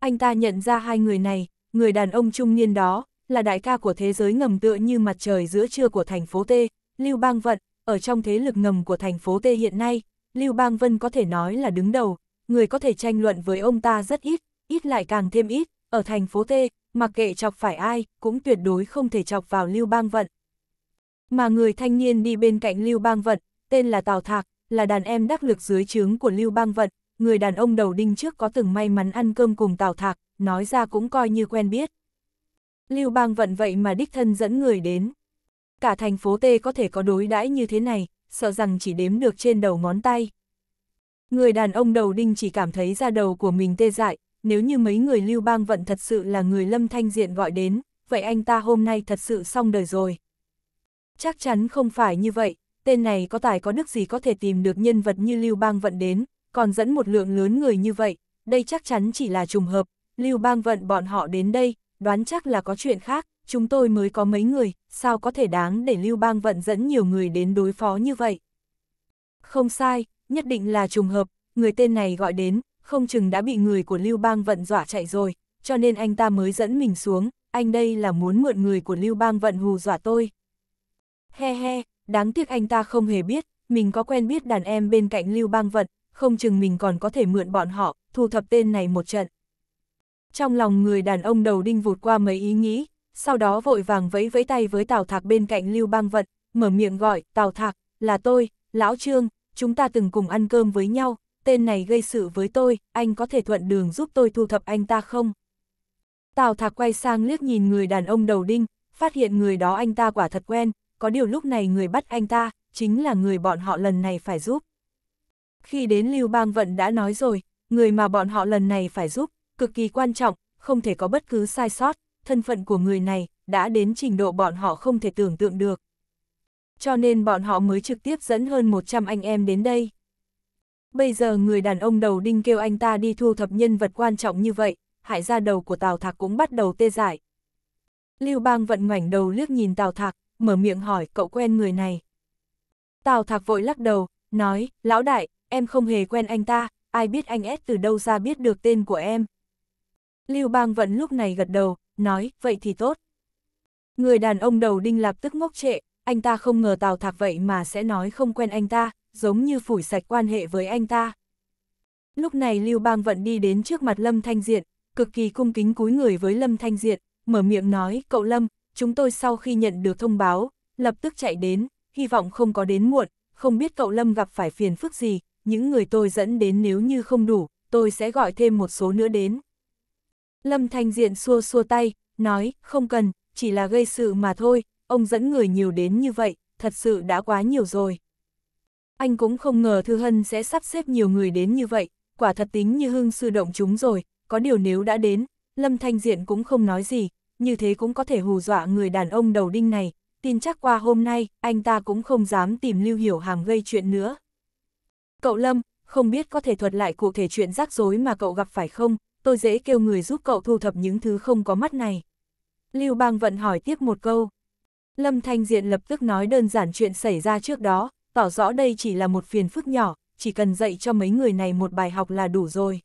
S1: anh ta nhận ra hai người này, người đàn ông trung niên đó, là đại ca của thế giới ngầm tựa như mặt trời giữa trưa của thành phố T, Lưu Bang Vận, ở trong thế lực ngầm của thành phố T hiện nay, Lưu Bang Vân có thể nói là đứng đầu, người có thể tranh luận với ông ta rất ít, ít lại càng thêm ít, ở thành phố T, mặc kệ chọc phải ai, cũng tuyệt đối không thể chọc vào Lưu Bang Vận. Mà người thanh niên đi bên cạnh Lưu Bang Vận, tên là Tào Thạc, là đàn em đắc lực dưới trướng của Lưu Bang Vận, người đàn ông đầu đinh trước có từng may mắn ăn cơm cùng Tào Thạc, nói ra cũng coi như quen biết. Lưu Bang vận vậy mà đích thân dẫn người đến. Cả thành phố tê có thể có đối đãi như thế này, sợ rằng chỉ đếm được trên đầu ngón tay. Người đàn ông đầu đinh chỉ cảm thấy ra đầu của mình tê dại, nếu như mấy người Lưu Bang vận thật sự là người Lâm Thanh Diện gọi đến, vậy anh ta hôm nay thật sự xong đời rồi. Chắc chắn không phải như vậy, tên này có tài có đức gì có thể tìm được nhân vật như Lưu Bang vận đến, còn dẫn một lượng lớn người như vậy, đây chắc chắn chỉ là trùng hợp, Lưu Bang vận bọn họ đến đây, đoán chắc là có chuyện khác, chúng tôi mới có mấy người, sao có thể đáng để Lưu Bang vận dẫn nhiều người đến đối phó như vậy. Không sai, nhất định là trùng hợp, người tên này gọi đến, không chừng đã bị người của Lưu Bang vận dọa chạy rồi, cho nên anh ta mới dẫn mình xuống, anh đây là muốn mượn người của Lưu Bang vận hù dọa tôi. He he, đáng tiếc anh ta không hề biết, mình có quen biết đàn em bên cạnh Lưu Bang vận, không chừng mình còn có thể mượn bọn họ, thu thập tên này một trận. Trong lòng người đàn ông đầu đinh vụt qua mấy ý nghĩ, sau đó vội vàng vẫy vẫy tay với Tào Thạc bên cạnh Lưu Bang Vận, mở miệng gọi, Tào Thạc, là tôi, Lão Trương, chúng ta từng cùng ăn cơm với nhau, tên này gây sự với tôi, anh có thể thuận đường giúp tôi thu thập anh ta không? Tào Thạc quay sang liếc nhìn người đàn ông đầu đinh, phát hiện người đó anh ta quả thật quen, có điều lúc này người bắt anh ta, chính là người bọn họ lần này phải giúp. Khi đến Lưu Bang Vận đã nói rồi, người mà bọn họ lần này phải giúp, cực kỳ quan trọng, không thể có bất cứ sai sót, thân phận của người này đã đến trình độ bọn họ không thể tưởng tượng được. Cho nên bọn họ mới trực tiếp dẫn hơn 100 anh em đến đây. Bây giờ người đàn ông đầu đinh kêu anh ta đi thu thập nhân vật quan trọng như vậy, hại ra đầu của Tào Thạc cũng bắt đầu tê giải. Lưu Bang vận ngoảnh đầu liếc nhìn Tào Thạc, mở miệng hỏi cậu quen người này. Tào Thạc vội lắc đầu, nói, lão đại, em không hề quen anh ta, ai biết anh S từ đâu ra biết được tên của em. Lưu Bang vẫn lúc này gật đầu, nói, vậy thì tốt. Người đàn ông đầu đinh lập tức ngốc trệ, anh ta không ngờ Tào Thạc vậy mà sẽ nói không quen anh ta, giống như phủi sạch quan hệ với anh ta. Lúc này Lưu Bang Vận đi đến trước mặt Lâm Thanh Diện, cực kỳ cung kính cúi người với Lâm Thanh Diện, mở miệng nói, cậu Lâm, chúng tôi sau khi nhận được thông báo, lập tức chạy đến, hy vọng không có đến muộn, không biết cậu Lâm gặp phải phiền phức gì, những người tôi dẫn đến nếu như không đủ, tôi sẽ gọi thêm một số nữa đến. Lâm Thanh Diện xua xua tay, nói, không cần, chỉ là gây sự mà thôi, ông dẫn người nhiều đến như vậy, thật sự đã quá nhiều rồi. Anh cũng không ngờ Thư Hân sẽ sắp xếp nhiều người đến như vậy, quả thật tính như hưng sư động chúng rồi, có điều nếu đã đến, Lâm Thanh Diện cũng không nói gì, như thế cũng có thể hù dọa người đàn ông đầu đinh này, tin chắc qua hôm nay, anh ta cũng không dám tìm Lưu Hiểu Hàm gây chuyện nữa. Cậu Lâm, không biết có thể thuật lại cụ thể chuyện rắc rối mà cậu gặp phải không, tôi dễ kêu người giúp cậu thu thập những thứ không có mắt này. Lưu Bang Vận hỏi tiếp một câu. Lâm Thanh Diện lập tức nói đơn giản chuyện xảy ra trước đó, tỏ rõ đây chỉ là một phiền phức nhỏ, chỉ cần dạy cho mấy người này một bài học là đủ rồi.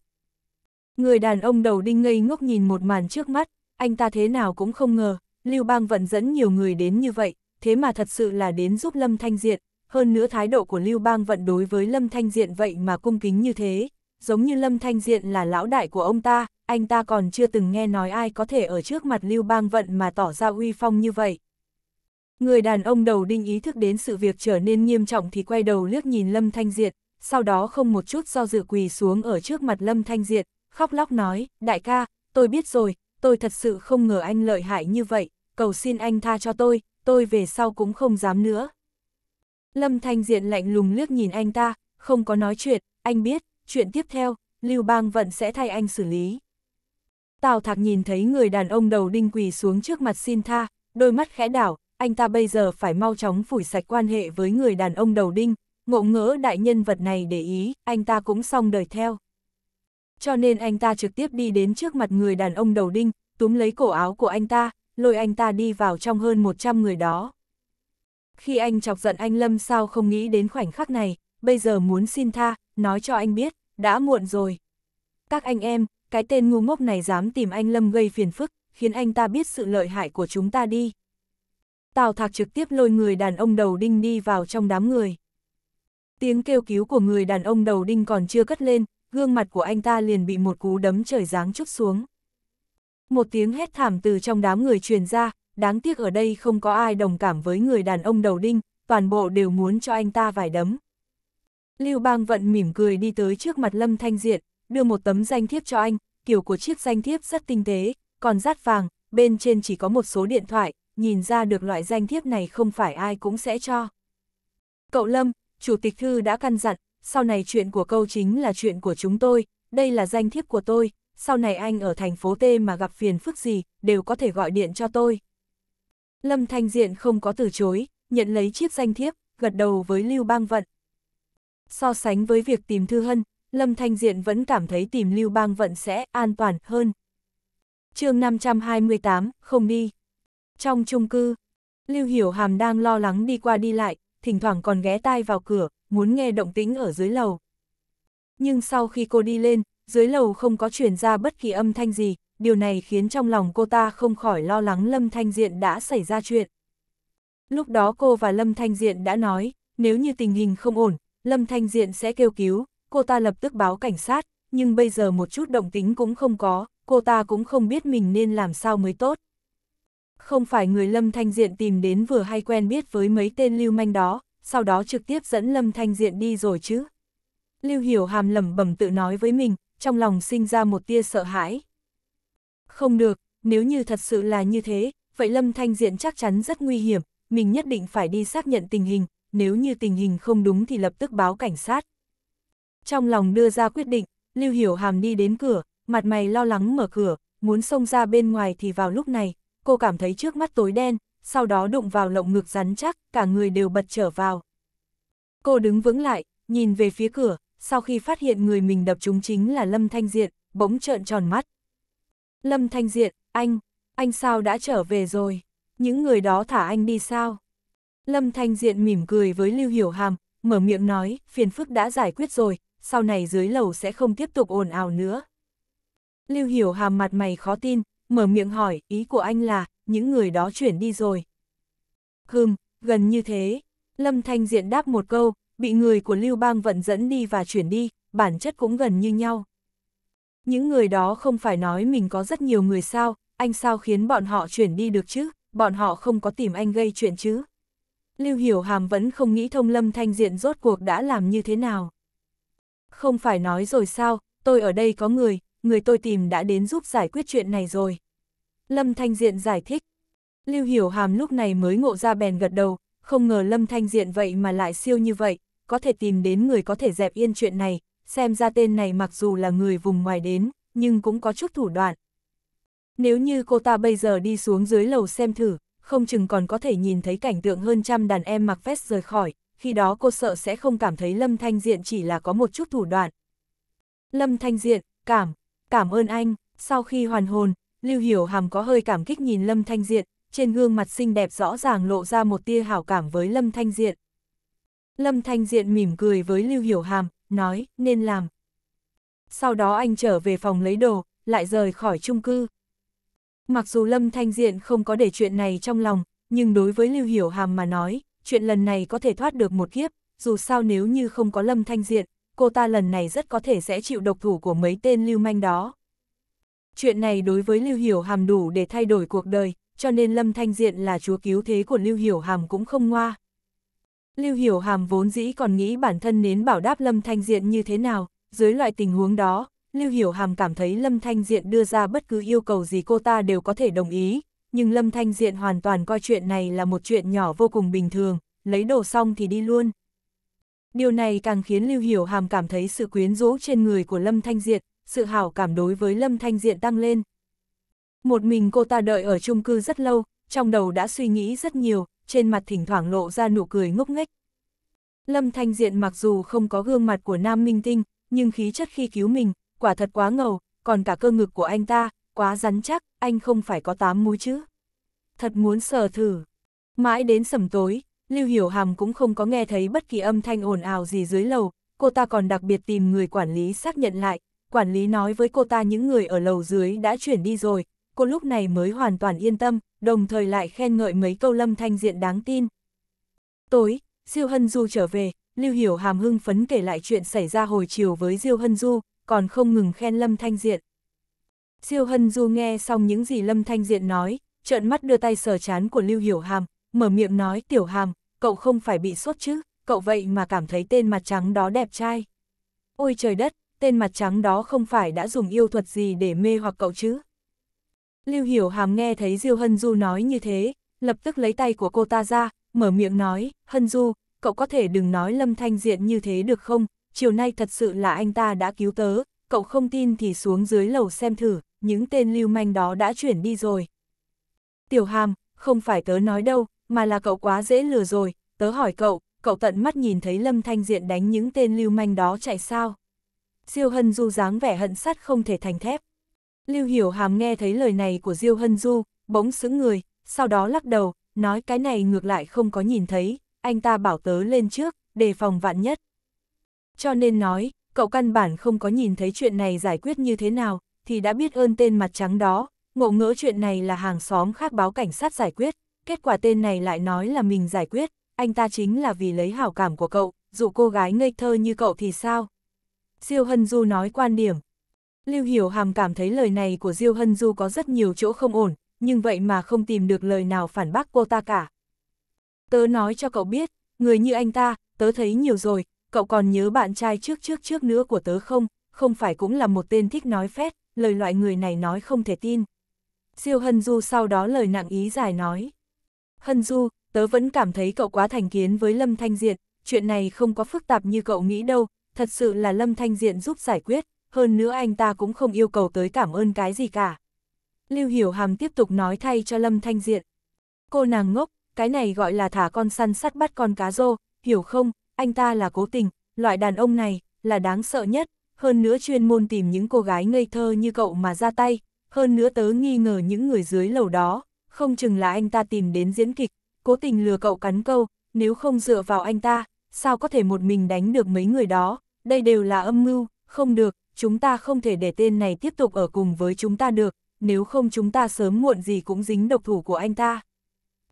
S1: Người đàn ông đầu đinh ngây ngốc nhìn một màn trước mắt, anh ta thế nào cũng không ngờ, Lưu Bang Vận dẫn nhiều người đến như vậy, thế mà thật sự là đến giúp Lâm Thanh Diện, hơn nữa thái độ của Lưu Bang Vận đối với Lâm Thanh Diện vậy mà cung kính như thế, giống như Lâm Thanh Diện là lão đại của ông ta, anh ta còn chưa từng nghe nói ai có thể ở trước mặt Lưu Bang Vận mà tỏ ra uy phong như vậy. Người đàn ông đầu đinh ý thức đến sự việc trở nên nghiêm trọng thì quay đầu liếc nhìn Lâm Thanh Diện, sau đó không một chút do dự quỳ xuống ở trước mặt Lâm Thanh Diện, khóc lóc nói, đại ca, tôi biết rồi, tôi thật sự không ngờ anh lợi hại như vậy, cầu xin anh tha cho tôi, tôi về sau cũng không dám nữa. Lâm Thanh Diện lạnh lùng liếc nhìn anh ta, không có nói chuyện, anh biết, chuyện tiếp theo, Lưu Bang vẫn sẽ thay anh xử lý. Tào Thạc nhìn thấy người đàn ông đầu đinh quỳ xuống trước mặt xin tha, đôi mắt khẽ đảo, anh ta bây giờ phải mau chóng phủi sạch quan hệ với người đàn ông đầu đinh, ngộ ngỡ đại nhân vật này để ý, anh ta cũng xong đời theo. Cho nên anh ta trực tiếp đi đến trước mặt người đàn ông đầu đinh, túm lấy cổ áo của anh ta, lôi anh ta đi vào trong hơn 100 người đó khi anh chọc giận anh Lâm sao không nghĩ đến khoảnh khắc này, bây giờ muốn xin tha, nói cho anh biết, đã muộn rồi. Các anh em, cái tên ngu ngốc này dám tìm anh Lâm gây phiền phức, khiến anh ta biết sự lợi hại của chúng ta đi. Tào Thạc trực tiếp lôi người đàn ông đầu đinh đi vào trong đám người. Tiếng kêu cứu của người đàn ông đầu đinh còn chưa cất lên, gương mặt của anh ta liền bị một cú đấm trời giáng chút xuống. Một tiếng hét thảm từ trong đám người truyền ra, đáng tiếc ở đây không có ai đồng cảm với người đàn ông đầu đinh, toàn bộ đều muốn cho anh ta vài đấm. Lưu Bang Vận mỉm cười đi tới trước mặt Lâm Thanh Diện, đưa một tấm danh thiếp cho anh, kiểu của chiếc danh thiếp rất tinh tế, còn rát vàng, bên trên chỉ có một số điện thoại, nhìn ra được loại danh thiếp này không phải ai cũng sẽ cho. Cậu Lâm, Chủ tịch Thư đã căn dặn, sau này chuyện của câu chính là chuyện của chúng tôi, đây là danh thiếp của tôi, sau này anh ở thành phố T mà gặp phiền phức gì, đều có thể gọi điện cho tôi. Lâm Thanh Diện không có từ chối, nhận lấy chiếc danh thiếp, gật đầu với Lưu Bang Vận. So sánh với việc tìm Thư Hân, Lâm Thanh Diện vẫn cảm thấy tìm Lưu Bang Vận sẽ an toàn hơn. chương 528, không đi. Trong chung cư, Lưu Hiểu Hàm đang lo lắng đi qua đi lại, thỉnh thoảng còn ghé tai vào cửa, muốn nghe động tĩnh ở dưới lầu. Nhưng sau khi cô đi lên, dưới lầu không có truyền ra bất kỳ âm thanh gì, điều này khiến trong lòng cô ta không khỏi lo lắng Lâm Thanh Diện đã xảy ra chuyện. Lúc đó cô và Lâm Thanh Diện đã nói, nếu như tình hình không ổn, Lâm Thanh Diện sẽ kêu cứu, cô ta lập tức báo cảnh sát, nhưng bây giờ một chút động tính cũng không có, cô ta cũng không biết mình nên làm sao mới tốt. Không phải người Lâm Thanh Diện tìm đến vừa hay quen biết với mấy tên lưu manh đó, sau đó trực tiếp dẫn Lâm Thanh Diện đi rồi chứ. Lưu Hiểu Hàm lẩm bẩm tự nói với mình, trong lòng sinh ra một tia sợ hãi. Không được, nếu như thật sự là như thế, vậy Lâm Thanh Diện chắc chắn rất nguy hiểm, mình nhất định phải đi xác nhận tình hình, nếu như tình hình không đúng thì lập tức báo cảnh sát. Trong lòng đưa ra quyết định, Lưu Hiểu Hàm đi đến cửa, mặt mày lo lắng mở cửa, muốn xông ra bên ngoài thì vào lúc này, cô cảm thấy trước mắt tối đen, sau đó đụng vào lộng ngực rắn chắc, cả người đều bật trở vào. Cô đứng vững lại, nhìn về phía cửa, sau khi phát hiện người mình đập trúng chính là Lâm Thanh Diện, bỗng trợn tròn mắt. Lâm Thanh Diện, anh, anh sao đã trở về rồi? Những người đó thả anh đi sao? Lâm Thanh Diện mỉm cười với Lưu Hiểu Hàm, mở miệng nói, phiền phức đã giải quyết rồi, sau này dưới lầu sẽ không tiếp tục ồn ào nữa. Lưu Hiểu Hàm mặt mày khó tin, mở miệng hỏi, ý của anh là, những người đó chuyển đi rồi. Hừm, gần như thế. Lâm Thanh Diện đáp một câu, bị người của Lưu Bang vận dẫn đi và chuyển đi, bản chất cũng gần như nhau. Những người đó không phải nói mình có rất nhiều người sao, anh sao khiến bọn họ chuyển đi được chứ, bọn họ không có tìm anh gây chuyện chứ. Lưu Hiểu Hàm vẫn không nghĩ thông lâm thanh diện rốt cuộc đã làm như thế nào. Không phải nói rồi sao, tôi ở đây có người, người tôi tìm đã đến giúp giải quyết chuyện này rồi. Lâm Thanh Diện giải thích. Lưu Hiểu Hàm lúc này mới ngộ ra bèn gật đầu, không ngờ Lâm Thanh Diện vậy mà lại siêu như vậy, có thể tìm đến người có thể dẹp yên chuyện này, xem ra tên này mặc dù là người vùng ngoài đến, nhưng cũng có chút thủ đoạn. Nếu như cô ta bây giờ đi xuống dưới lầu xem thử, không chừng còn có thể nhìn thấy cảnh tượng hơn trăm đàn em mặc vest rời khỏi, khi đó cô sợ sẽ không cảm thấy Lâm Thanh Diện chỉ là có một chút thủ đoạn. Lâm Thanh Diện, cảm, cảm ơn anh, sau khi hoàn hồn, Lưu Hiểu Hàm có hơi cảm kích nhìn Lâm Thanh Diện, trên gương mặt xinh đẹp rõ ràng lộ ra một tia hảo cảm với Lâm Thanh Diện. Lâm Thanh Diện mỉm cười với Lưu Hiểu Hàm, nói, nên làm. Sau đó anh trở về phòng lấy đồ, lại rời khỏi chung cư. Mặc dù Lâm Thanh Diện không có để chuyện này trong lòng, nhưng đối với Lưu Hiểu Hàm mà nói, chuyện lần này có thể thoát được một kiếp, dù sao nếu như không có Lâm Thanh Diện, cô ta lần này rất có thể sẽ chịu độc thủ của mấy tên lưu manh đó. Chuyện này đối với Lưu Hiểu Hàm đủ để thay đổi cuộc đời, cho nên Lâm Thanh Diện là chúa cứu thế của Lưu Hiểu Hàm cũng không ngoa. Lưu Hiểu Hàm vốn dĩ còn nghĩ bản thân nến bảo đáp Lâm Thanh Diện như thế nào, dưới loại tình huống đó, Lưu Hiểu Hàm cảm thấy Lâm Thanh Diện đưa ra bất cứ yêu cầu gì cô ta đều có thể đồng ý, nhưng Lâm Thanh Diện hoàn toàn coi chuyện này là một chuyện nhỏ vô cùng bình thường, lấy đồ xong thì đi luôn. Điều này càng khiến Lưu Hiểu Hàm cảm thấy sự quyến rũ trên người của Lâm Thanh Diện, sự hảo cảm đối với Lâm Thanh Diện tăng lên. Một mình cô ta đợi ở chung cư rất lâu, trong đầu đã suy nghĩ rất nhiều, trên mặt thỉnh thoảng lộ ra nụ cười ngốc nghếch. Lâm Thanh Diện mặc dù không có gương mặt của nam minh tinh, nhưng khí chất khi cứu mình, quả thật quá ngầu, còn cả cơ ngực của anh ta, quá rắn chắc, anh không phải có tám múi chứ. Thật muốn sờ thử. Mãi đến sầm tối, Lưu Hiểu Hàm cũng không có nghe thấy bất kỳ âm thanh ồn ào gì dưới lầu, cô ta còn đặc biệt tìm người quản lý xác nhận lại, quản lý nói với cô ta những người ở lầu dưới đã chuyển đi rồi, cô lúc này mới hoàn toàn yên tâm, đồng thời lại khen ngợi mấy câu lâm thanh diện đáng tin. Tối, Diêu Hân Du trở về, Lưu Hiểu Hàm hưng phấn kể lại chuyện xảy ra hồi chiều với Diêu Hân Du, còn không ngừng khen Lâm Thanh Diện. Diêu Hân Du nghe xong những gì Lâm Thanh Diện nói, trợn mắt đưa tay sờ chán của Lưu Hiểu Hàm, mở miệng nói Tiểu Hàm, cậu không phải bị sốt chứ, cậu vậy mà cảm thấy tên mặt trắng đó đẹp trai. Ôi trời đất, tên mặt trắng đó không phải đã dùng yêu thuật gì để mê hoặc cậu chứ? Lưu Hiểu Hàm nghe thấy Diêu Hân Du nói như thế, lập tức lấy tay của cô ta ra, mở miệng nói, Hân Du, cậu có thể đừng nói Lâm Thanh Diện như thế được không, chiều nay thật sự là anh ta đã cứu tớ, cậu không tin thì xuống dưới lầu xem thử, những tên lưu manh đó đã chuyển đi rồi. Tiểu Hàm, không phải tớ nói đâu, mà là cậu quá dễ lừa rồi, tớ hỏi cậu, cậu tận mắt nhìn thấy Lâm Thanh Diện đánh những tên lưu manh đó chạy sao? Diêu Hân Du dáng vẻ hận sắt không thể thành thép. Lưu Hiểu Hàm nghe thấy lời này của Diêu Hân Du, bỗng sững người, sau đó lắc đầu, nói cái này ngược lại không có nhìn thấy, anh ta bảo tớ lên trước, đề phòng vạn nhất. Cho nên nói, cậu căn bản không có nhìn thấy chuyện này giải quyết như thế nào, thì đã biết ơn tên mặt trắng đó, ngộ ngỡ chuyện này là hàng xóm khác báo cảnh sát giải quyết, kết quả tên này lại nói là mình giải quyết, anh ta chính là vì lấy hảo cảm của cậu, dù cô gái ngây thơ như cậu thì sao? Siêu Hân Du nói quan điểm, Lưu Hiểu Hàm cảm thấy lời này của Diêu Hân Du có rất nhiều chỗ không ổn, nhưng vậy mà không tìm được lời nào phản bác cô ta cả. Tớ nói cho cậu biết, người như anh ta, tớ thấy nhiều rồi, cậu còn nhớ bạn trai trước trước trước nữa của tớ không, không phải cũng là một tên thích nói phét, lời loại người này nói không thể tin. Diêu Hân Du sau đó lời nặng ý dài nói. Hân Du, tớ vẫn cảm thấy cậu quá thành kiến với Lâm Thanh Diện, chuyện này không có phức tạp như cậu nghĩ đâu, thật sự là Lâm Thanh Diện giúp giải quyết, hơn nữa anh ta cũng không yêu cầu tới cảm ơn cái gì cả. Lưu Hiểu Hàm tiếp tục nói thay cho Lâm Thanh Diện. Cô nàng ngốc, cái này gọi là thả con săn sắt bắt con cá rô, hiểu không, anh ta là cố tình, loại đàn ông này, là đáng sợ nhất, hơn nữa chuyên môn tìm những cô gái ngây thơ như cậu mà ra tay, hơn nữa tớ nghi ngờ những người dưới lầu đó, không chừng là anh ta tìm đến diễn kịch, cố tình lừa cậu cắn câu, nếu không dựa vào anh ta, sao có thể một mình đánh được mấy người đó, đây đều là âm mưu, không được, chúng ta không thể để tên này tiếp tục ở cùng với chúng ta được, nếu không chúng ta sớm muộn gì cũng dính độc thủ của anh ta.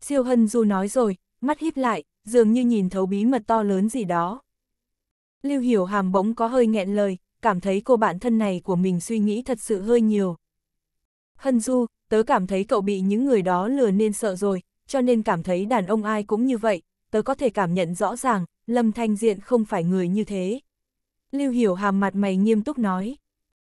S1: Siêu Hân Du nói rồi, mắt híp lại, dường như nhìn thấu bí mật to lớn gì đó. Lưu Hiểu Hàm bỗng có hơi nghẹn lời, cảm thấy cô bạn thân này của mình suy nghĩ thật sự hơi nhiều. Hân Du, tớ cảm thấy cậu bị những người đó lừa nên sợ rồi, cho nên cảm thấy đàn ông ai cũng như vậy, tớ có thể cảm nhận rõ ràng, Lâm Thanh Diện không phải người như thế. Lưu Hiểu Hàm mặt mày nghiêm túc nói.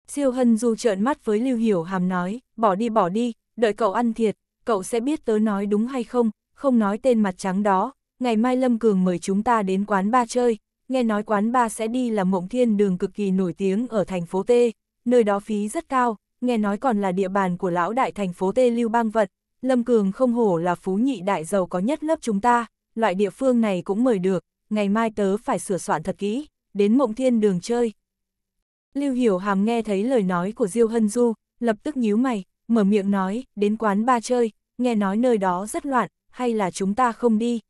S1: Siêu Hân Du trợn mắt với Lưu Hiểu Hàm nói, bỏ đi bỏ đi, đợi cậu ăn thiệt, cậu sẽ biết tớ nói đúng hay không, không nói tên mặt trắng đó, ngày mai Lâm Cường mời chúng ta đến quán ba chơi, nghe nói quán ba sẽ đi là mộng thiên đường cực kỳ nổi tiếng ở thành phố Tê, nơi đó phí rất cao, nghe nói còn là địa bàn của lão đại thành phố Tê Lưu Bang Vật, Lâm Cường không hổ là phú nhị đại giàu có nhất lớp chúng ta, loại địa phương này cũng mời được, ngày mai tớ phải sửa soạn thật kỹ đến mộng thiên đường chơi. Lưu Hiểu Hàm nghe thấy lời nói của Diêu Hân Du, lập tức nhíu mày, mở miệng nói, đến quán ba chơi, nghe nói nơi đó rất loạn, hay là chúng ta không đi.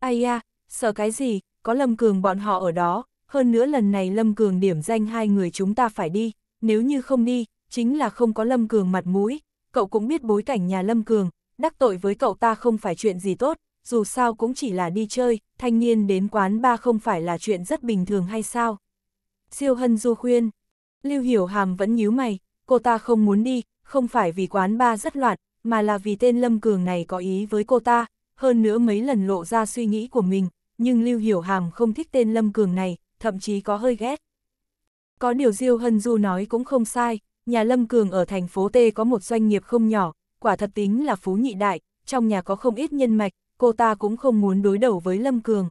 S1: Ai à, sợ cái gì, có Lâm Cường bọn họ ở đó, hơn nữa lần này Lâm Cường điểm danh hai người chúng ta phải đi, nếu như không đi, chính là không có Lâm Cường mặt mũi, cậu cũng biết bối cảnh nhà Lâm Cường, đắc tội với cậu ta không phải chuyện gì tốt, dù sao cũng chỉ là đi chơi, thanh niên đến quán ba không phải là chuyện rất bình thường hay sao? Siêu Hân Du khuyên, Lưu Hiểu Hàm vẫn nhíu mày, cô ta không muốn đi, không phải vì quán ba rất loạn, mà là vì tên Lâm Cường này có ý với cô ta, hơn nữa mấy lần lộ ra suy nghĩ của mình, nhưng Lưu Hiểu Hàm không thích tên Lâm Cường này, thậm chí có hơi ghét. Có điều Diêu Hân Du nói cũng không sai, nhà Lâm Cường ở thành phố T có một doanh nghiệp không nhỏ, quả thật tính là phú nhị đại, trong nhà có không ít nhân mạch, cô ta cũng không muốn đối đầu với Lâm Cường.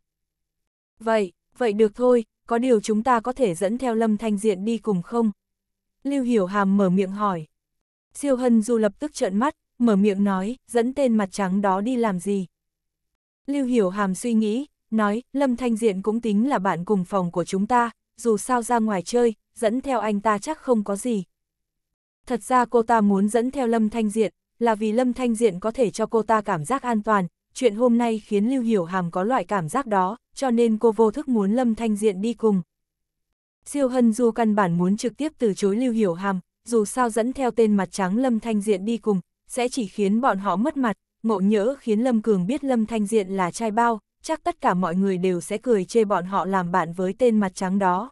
S1: Vậy, vậy được thôi, có điều chúng ta có thể dẫn theo Lâm Thanh Diện đi cùng không? Lưu Hiểu Hàm mở miệng hỏi. Siêu Hân Du lập tức trợn mắt, mở miệng nói, dẫn tên mặt trắng đó đi làm gì? Lưu Hiểu Hàm suy nghĩ, nói, Lâm Thanh Diện cũng tính là bạn cùng phòng của chúng ta, dù sao ra ngoài chơi, dẫn theo anh ta chắc không có gì. Thật ra cô ta muốn dẫn theo Lâm Thanh Diện, là vì Lâm Thanh Diện có thể cho cô ta cảm giác an toàn, chuyện hôm nay khiến Lưu Hiểu Hàm có loại cảm giác đó, cho nên cô vô thức muốn Lâm Thanh Diện đi cùng. Siêu Hân Du căn bản muốn trực tiếp từ chối Lưu Hiểu Hàm, dù sao dẫn theo tên mặt trắng Lâm Thanh Diện đi cùng, sẽ chỉ khiến bọn họ mất mặt, ngộ nhỡ khiến Lâm Cường biết Lâm Thanh Diện là trai bao, chắc tất cả mọi người đều sẽ cười chê bọn họ làm bạn với tên mặt trắng đó.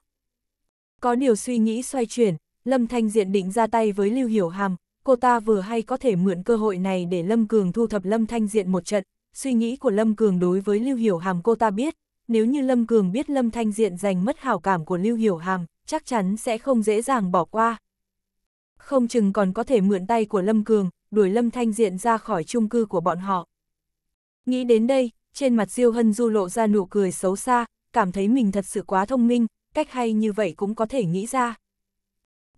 S1: Có điều suy nghĩ xoay chuyển, Lâm Thanh Diện định ra tay với Lưu Hiểu Hàm, cô ta vừa hay có thể mượn cơ hội này để Lâm Cường thu thập Lâm Thanh Diện một trận, suy nghĩ của Lâm Cường đối với Lưu Hiểu Hàm cô ta biết, nếu như Lâm Cường biết Lâm Thanh Diện giành mất hảo cảm của Lưu Hiểu Hàm, chắc chắn sẽ không dễ dàng bỏ qua. Không chừng còn có thể mượn tay của Lâm Cường, đuổi Lâm Thanh Diện ra khỏi chung cư của bọn họ. Nghĩ đến đây, trên mặt Diêu Hân Du lộ ra nụ cười xấu xa, cảm thấy mình thật sự quá thông minh, cách hay như vậy cũng có thể nghĩ ra.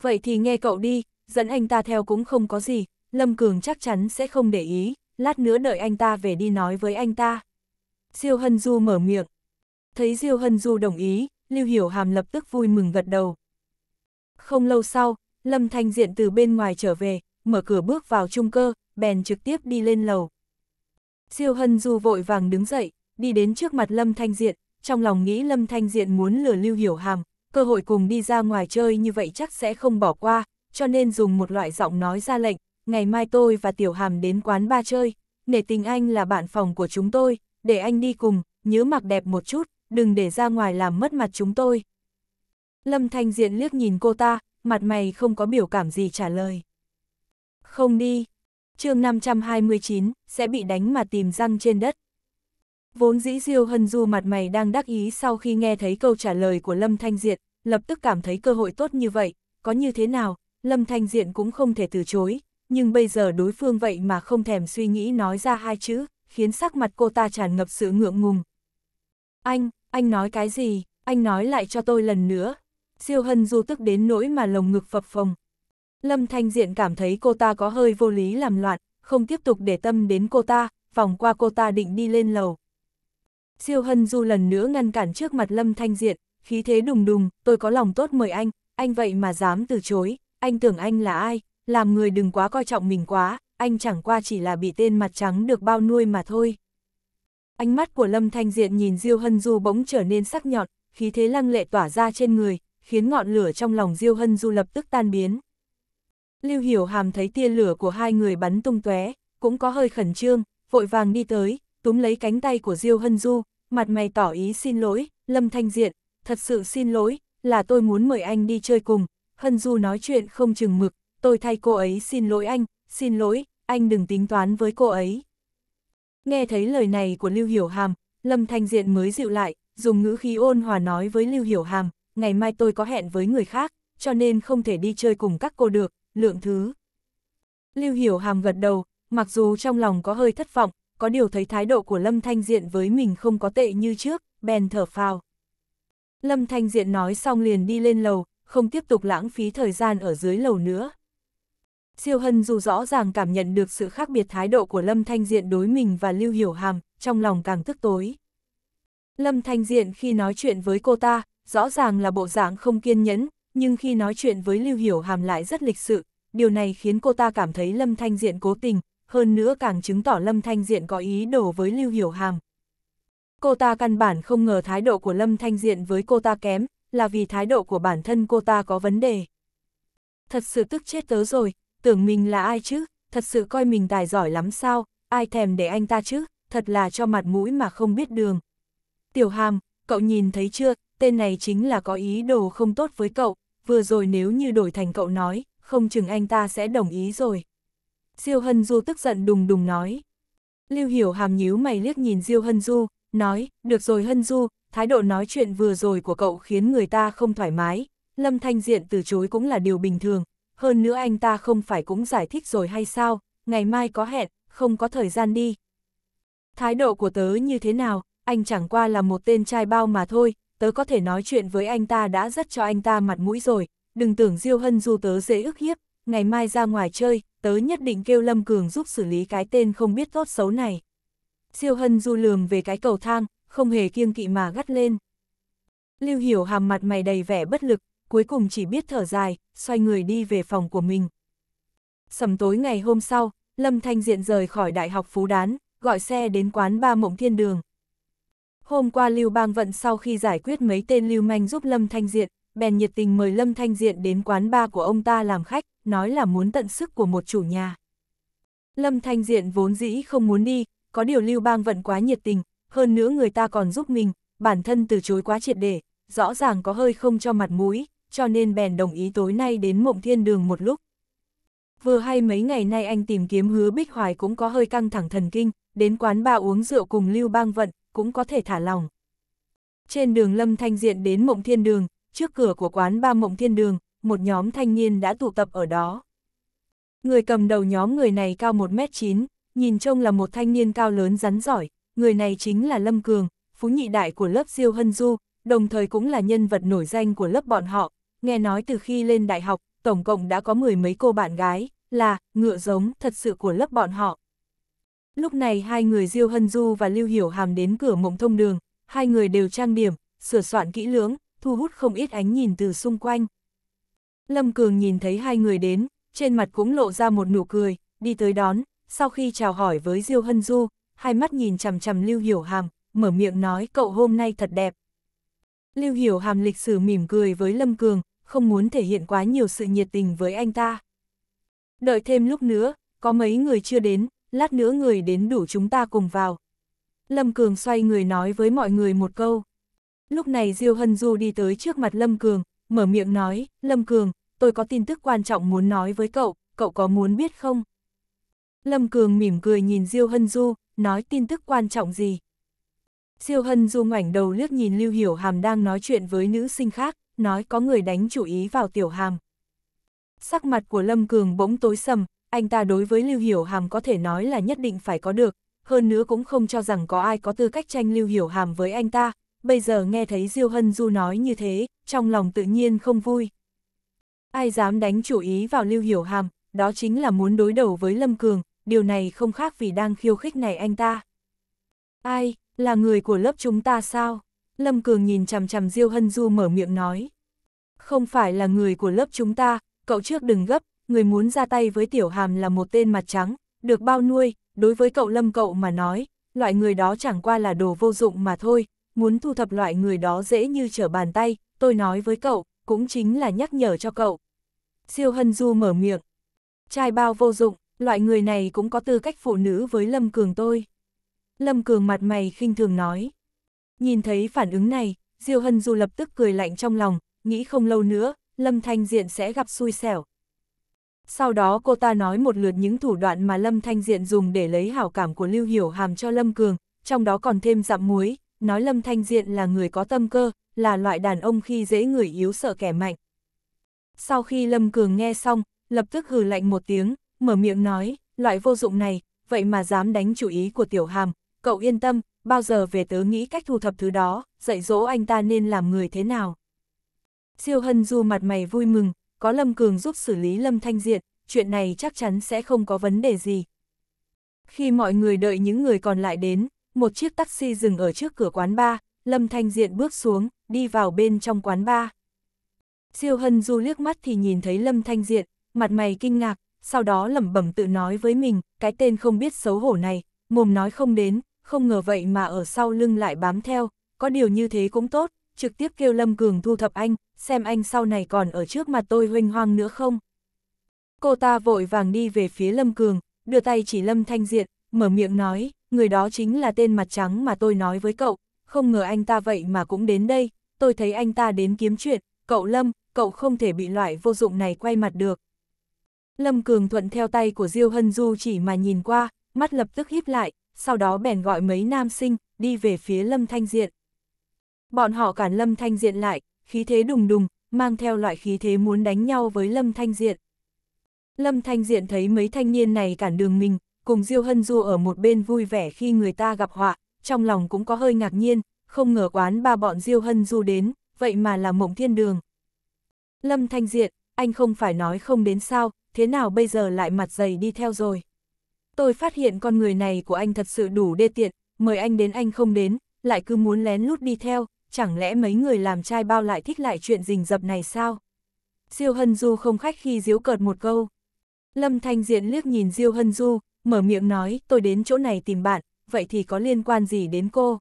S1: Vậy thì nghe cậu đi, dẫn anh ta theo cũng không có gì, Lâm Cường chắc chắn sẽ không để ý, lát nữa đợi anh ta về đi nói với anh ta. Diêu Hân Du mở miệng. Thấy Diêu Hân Du đồng ý, Lưu Hiểu Hàm lập tức vui mừng gật đầu. Không lâu sau, Lâm Thanh Diện từ bên ngoài trở về, mở cửa bước vào trung cơ, bèn trực tiếp đi lên lầu. Diêu Hân Du vội vàng đứng dậy, đi đến trước mặt Lâm Thanh Diện, trong lòng nghĩ Lâm Thanh Diện muốn lừa Lưu Hiểu Hàm, cơ hội cùng đi ra ngoài chơi như vậy chắc sẽ không bỏ qua, cho nên dùng một loại giọng nói ra lệnh, ngày mai tôi và Tiểu Hàm đến quán ba chơi, nể tình anh là bạn phòng của chúng tôi, để anh đi cùng, nhớ mặc đẹp một chút, đừng để ra ngoài làm mất mặt chúng tôi. Lâm Thanh Diện liếc nhìn cô ta, mặt mày không có biểu cảm gì trả lời. Không đi, chương 529, sẽ bị đánh mà tìm răng trên đất. Vốn dĩ Diêu Hân Du mặt mày đang đắc ý sau khi nghe thấy câu trả lời của Lâm Thanh Diện, lập tức cảm thấy cơ hội tốt như vậy, có như thế nào, Lâm Thanh Diện cũng không thể từ chối, nhưng bây giờ đối phương vậy mà không thèm suy nghĩ nói ra hai chữ, khiến sắc mặt cô ta tràn ngập sự ngượng ngùng. Anh, anh nói cái gì, anh nói lại cho tôi lần nữa. siêu Hân du tức đến nỗi mà lồng ngực phập phồng. Lâm Thanh Diện cảm thấy cô ta có hơi vô lý làm loạn, không tiếp tục để tâm đến cô ta, vòng qua cô ta định đi lên lầu. siêu Hân du lần nữa ngăn cản trước mặt Lâm Thanh Diện, khí thế đùng đùng, tôi có lòng tốt mời anh, anh vậy mà dám từ chối, anh tưởng anh là ai, làm người đừng quá coi trọng mình quá, anh chẳng qua chỉ là bị tên mặt trắng được bao nuôi mà thôi. Ánh mắt của Lâm Thanh Diện nhìn Diêu Hân Du bỗng trở nên sắc nhọn, khí thế lăng lệ tỏa ra trên người, khiến ngọn lửa trong lòng Diêu Hân Du lập tức tan biến. Lưu Hiểu Hàm thấy tia lửa của hai người bắn tung tóe, cũng có hơi khẩn trương, vội vàng đi tới, túm lấy cánh tay của Diêu Hân Du, mặt mày tỏ ý xin lỗi, Lâm Thanh Diện, thật sự xin lỗi, là tôi muốn mời anh đi chơi cùng. Hân Du nói chuyện không chừng mực, tôi thay cô ấy xin lỗi anh, xin lỗi, anh đừng tính toán với cô ấy. Nghe thấy lời này của Lưu Hiểu Hàm, Lâm Thanh Diện mới dịu lại, dùng ngữ khí ôn hòa nói với Lưu Hiểu Hàm, ngày mai tôi có hẹn với người khác, cho nên không thể đi chơi cùng các cô được, lượng thứ. Lưu Hiểu Hàm gật đầu, mặc dù trong lòng có hơi thất vọng, có điều thấy thái độ của Lâm Thanh Diện với mình không có tệ như trước, bèn thở phào. Lâm Thanh Diện nói xong liền đi lên lầu, không tiếp tục lãng phí thời gian ở dưới lầu nữa. Siêu Hân dù rõ ràng cảm nhận được sự khác biệt thái độ của Lâm Thanh Diện đối mình và Lưu Hiểu Hàm, trong lòng càng tức tối. Lâm Thanh Diện khi nói chuyện với cô ta, rõ ràng là bộ dạng không kiên nhẫn, nhưng khi nói chuyện với Lưu Hiểu Hàm lại rất lịch sự, điều này khiến cô ta cảm thấy Lâm Thanh Diện cố tình, hơn nữa càng chứng tỏ Lâm Thanh Diện có ý đồ với Lưu Hiểu Hàm. Cô ta căn bản không ngờ thái độ của Lâm Thanh Diện với cô ta kém, là vì thái độ của bản thân cô ta có vấn đề. Thật sự tức chết tớ rồi, tưởng mình là ai chứ, thật sự coi mình tài giỏi lắm sao, ai thèm để anh ta chứ, thật là cho mặt mũi mà không biết đường. Tiểu Hàm, cậu nhìn thấy chưa, tên này chính là có ý đồ không tốt với cậu, vừa rồi nếu như đổi thành cậu nói, không chừng anh ta sẽ đồng ý rồi. Diêu Hân Du tức giận đùng đùng nói. Lưu Hiểu Hàm nhíu mày liếc nhìn Diêu Hân Du, nói, được rồi Hân Du, thái độ nói chuyện vừa rồi của cậu khiến người ta không thoải mái, Lâm Thanh Diện từ chối cũng là điều bình thường, hơn nữa anh ta không phải cũng giải thích rồi hay sao, ngày mai có hẹn, không có thời gian đi. Thái độ của tớ như thế nào, anh chẳng qua là một tên trai bao mà thôi, tớ có thể nói chuyện với anh ta đã rất cho anh ta mặt mũi rồi, đừng tưởng Diêu Hân Du tớ dễ ức hiếp, ngày mai ra ngoài chơi, tớ nhất định kêu Lâm Cường giúp xử lý cái tên không biết tốt xấu này. Diêu Hân Du lường về cái cầu thang, không hề kiêng kỵ mà gắt lên. Lưu Hiểu Hàm mặt mày đầy vẻ bất lực, cuối cùng chỉ biết thở dài, xoay người đi về phòng của mình. Sầm tối ngày hôm sau, Lâm Thanh Diện rời khỏi Đại học Phú Đán, gọi xe đến quán Ba Mộng Thiên Đường. Hôm qua Lưu Bang Vận sau khi giải quyết mấy tên Lưu Manh giúp Lâm Thanh Diện, bèn nhiệt tình mời Lâm Thanh Diện đến quán ba của ông ta làm khách, nói là muốn tận sức của một chủ nhà. Lâm Thanh Diện vốn dĩ không muốn đi, có điều Lưu Bang Vận quá nhiệt tình, hơn nữa người ta còn giúp mình, bản thân từ chối quá triệt để, rõ ràng có hơi không cho mặt mũi, cho nên bèn đồng ý tối nay đến mộng thiên đường một lúc. Vừa hay mấy ngày nay anh tìm kiếm hứa Bích Hoài cũng có hơi căng thẳng thần kinh, đến quán ba uống rượu cùng Lưu Bang Vận, cũng có thể thả lòng. Trên đường Lâm Thanh Diện đến Mộng Thiên Đường, trước cửa của quán ba Mộng Thiên Đường, một nhóm thanh niên đã tụ tập ở đó. Người cầm đầu nhóm người này cao 1m9, nhìn trông là một thanh niên cao lớn rắn giỏi, người này chính là Lâm Cường, phú nhị đại của lớp siêu Hân Du, đồng thời cũng là nhân vật nổi danh của lớp bọn họ, nghe nói từ khi lên đại học, tổng cộng đã có mười mấy cô bạn gái, là, ngựa giống, thật sự của lớp bọn họ. Lúc này hai người Diêu Hân Du và Lưu Hiểu Hàm đến cửa mộng thông đường, hai người đều trang điểm, sửa soạn kỹ lưỡng, thu hút không ít ánh nhìn từ xung quanh. Lâm Cường nhìn thấy hai người đến, trên mặt cũng lộ ra một nụ cười, đi tới đón, sau khi chào hỏi với Diêu Hân Du, hai mắt nhìn chằm chằm Lưu Hiểu Hàm, mở miệng nói cậu hôm nay thật đẹp. Lưu Hiểu Hàm lịch sử mỉm cười với Lâm Cường, không muốn thể hiện quá nhiều sự nhiệt tình với anh ta. Đợi thêm lúc nữa, có mấy người chưa đến, lát nữa người đến đủ chúng ta cùng vào. Lâm Cường xoay người nói với mọi người một câu. Lúc này Diêu Hân Du đi tới trước mặt Lâm Cường, mở miệng nói, Lâm Cường, tôi có tin tức quan trọng muốn nói với cậu, cậu có muốn biết không? Lâm Cường mỉm cười nhìn Diêu Hân Du, nói tin tức quan trọng gì? Diêu Hân Du ngoảnh đầu liếc nhìn Lưu Hiểu Hàm đang nói chuyện với nữ sinh khác, nói có người đánh chủ ý vào Tiểu Hàm. Sắc mặt của Lâm Cường bỗng tối sầm, anh ta đối với Lưu Hiểu Hàm có thể nói là nhất định phải có được, hơn nữa cũng không cho rằng có ai có tư cách tranh Lưu Hiểu Hàm với anh ta, bây giờ nghe thấy Diêu Hân Du nói như thế, trong lòng tự nhiên không vui. Ai dám đánh chủ ý vào Lưu Hiểu Hàm, đó chính là muốn đối đầu với Lâm Cường, điều này không khác vì đang khiêu khích này anh ta. Ai, là người của lớp chúng ta sao? Lâm Cường nhìn chằm chằm Diêu Hân Du mở miệng nói. Không phải là người của lớp chúng ta, cậu trước đừng gấp, người muốn ra tay với Tiểu Hàm là một tên mặt trắng, được bao nuôi, đối với cậu Lâm cậu mà nói, loại người đó chẳng qua là đồ vô dụng mà thôi, muốn thu thập loại người đó dễ như trở bàn tay, tôi nói với cậu, cũng chính là nhắc nhở cho cậu. Diêu Hân Du mở miệng. Trai bao vô dụng, loại người này cũng có tư cách phụ nữ với Lâm Cường tôi. Lâm Cường mặt mày khinh thường nói. Nhìn thấy phản ứng này, Diêu Hân Du lập tức cười lạnh trong lòng, nghĩ không lâu nữa, Lâm Thanh Diện sẽ gặp xui xẻo. Sau đó cô ta nói một lượt những thủ đoạn mà Lâm Thanh Diện dùng để lấy hảo cảm của Lưu Hiểu Hàm cho Lâm Cường, trong đó còn thêm dặm muối, nói Lâm Thanh Diện là người có tâm cơ, là loại đàn ông khi dễ người yếu sợ kẻ mạnh. Sau khi Lâm Cường nghe xong, lập tức hừ lạnh một tiếng, mở miệng nói, loại vô dụng này, vậy mà dám đánh chủ ý của Tiểu Hàm, cậu yên tâm, bao giờ về tớ nghĩ cách thu thập thứ đó, dạy dỗ anh ta nên làm người thế nào. Siêu Hân Du mặt mày vui mừng, có Lâm Cường giúp xử lý Lâm Thanh Diện, chuyện này chắc chắn sẽ không có vấn đề gì. Khi mọi người đợi những người còn lại đến, một chiếc taxi dừng ở trước cửa quán bar, Lâm Thanh Diện bước xuống, đi vào bên trong quán bar. Siêu Hân Du liếc mắt thì nhìn thấy Lâm Thanh Diện, mặt mày kinh ngạc, sau đó lẩm bẩm tự nói với mình, cái tên không biết xấu hổ này, mồm nói không đến, không ngờ vậy mà ở sau lưng lại bám theo, có điều như thế cũng tốt, trực tiếp kêu Lâm Cường thu thập anh, xem anh sau này còn ở trước mặt tôi huynh hoang nữa không. Cô ta vội vàng đi về phía Lâm Cường, đưa tay chỉ Lâm Thanh Diện, mở miệng nói, người đó chính là tên mặt trắng mà tôi nói với cậu, không ngờ anh ta vậy mà cũng đến đây, tôi thấy anh ta đến kiếm chuyện, cậu Lâm, cậu không thể bị loại vô dụng này quay mặt được. Lâm Cường thuận theo tay của Diêu Hân Du chỉ mà nhìn qua, mắt lập tức híp lại, sau đó bèn gọi mấy nam sinh, đi về phía Lâm Thanh Diện. Bọn họ cản Lâm Thanh Diện lại, khí thế đùng đùng, mang theo loại khí thế muốn đánh nhau với Lâm Thanh Diện. Lâm Thanh Diện thấy mấy thanh niên này cản đường mình, cùng Diêu Hân Du ở một bên vui vẻ khi người ta gặp họa, trong lòng cũng có hơi ngạc nhiên, không ngờ quán ba bọn Diêu Hân Du đến, vậy mà là mộng thiên đường. Lâm Thanh Diện, anh không phải nói không đến sao, thế nào bây giờ lại mặt dày đi theo rồi. Tôi phát hiện con người này của anh thật sự đủ đê tiện, mời anh đến anh không đến, lại cứ muốn lén lút đi theo, chẳng lẽ mấy người làm trai bao lại thích lại chuyện rình rập này sao? Diêu Hân Du không khách khi diếu cợt một câu. Lâm Thanh Diện liếc nhìn Diêu Hân Du, mở miệng nói, tôi đến chỗ này tìm bạn, vậy thì có liên quan gì đến cô?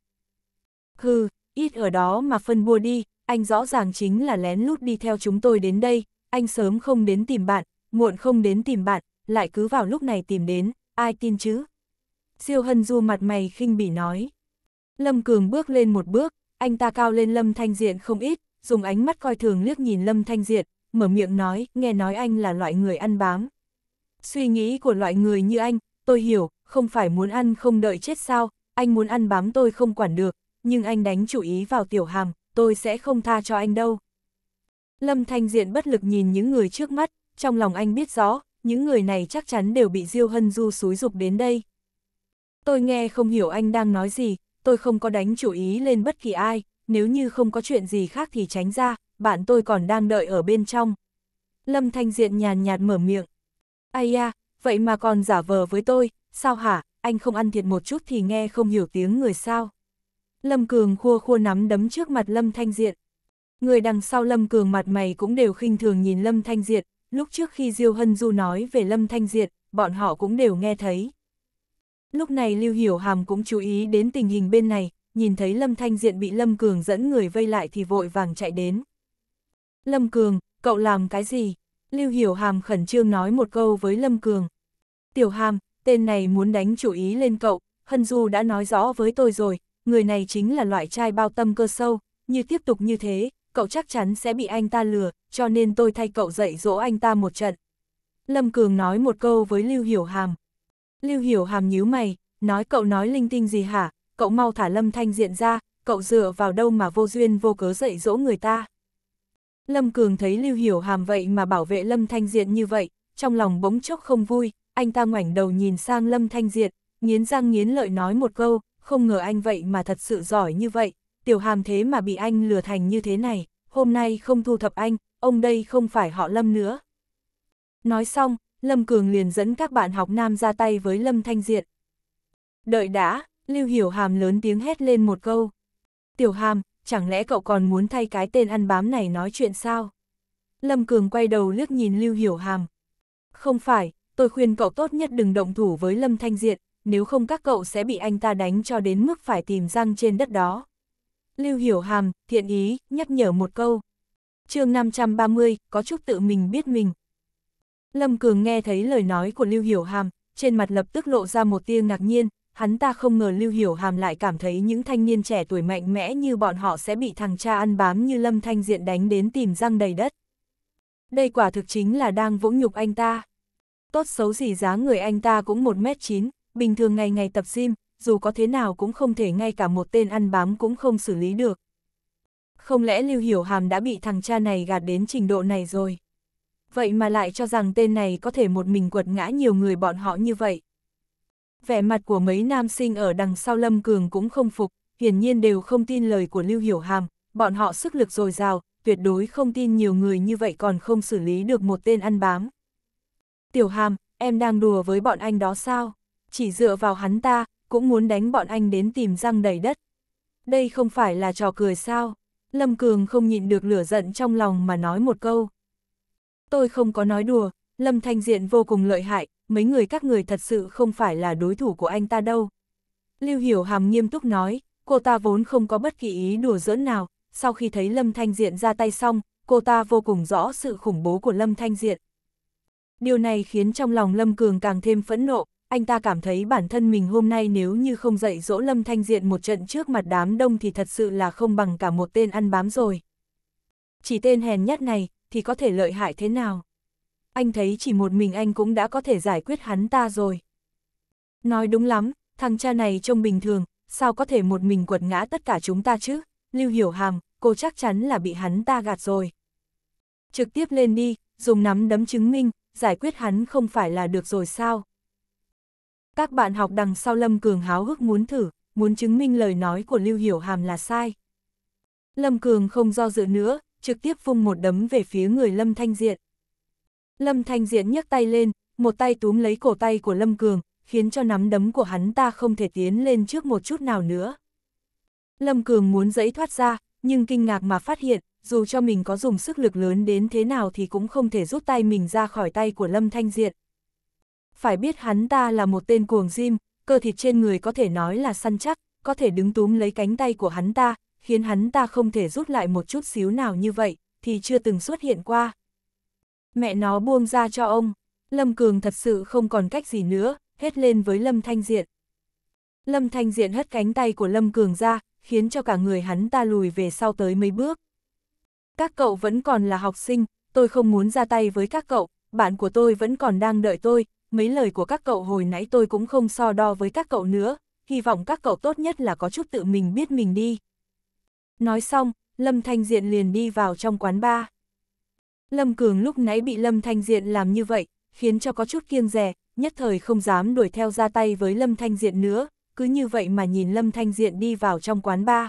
S1: Hừ, ít ở đó mà phân bua đi, anh rõ ràng chính là lén lút đi theo chúng tôi đến đây, anh sớm không đến tìm bạn, muộn không đến tìm bạn, lại cứ vào lúc này tìm đến, ai tin chứ? siêu Hân Du mặt mày khinh bỉ nói. Lâm Cường bước lên một bước, anh ta cao lên Lâm Thanh Diện không ít, dùng ánh mắt coi thường liếc nhìn Lâm Thanh Diện, mở miệng nói, nghe nói anh là loại người ăn bám. Suy nghĩ của loại người như anh, tôi hiểu, không phải muốn ăn không đợi chết sao, anh muốn ăn bám tôi không quản được, nhưng anh đánh chủ ý vào tiểu hàm, tôi sẽ không tha cho anh đâu. Lâm Thanh Diện bất lực nhìn những người trước mắt, trong lòng anh biết rõ, những người này chắc chắn đều bị Diêu Hân Du xúi dục đến đây. Tôi nghe không hiểu anh đang nói gì, tôi không có đánh chủ ý lên bất kỳ ai, nếu như không có chuyện gì khác thì tránh ra, bạn tôi còn đang đợi ở bên trong. Lâm Thanh Diện nhàn nhạt mở miệng. Ây da, vậy mà còn giả vờ với tôi, sao hả, anh không ăn thiệt một chút thì nghe không hiểu tiếng người sao. Lâm Cường khua khua nắm đấm trước mặt Lâm Thanh Diện. Người đằng sau Lâm Cường mặt mày cũng đều khinh thường nhìn Lâm Thanh Diện, Lúc trước khi Diêu Hân Du nói về Lâm Thanh Diệt, bọn họ cũng đều nghe thấy. Lúc này Lưu Hiểu Hàm cũng chú ý đến tình hình bên này, nhìn thấy Lâm Thanh diệt bị Lâm Cường dẫn người vây lại thì vội vàng chạy đến. Lâm Cường, cậu làm cái gì? Lưu Hiểu Hàm khẩn trương nói một câu với Lâm Cường. Tiểu Hàm, tên này muốn đánh chủ ý lên cậu, Hân Du đã nói rõ với tôi rồi, người này chính là loại trai bao tâm cơ sâu, như tiếp tục như thế, cậu chắc chắn sẽ bị anh ta lừa, cho nên tôi thay cậu dạy dỗ anh ta một trận. Lâm Cường nói một câu với Lưu Hiểu Hàm. Lưu Hiểu Hàm nhíu mày, nói cậu nói linh tinh gì hả, cậu mau thả Lâm Thanh Diện ra, cậu dựa vào đâu mà vô duyên vô cớ dạy dỗ người ta. Lâm Cường thấy Lưu Hiểu Hàm vậy mà bảo vệ Lâm Thanh Diện như vậy, trong lòng bỗng chốc không vui, anh ta ngoảnh đầu nhìn sang Lâm Thanh Diện, nghiến răng nghiến lợi nói một câu, không ngờ anh vậy mà thật sự giỏi như vậy, tiểu hàm thế mà bị anh lừa thành như thế này, hôm nay không thu thập anh, ông đây không phải họ Lâm nữa. Nói xong, Lâm Cường liền dẫn các bạn học nam ra tay với Lâm Thanh Diện. Đợi đã, Lưu Hiểu Hàm lớn tiếng hét lên một câu. Tiểu Hàm, chẳng lẽ cậu còn muốn thay cái tên ăn bám này nói chuyện sao? Lâm Cường quay đầu liếc nhìn Lưu Hiểu Hàm. Không phải, tôi khuyên cậu tốt nhất đừng động thủ với Lâm Thanh Diện, nếu không các cậu sẽ bị anh ta đánh cho đến mức phải tìm răng trên đất đó. Lưu Hiểu Hàm, thiện ý, nhắc nhở một câu chương 530, có chúc tự mình biết mình. Lâm Cường nghe thấy lời nói của Lưu Hiểu Hàm, trên mặt lập tức lộ ra một tia ngạc nhiên, hắn ta không ngờ Lưu Hiểu Hàm lại cảm thấy những thanh niên trẻ tuổi mạnh mẽ như bọn họ sẽ bị thằng cha ăn bám như Lâm Thanh Diện đánh đến tìm răng đầy đất. Đây quả thực chính là đang vũng nhục anh ta. Tốt xấu gì giá người anh ta cũng 1m9, bình thường ngày ngày tập gym, dù có thế nào cũng không thể ngay cả một tên ăn bám cũng không xử lý được, không lẽ Lưu Hiểu Hàm đã bị thằng cha này gạt đến trình độ này rồi? Vậy mà lại cho rằng tên này có thể một mình quật ngã nhiều người bọn họ như vậy. Vẻ mặt của mấy nam sinh ở đằng sau Lâm Cường cũng không phục, hiển nhiên đều không tin lời của Lưu Hiểu Hàm, bọn họ sức lực dồi dào, tuyệt đối không tin nhiều người như vậy còn không xử lý được một tên ăn bám. Tiểu Hàm, em đang đùa với bọn anh đó sao? Chỉ dựa vào hắn ta, cũng muốn đánh bọn anh đến tìm răng đầy đất. Đây không phải là trò cười sao? Lâm Cường không nhịn được lửa giận trong lòng mà nói một câu. Tôi không có nói đùa, Lâm Thanh Diện vô cùng lợi hại, mấy người các người thật sự không phải là đối thủ của anh ta đâu. Lưu Hiểu Hàm nghiêm túc nói, cô ta vốn không có bất kỳ ý đùa giỡn nào, sau khi thấy Lâm Thanh Diện ra tay xong, cô ta vô cùng rõ sự khủng bố của Lâm Thanh Diện. Điều này khiến trong lòng Lâm Cường càng thêm phẫn nộ, anh ta cảm thấy bản thân mình hôm nay nếu như không dạy dỗ Lâm Thanh Diện một trận trước mặt đám đông thì thật sự là không bằng cả một tên ăn bám rồi. Chỉ tên hèn nhát này thì có thể lợi hại thế nào? Anh thấy chỉ một mình anh cũng đã có thể giải quyết hắn ta rồi. Nói đúng lắm, thằng cha này trông bình thường, sao có thể một mình quật ngã tất cả chúng ta chứ? Lưu Hiểu Hàm, cô chắc chắn là bị hắn ta gạt rồi. Trực tiếp lên đi, dùng nắm đấm chứng minh, giải quyết hắn không phải là được rồi sao? Các bạn học đằng sau Lâm Cường háo hức muốn thử, muốn chứng minh lời nói của Lưu Hiểu Hàm là sai. Lâm Cường không do dự nữa, trực tiếp phung một đấm về phía người Lâm Thanh Diện. Lâm Thanh Diện nhấc tay lên, một tay túm lấy cổ tay của Lâm Cường, khiến cho nắm đấm của hắn ta không thể tiến lên trước một chút nào nữa. Lâm Cường muốn dẫy thoát ra, nhưng kinh ngạc mà phát hiện, dù cho mình có dùng sức lực lớn đến thế nào thì cũng không thể rút tay mình ra khỏi tay của Lâm Thanh Diện phải biết hắn ta là một tên cuồng Jim, cơ thịt trên người có thể nói là săn chắc, có thể đứng túm lấy cánh tay của hắn ta, khiến hắn ta không thể rút lại một chút xíu nào như vậy, thì chưa từng xuất hiện qua. Mẹ nó buông ra cho ông, Lâm Cường thật sự không còn cách gì nữa, hết lên với Lâm Thanh Diện. Lâm Thanh Diện hất cánh tay của Lâm Cường ra, khiến cho cả người hắn ta lùi về sau tới mấy bước. Các cậu vẫn còn là học sinh, tôi không muốn ra tay với các cậu, bạn của tôi vẫn còn đang đợi tôi, mấy lời của các cậu hồi nãy tôi cũng không so đo với các cậu nữa, hy vọng các cậu tốt nhất là có chút tự mình biết mình đi. Nói xong, Lâm Thanh Diện liền đi vào trong quán bar. Lâm Cường lúc nãy bị Lâm Thanh Diện làm như vậy, khiến cho có chút kiêng rè, nhất thời không dám đuổi theo ra tay với Lâm Thanh Diện nữa, cứ như vậy mà nhìn Lâm Thanh Diện đi vào trong quán bar.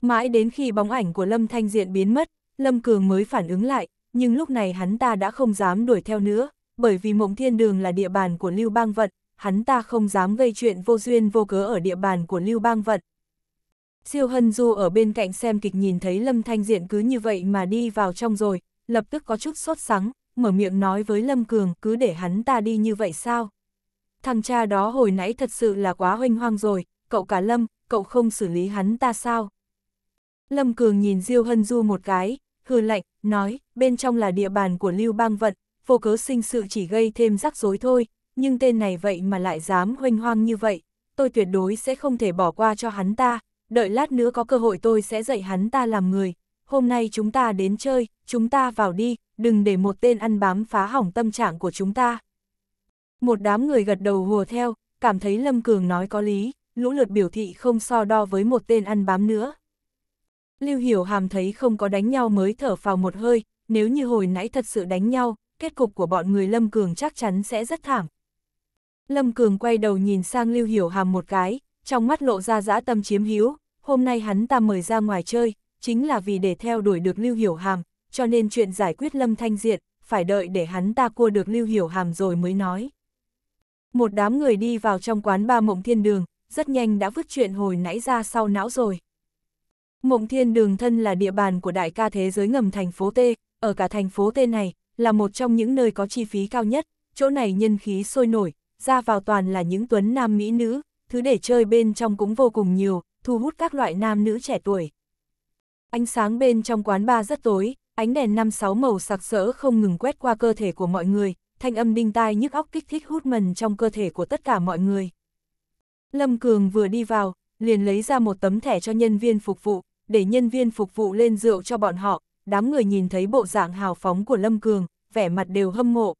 S1: Mãi đến khi bóng ảnh của Lâm Thanh Diện biến mất, Lâm Cường mới phản ứng lại, nhưng lúc này hắn ta đã không dám đuổi theo nữa bởi vì mộng thiên đường là địa bàn của Lưu Bang Vận, hắn ta không dám gây chuyện vô duyên vô cớ ở địa bàn của Lưu Bang Vận. Siêu Hân Du ở bên cạnh xem kịch nhìn thấy Lâm Thanh Diện cứ như vậy mà đi vào trong rồi, lập tức có chút sốt sắng, mở miệng nói với Lâm Cường cứ để hắn ta đi như vậy sao? Thằng cha đó hồi nãy thật sự là quá hoanh hoang rồi, cậu cả Lâm, cậu không xử lý hắn ta sao? Lâm Cường nhìn Diêu Hân Du một cái, hừ lạnh, nói, bên trong là địa bàn của Lưu Bang Vận, vô cớ sinh sự chỉ gây thêm rắc rối thôi, nhưng tên này vậy mà lại dám hoanh hoang như vậy, tôi tuyệt đối sẽ không thể bỏ qua cho hắn ta, đợi lát nữa có cơ hội tôi sẽ dạy hắn ta làm người, hôm nay chúng ta đến chơi, chúng ta vào đi, đừng để một tên ăn bám phá hỏng tâm trạng của chúng ta. Một đám người gật đầu hùa theo, cảm thấy Lâm Cường nói có lý, lũ lượt biểu thị không so đo với một tên ăn bám nữa. Lưu Hiểu Hàm thấy không có đánh nhau mới thở phào một hơi, nếu như hồi nãy thật sự đánh nhau, kết cục của bọn người Lâm Cường chắc chắn sẽ rất thảm. Lâm Cường quay đầu nhìn sang Lưu Hiểu Hàm một cái, trong mắt lộ ra dã tâm chiếm hữu, hôm nay hắn ta mời ra ngoài chơi, chính là vì để theo đuổi được Lưu Hiểu Hàm, cho nên chuyện giải quyết Lâm Thanh Diệt phải đợi để hắn ta cua được Lưu Hiểu Hàm rồi mới nói. Một đám người đi vào trong quán ba mộng thiên đường, rất nhanh đã vứt chuyện hồi nãy ra sau não rồi. Mộng thiên đường thân là địa bàn của đại ca thế giới ngầm thành phố T, ở cả thành phố T này, là một trong những nơi có chi phí cao nhất, chỗ này nhân khí sôi nổi, ra vào toàn là những tuấn nam mỹ nữ, thứ để chơi bên trong cũng vô cùng nhiều, thu hút các loại nam nữ trẻ tuổi. Ánh sáng bên trong quán bar rất tối, ánh đèn năm sáu màu sặc sỡ không ngừng quét qua cơ thể của mọi người, thanh âm đinh tai nhức óc kích thích hút mần trong cơ thể của tất cả mọi người. Lâm Cường vừa đi vào, liền lấy ra một tấm thẻ cho nhân viên phục vụ, để nhân viên phục vụ lên rượu cho bọn họ, đám người nhìn thấy bộ dạng hào phóng của Lâm Cường, vẻ mặt đều hâm mộ.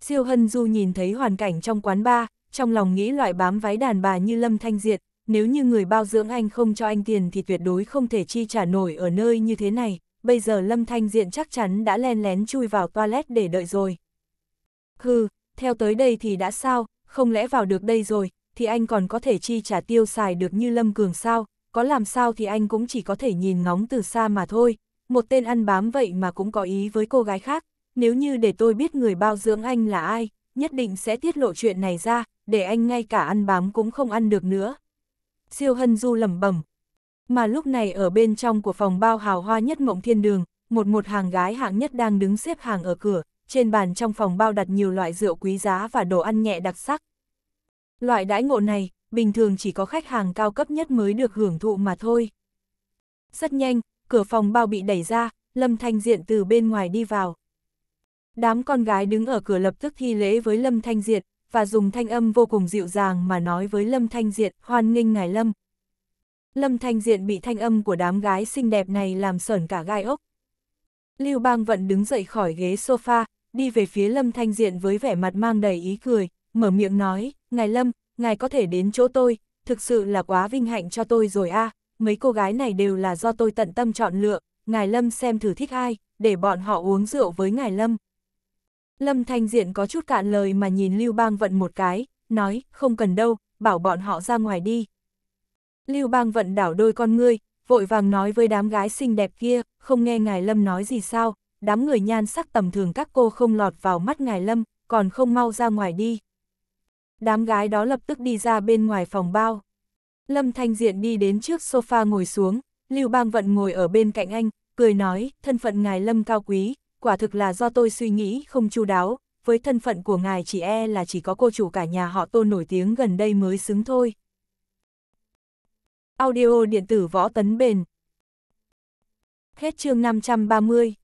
S1: Siêu Hân Du nhìn thấy hoàn cảnh trong quán bar, trong lòng nghĩ loại bám váy đàn bà như Lâm Thanh Diệt, nếu như người bao dưỡng anh không cho anh tiền thì tuyệt đối không thể chi trả nổi ở nơi như thế này, bây giờ Lâm Thanh Diện chắc chắn đã len lén chui vào toilet để đợi rồi. Hừ, theo tới đây thì đã sao, không lẽ vào được đây rồi, thì anh còn có thể chi trả tiêu xài được như Lâm Cường sao, có làm sao thì anh cũng chỉ có thể nhìn ngóng từ xa mà thôi, một tên ăn bám vậy mà cũng có ý với cô gái khác, nếu như để tôi biết người bao dưỡng anh là ai, nhất định sẽ tiết lộ chuyện này ra, để anh ngay cả ăn bám cũng không ăn được nữa. Siêu Hân Du lẩm bẩm. Mà lúc này ở bên trong của phòng bao hào hoa nhất mộng thiên đường, một một hàng gái hạng nhất đang đứng xếp hàng ở cửa, trên bàn trong phòng bao đặt nhiều loại rượu quý giá và đồ ăn nhẹ đặc sắc. Loại đãi ngộ này, bình thường chỉ có khách hàng cao cấp nhất mới được hưởng thụ mà thôi. Rất nhanh, cửa phòng bao bị đẩy ra, Lâm Thanh Diện từ bên ngoài đi vào. Đám con gái đứng ở cửa lập tức thi lễ với Lâm Thanh Diện, và dùng thanh âm vô cùng dịu dàng mà nói với Lâm Thanh Diện hoan nghênh ngài Lâm. Lâm Thanh Diện bị thanh âm của đám gái xinh đẹp này làm sởn cả gai ốc. Lưu Bang Vận đứng dậy khỏi ghế sofa, đi về phía Lâm Thanh Diện với vẻ mặt mang đầy ý cười, mở miệng nói, ngài Lâm, ngài có thể đến chỗ tôi, thực sự là quá vinh hạnh cho tôi rồi a. À mấy cô gái này đều là do tôi tận tâm chọn lựa, ngài Lâm xem thử thích ai, để bọn họ uống rượu với ngài Lâm. Lâm Thanh Diện có chút cạn lời mà nhìn Lưu Bang Vận một cái, nói, không cần đâu, bảo bọn họ ra ngoài đi. Lưu Bang Vận đảo đôi con ngươi, vội vàng nói với đám gái xinh đẹp kia, không nghe ngài Lâm nói gì sao, đám người nhan sắc tầm thường các cô không lọt vào mắt ngài Lâm, còn không mau ra ngoài đi. Đám gái đó lập tức đi ra bên ngoài phòng bao. Lâm Thanh Diện đi đến trước sofa ngồi xuống, Lưu Bang Vận ngồi ở bên cạnh anh, cười nói, thân phận ngài Lâm cao quý, quả thực là do tôi suy nghĩ không chu đáo, với thân phận của ngài chỉ e là chỉ có cô chủ cả nhà họ Tôn nổi tiếng gần đây mới xứng thôi. Audio điện tử võ tấn bền Hết chương 530